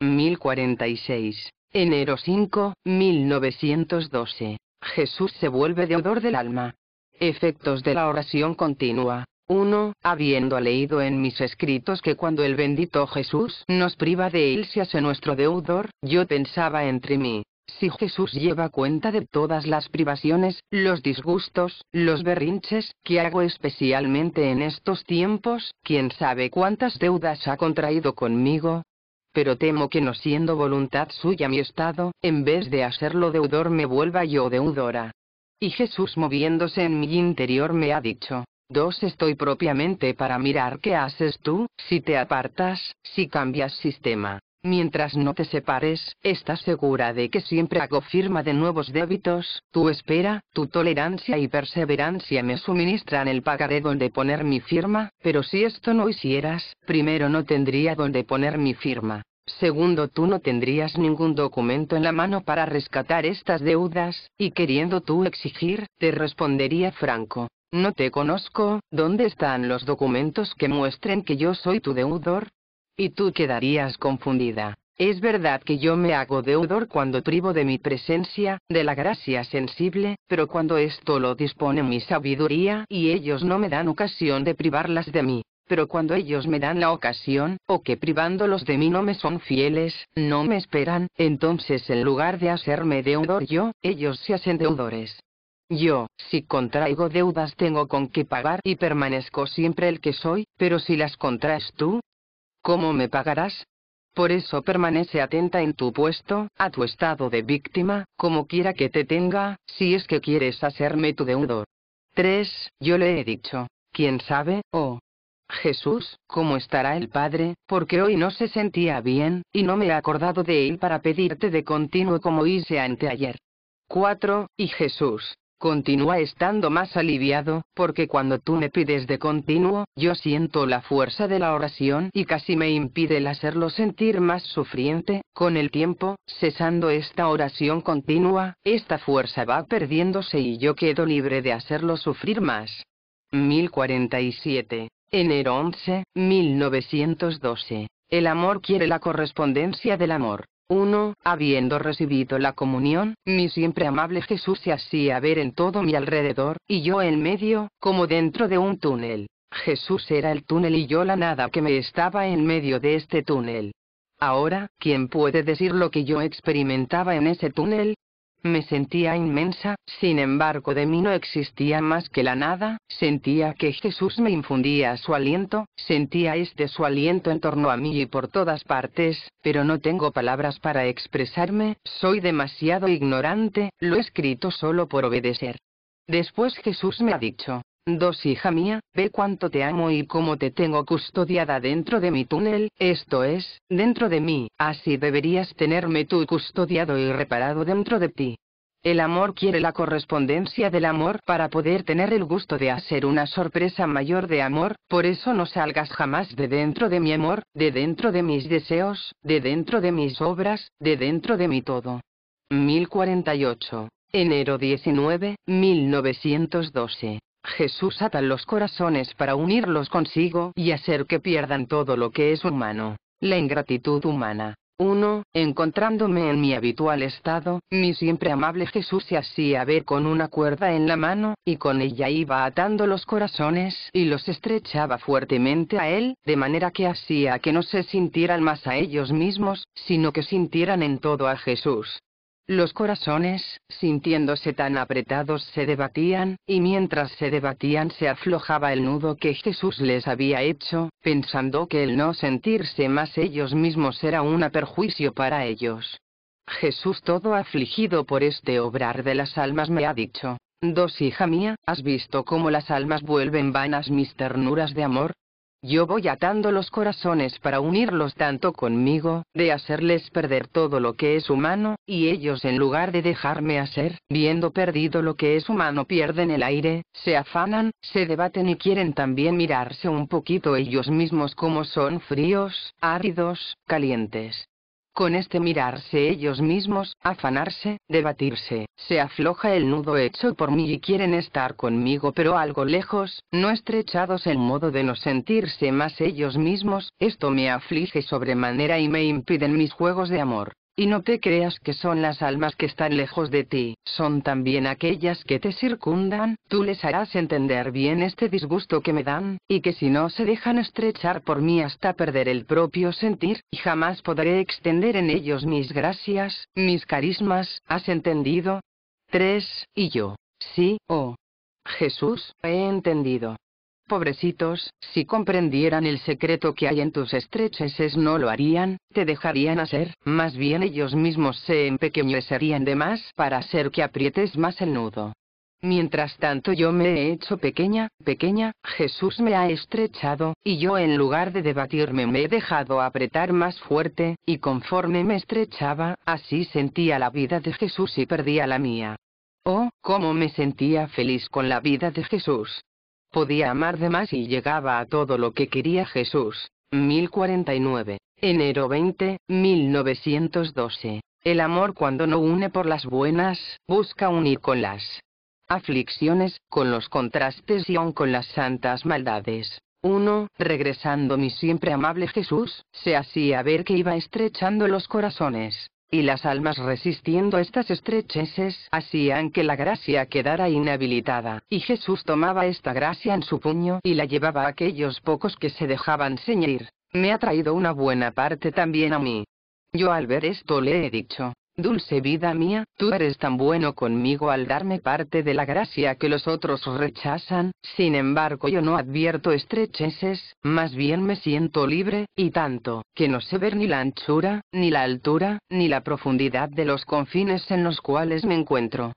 1046. Enero 5, 1912. Jesús se vuelve deudor del alma. Efectos de la oración continua. 1. Habiendo leído en mis escritos que cuando el bendito Jesús nos priva de él se hace nuestro deudor, yo pensaba entre mí, si Jesús lleva cuenta de todas las privaciones, los disgustos, los berrinches, que hago especialmente en estos tiempos, quién sabe cuántas deudas ha contraído conmigo. Pero temo que no siendo voluntad suya mi estado, en vez de hacerlo deudor me vuelva yo deudora. Y Jesús moviéndose en mi interior me ha dicho, Dos estoy propiamente para mirar qué haces tú, si te apartas, si cambias sistema. Mientras no te separes, estás segura de que siempre hago firma de nuevos débitos, tu espera, tu tolerancia y perseverancia me suministran el pagaré donde poner mi firma, pero si esto no hicieras, primero no tendría donde poner mi firma. Segundo, tú no tendrías ningún documento en la mano para rescatar estas deudas, y queriendo tú exigir, te respondería Franco. No te conozco, ¿dónde están los documentos que muestren que yo soy tu deudor? Y tú quedarías confundida. Es verdad que yo me hago deudor cuando privo de mi presencia, de la gracia sensible, pero cuando esto lo dispone mi sabiduría y ellos no me dan ocasión de privarlas de mí. Pero cuando ellos me dan la ocasión, o que privándolos de mí no me son fieles, no me esperan, entonces en lugar de hacerme deudor yo, ellos se hacen deudores. Yo, si contraigo deudas tengo con qué pagar y permanezco siempre el que soy, pero si las contraes tú, ¿Cómo me pagarás? Por eso permanece atenta en tu puesto, a tu estado de víctima, como quiera que te tenga, si es que quieres hacerme tu deudor. 3. Yo le he dicho, quién sabe, oh. Jesús, ¿cómo estará el Padre? Porque hoy no se sentía bien, y no me he acordado de él para pedirte de continuo como hice anteayer. 4. Y Jesús, Continúa estando más aliviado, porque cuando tú me pides de continuo, yo siento la fuerza de la oración y casi me impide el hacerlo sentir más sufriente, con el tiempo, cesando esta oración continua, esta fuerza va perdiéndose y yo quedo libre de hacerlo sufrir más. 1047. Enero 11, 1912. El amor quiere la correspondencia del amor. 1. Habiendo recibido la comunión, mi siempre amable Jesús se hacía ver en todo mi alrededor, y yo en medio, como dentro de un túnel. Jesús era el túnel y yo la nada que me estaba en medio de este túnel. Ahora, ¿quién puede decir lo que yo experimentaba en ese túnel? Me sentía inmensa, sin embargo de mí no existía más que la nada, sentía que Jesús me infundía su aliento, sentía este su aliento en torno a mí y por todas partes, pero no tengo palabras para expresarme, soy demasiado ignorante, lo he escrito solo por obedecer. Después Jesús me ha dicho, Dos hija mía, ve cuánto te amo y cómo te tengo custodiada dentro de mi túnel, esto es, dentro de mí, así deberías tenerme tú custodiado y reparado dentro de ti. El amor quiere la correspondencia del amor para poder tener el gusto de hacer una sorpresa mayor de amor, por eso no salgas jamás de dentro de mi amor, de dentro de mis deseos, de dentro de mis obras, de dentro de mi todo. 1048. Enero 19, 1912. Jesús ata los corazones para unirlos consigo y hacer que pierdan todo lo que es humano, la ingratitud humana. 1. Encontrándome en mi habitual estado, mi siempre amable Jesús se hacía ver con una cuerda en la mano, y con ella iba atando los corazones y los estrechaba fuertemente a él, de manera que hacía que no se sintieran más a ellos mismos, sino que sintieran en todo a Jesús. Los corazones, sintiéndose tan apretados, se debatían, y mientras se debatían se aflojaba el nudo que Jesús les había hecho, pensando que el no sentirse más ellos mismos era un perjuicio para ellos. Jesús todo afligido por este obrar de las almas me ha dicho, Dos hija mía, ¿has visto cómo las almas vuelven vanas mis ternuras de amor? Yo voy atando los corazones para unirlos tanto conmigo, de hacerles perder todo lo que es humano, y ellos en lugar de dejarme hacer, viendo perdido lo que es humano pierden el aire, se afanan, se debaten y quieren también mirarse un poquito ellos mismos como son fríos, áridos, calientes. Con este mirarse ellos mismos, afanarse, debatirse, se afloja el nudo hecho por mí y quieren estar conmigo pero algo lejos, no estrechados en modo de no sentirse más ellos mismos, esto me aflige sobremanera y me impiden mis juegos de amor. Y no te creas que son las almas que están lejos de ti, son también aquellas que te circundan, tú les harás entender bien este disgusto que me dan, y que si no se dejan estrechar por mí hasta perder el propio sentir, jamás podré extender en ellos mis gracias, mis carismas, ¿has entendido? 3. Y yo. Sí, oh. Jesús, he entendido. Pobrecitos, si comprendieran el secreto que hay en tus estrecheses no lo harían, te dejarían hacer, más bien ellos mismos se empequeñecerían de más para hacer que aprietes más el nudo. Mientras tanto yo me he hecho pequeña, pequeña, Jesús me ha estrechado, y yo en lugar de debatirme me he dejado apretar más fuerte, y conforme me estrechaba, así sentía la vida de Jesús y perdía la mía. Oh, cómo me sentía feliz con la vida de Jesús. Podía amar de más y llegaba a todo lo que quería Jesús. 1049. Enero 20, 1912. El amor cuando no une por las buenas, busca unir con las aflicciones, con los contrastes y aun con las santas maldades. 1. Regresando mi siempre amable Jesús, se hacía ver que iba estrechando los corazones y las almas resistiendo estas estrecheces hacían que la gracia quedara inhabilitada, y Jesús tomaba esta gracia en su puño y la llevaba a aquellos pocos que se dejaban ceñir. Me ha traído una buena parte también a mí. Yo al ver esto le he dicho, Dulce vida mía, tú eres tan bueno conmigo al darme parte de la gracia que los otros rechazan, sin embargo yo no advierto estrecheces, más bien me siento libre, y tanto, que no sé ver ni la anchura, ni la altura, ni la profundidad de los confines en los cuales me encuentro.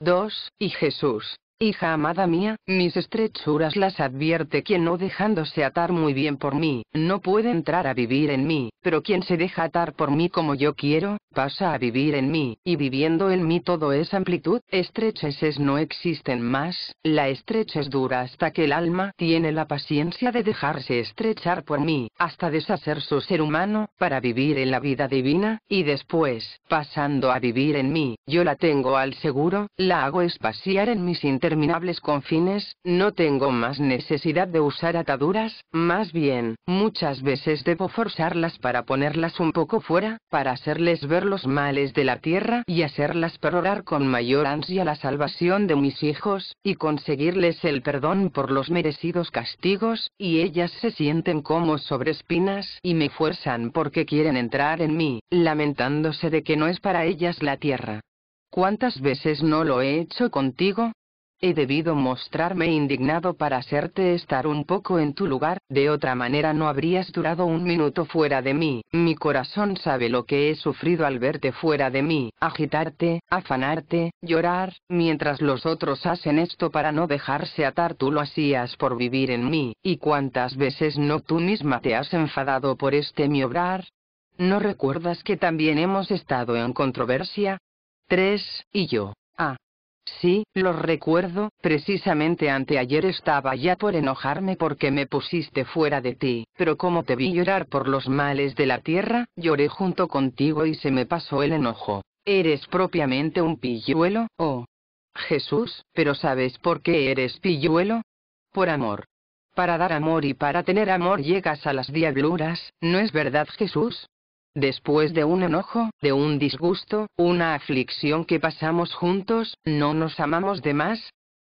2. Y Jesús, Hija amada mía, mis estrechuras las advierte quien no dejándose atar muy bien por mí, no puede entrar a vivir en mí, pero quien se deja atar por mí como yo quiero, pasa a vivir en mí, y viviendo en mí todo es amplitud, estrecheces no existen más, la estrechez dura hasta que el alma tiene la paciencia de dejarse estrechar por mí, hasta deshacer su ser humano, para vivir en la vida divina, y después, pasando a vivir en mí, yo la tengo al seguro, la hago espaciar en mis intereses interminables confines, no tengo más necesidad de usar ataduras, más bien, muchas veces debo forzarlas para ponerlas un poco fuera, para hacerles ver los males de la tierra y hacerlas perorar con mayor ansia la salvación de mis hijos, y conseguirles el perdón por los merecidos castigos, y ellas se sienten como sobre espinas y me fuerzan porque quieren entrar en mí, lamentándose de que no es para ellas la tierra. ¿Cuántas veces no lo he hecho contigo? He debido mostrarme indignado para hacerte estar un poco en tu lugar, de otra manera no habrías durado un minuto fuera de mí. Mi corazón sabe lo que he sufrido al verte fuera de mí, agitarte, afanarte, llorar, mientras los otros hacen esto para no dejarse atar tú lo hacías por vivir en mí, y cuántas veces no tú misma te has enfadado por este mi obrar. ¿No recuerdas que también hemos estado en controversia? 3. Y yo, Sí, lo recuerdo, precisamente anteayer estaba ya por enojarme porque me pusiste fuera de ti, pero como te vi llorar por los males de la tierra, lloré junto contigo y se me pasó el enojo. ¿Eres propiamente un pilluelo, oh? Jesús, pero ¿sabes por qué eres pilluelo? Por amor. Para dar amor y para tener amor llegas a las diabluras, ¿no es verdad Jesús? Después de un enojo, de un disgusto, una aflicción que pasamos juntos, no nos amamos de más.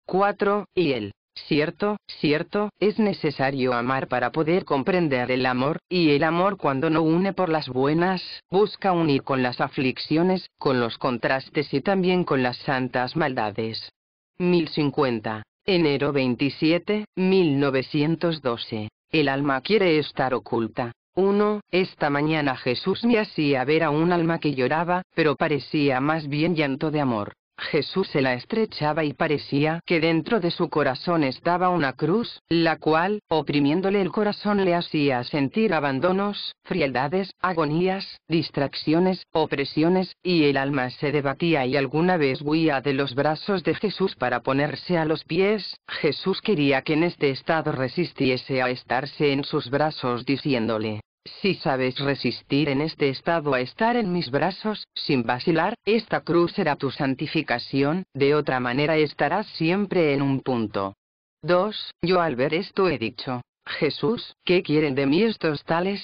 4. Y él. Cierto, cierto, es necesario amar para poder comprender el amor, y el amor cuando no une por las buenas, busca unir con las aflicciones, con los contrastes y también con las santas maldades. 1050. Enero 27, 1912. El alma quiere estar oculta. 1. Esta mañana Jesús me hacía ver a un alma que lloraba, pero parecía más bien llanto de amor. Jesús se la estrechaba y parecía que dentro de su corazón estaba una cruz, la cual, oprimiéndole el corazón, le hacía sentir abandonos, frialdades, agonías, distracciones, opresiones, y el alma se debatía y alguna vez huía de los brazos de Jesús para ponerse a los pies. Jesús quería que en este estado resistiese a estarse en sus brazos diciéndole, si sabes resistir en este estado a estar en mis brazos, sin vacilar, esta cruz será tu santificación, de otra manera estarás siempre en un punto. 2. Yo al ver esto he dicho, Jesús, ¿qué quieren de mí estos tales?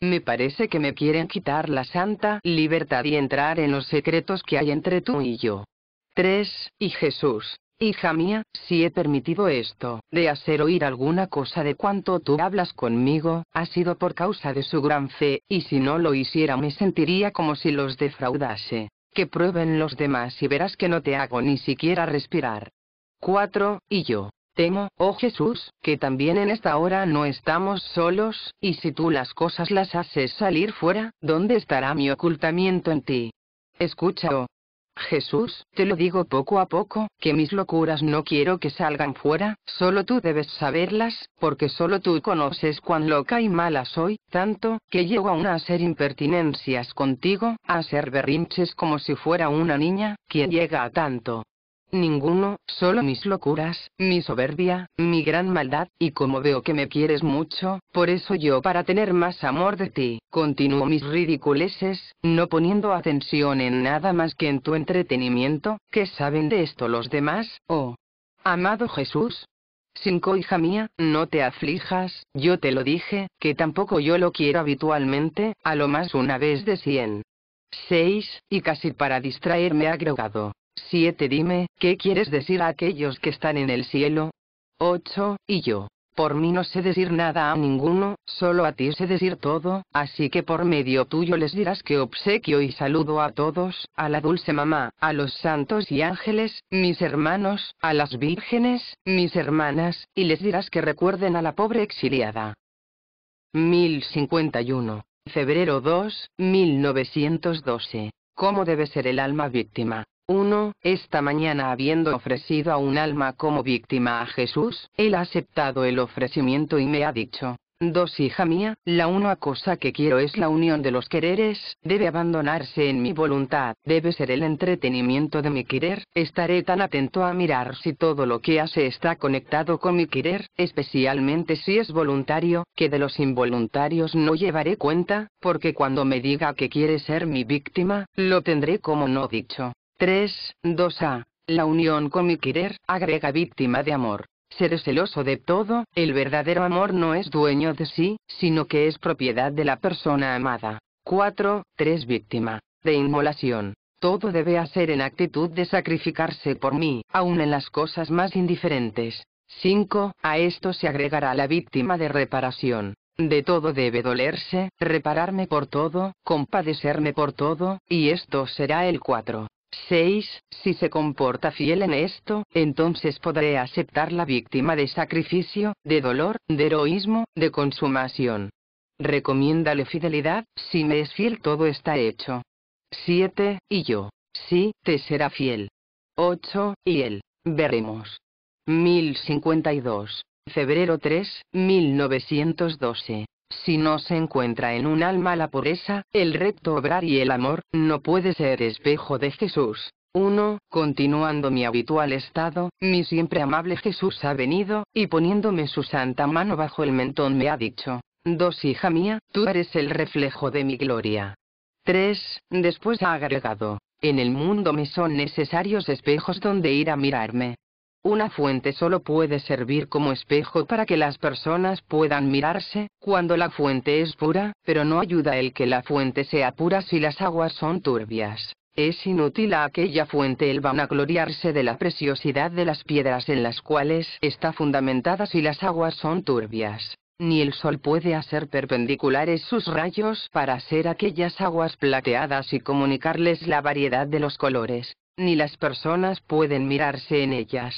Me parece que me quieren quitar la santa libertad y entrar en los secretos que hay entre tú y yo. 3. Y Jesús, Hija mía, si he permitido esto, de hacer oír alguna cosa de cuanto tú hablas conmigo, ha sido por causa de su gran fe, y si no lo hiciera me sentiría como si los defraudase. Que prueben los demás y verás que no te hago ni siquiera respirar. 4. Y yo. Temo, oh Jesús, que también en esta hora no estamos solos, y si tú las cosas las haces salir fuera, ¿dónde estará mi ocultamiento en ti? Escucha, oh, Jesús, te lo digo poco a poco, que mis locuras no quiero que salgan fuera, solo tú debes saberlas, porque solo tú conoces cuán loca y mala soy, tanto, que llego aún a hacer impertinencias contigo, a hacer berrinches como si fuera una niña, quien llega a tanto. Ninguno, solo mis locuras, mi soberbia, mi gran maldad, y como veo que me quieres mucho, por eso yo para tener más amor de ti, continúo mis ridiculeces, no poniendo atención en nada más que en tu entretenimiento, ¿qué saben de esto los demás, oh? Amado Jesús. Cinco hija mía, no te aflijas, yo te lo dije, que tampoco yo lo quiero habitualmente, a lo más una vez de cien. Seis, y casi para distraerme agregado. 7. Dime, ¿qué quieres decir a aquellos que están en el cielo? 8. Y yo, por mí no sé decir nada a ninguno, solo a ti sé decir todo, así que por medio tuyo les dirás que obsequio y saludo a todos, a la dulce mamá, a los santos y ángeles, mis hermanos, a las vírgenes, mis hermanas, y les dirás que recuerden a la pobre exiliada. 1051. Febrero 2, 1912. ¿Cómo debe ser el alma víctima? 1. Esta mañana habiendo ofrecido a un alma como víctima a Jesús, él ha aceptado el ofrecimiento y me ha dicho, 2. Hija mía, la una cosa que quiero es la unión de los quereres, debe abandonarse en mi voluntad, debe ser el entretenimiento de mi querer, estaré tan atento a mirar si todo lo que hace está conectado con mi querer, especialmente si es voluntario, que de los involuntarios no llevaré cuenta, porque cuando me diga que quiere ser mi víctima, lo tendré como no dicho. 3. 2a. La unión con mi querer, agrega víctima de amor. Ser celoso de todo, el verdadero amor no es dueño de sí, sino que es propiedad de la persona amada. 4. 3. Víctima. De inmolación. Todo debe hacer en actitud de sacrificarse por mí, aun en las cosas más indiferentes. 5. A esto se agregará la víctima de reparación. De todo debe dolerse, repararme por todo, compadecerme por todo, y esto será el 4. 6. Si se comporta fiel en esto, entonces podré aceptar la víctima de sacrificio, de dolor, de heroísmo, de consumación. Recomiéndale fidelidad, si me es fiel todo está hecho. 7. Y yo, sí, te será fiel. 8. Y él, veremos. 1052. Febrero 3, 1912. Si no se encuentra en un alma la pureza, el recto obrar y el amor, no puede ser espejo de Jesús. 1. Continuando mi habitual estado, mi siempre amable Jesús ha venido, y poniéndome su santa mano bajo el mentón me ha dicho, 2. Hija mía, tú eres el reflejo de mi gloria. 3. Después ha agregado, en el mundo me son necesarios espejos donde ir a mirarme. Una fuente solo puede servir como espejo para que las personas puedan mirarse, cuando la fuente es pura, pero no ayuda el que la fuente sea pura si las aguas son turbias. Es inútil a aquella fuente el vanagloriarse de la preciosidad de las piedras en las cuales está fundamentada si las aguas son turbias. Ni el sol puede hacer perpendiculares sus rayos para hacer aquellas aguas plateadas y comunicarles la variedad de los colores, ni las personas pueden mirarse en ellas.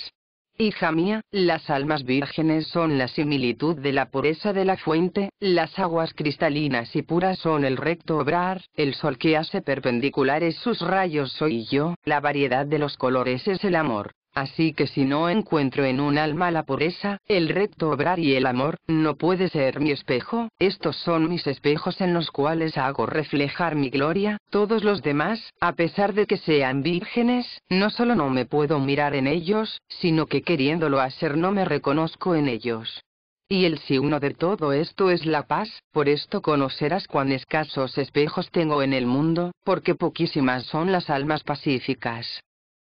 Hija mía, las almas vírgenes son la similitud de la pureza de la fuente, las aguas cristalinas y puras son el recto obrar, el sol que hace perpendiculares sus rayos soy yo, la variedad de los colores es el amor, Así que si no encuentro en un alma la pureza, el recto obrar y el amor, no puede ser mi espejo, estos son mis espejos en los cuales hago reflejar mi gloria, todos los demás, a pesar de que sean vírgenes, no solo no me puedo mirar en ellos, sino que queriéndolo hacer no me reconozco en ellos. Y el si uno de todo esto es la paz, por esto conocerás cuán escasos espejos tengo en el mundo, porque poquísimas son las almas pacíficas.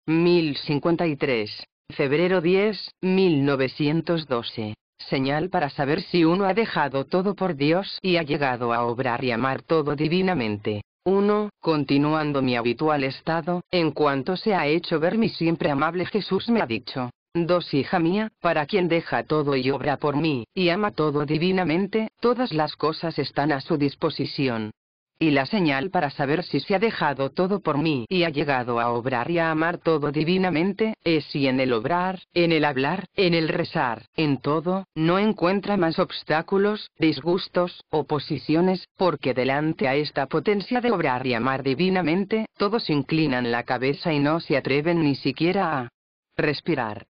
1053. Febrero 10, 1912. Señal para saber si uno ha dejado todo por Dios y ha llegado a obrar y amar todo divinamente. 1. Continuando mi habitual estado, en cuanto se ha hecho ver mi siempre amable Jesús me ha dicho. 2. Hija mía, para quien deja todo y obra por mí, y ama todo divinamente, todas las cosas están a su disposición y la señal para saber si se ha dejado todo por mí y ha llegado a obrar y a amar todo divinamente, es si en el obrar, en el hablar, en el rezar, en todo, no encuentra más obstáculos, disgustos, oposiciones, porque delante a esta potencia de obrar y amar divinamente, todos inclinan la cabeza y no se atreven ni siquiera a respirar.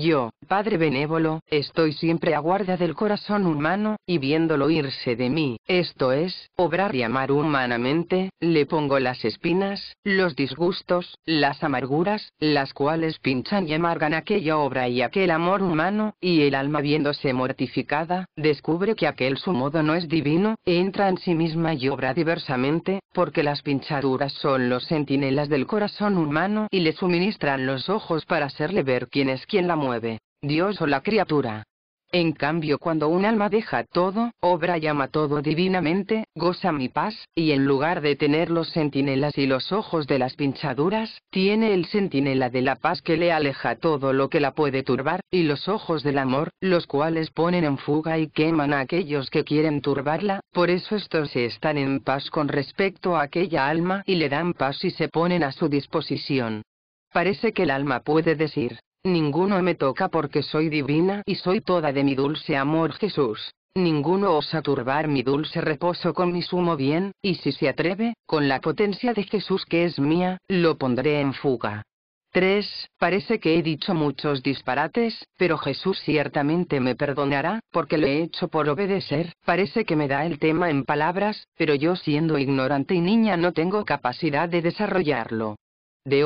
Yo, Padre benévolo, estoy siempre a guarda del corazón humano, y viéndolo irse de mí, esto es, obrar y amar humanamente, le pongo las espinas, los disgustos, las amarguras, las cuales pinchan y amargan aquella obra y aquel amor humano, y el alma viéndose mortificada, descubre que aquel su modo no es divino, e entra en sí misma y obra diversamente, porque las pinchaduras son los centinelas del corazón humano y le suministran los ojos para hacerle ver quién es quien la Dios o la criatura. En cambio, cuando un alma deja todo, obra y ama todo divinamente, goza mi paz, y en lugar de tener los centinelas y los ojos de las pinchaduras, tiene el centinela de la paz que le aleja todo lo que la puede turbar, y los ojos del amor, los cuales ponen en fuga y queman a aquellos que quieren turbarla, por eso estos están en paz con respecto a aquella alma y le dan paz y se ponen a su disposición. Parece que el alma puede decir, Ninguno me toca porque soy divina y soy toda de mi dulce amor Jesús. Ninguno osa turbar mi dulce reposo con mi sumo bien, y si se atreve, con la potencia de Jesús que es mía, lo pondré en fuga. 3. Parece que he dicho muchos disparates, pero Jesús ciertamente me perdonará, porque lo he hecho por obedecer. Parece que me da el tema en palabras, pero yo siendo ignorante y niña no tengo capacidad de desarrollarlo. De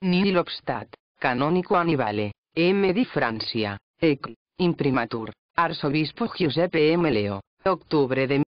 ni obstat. Canónico Annibale, M. di Francia, EC, Imprimatur, Arzobispo Giuseppe M. Leo, octubre de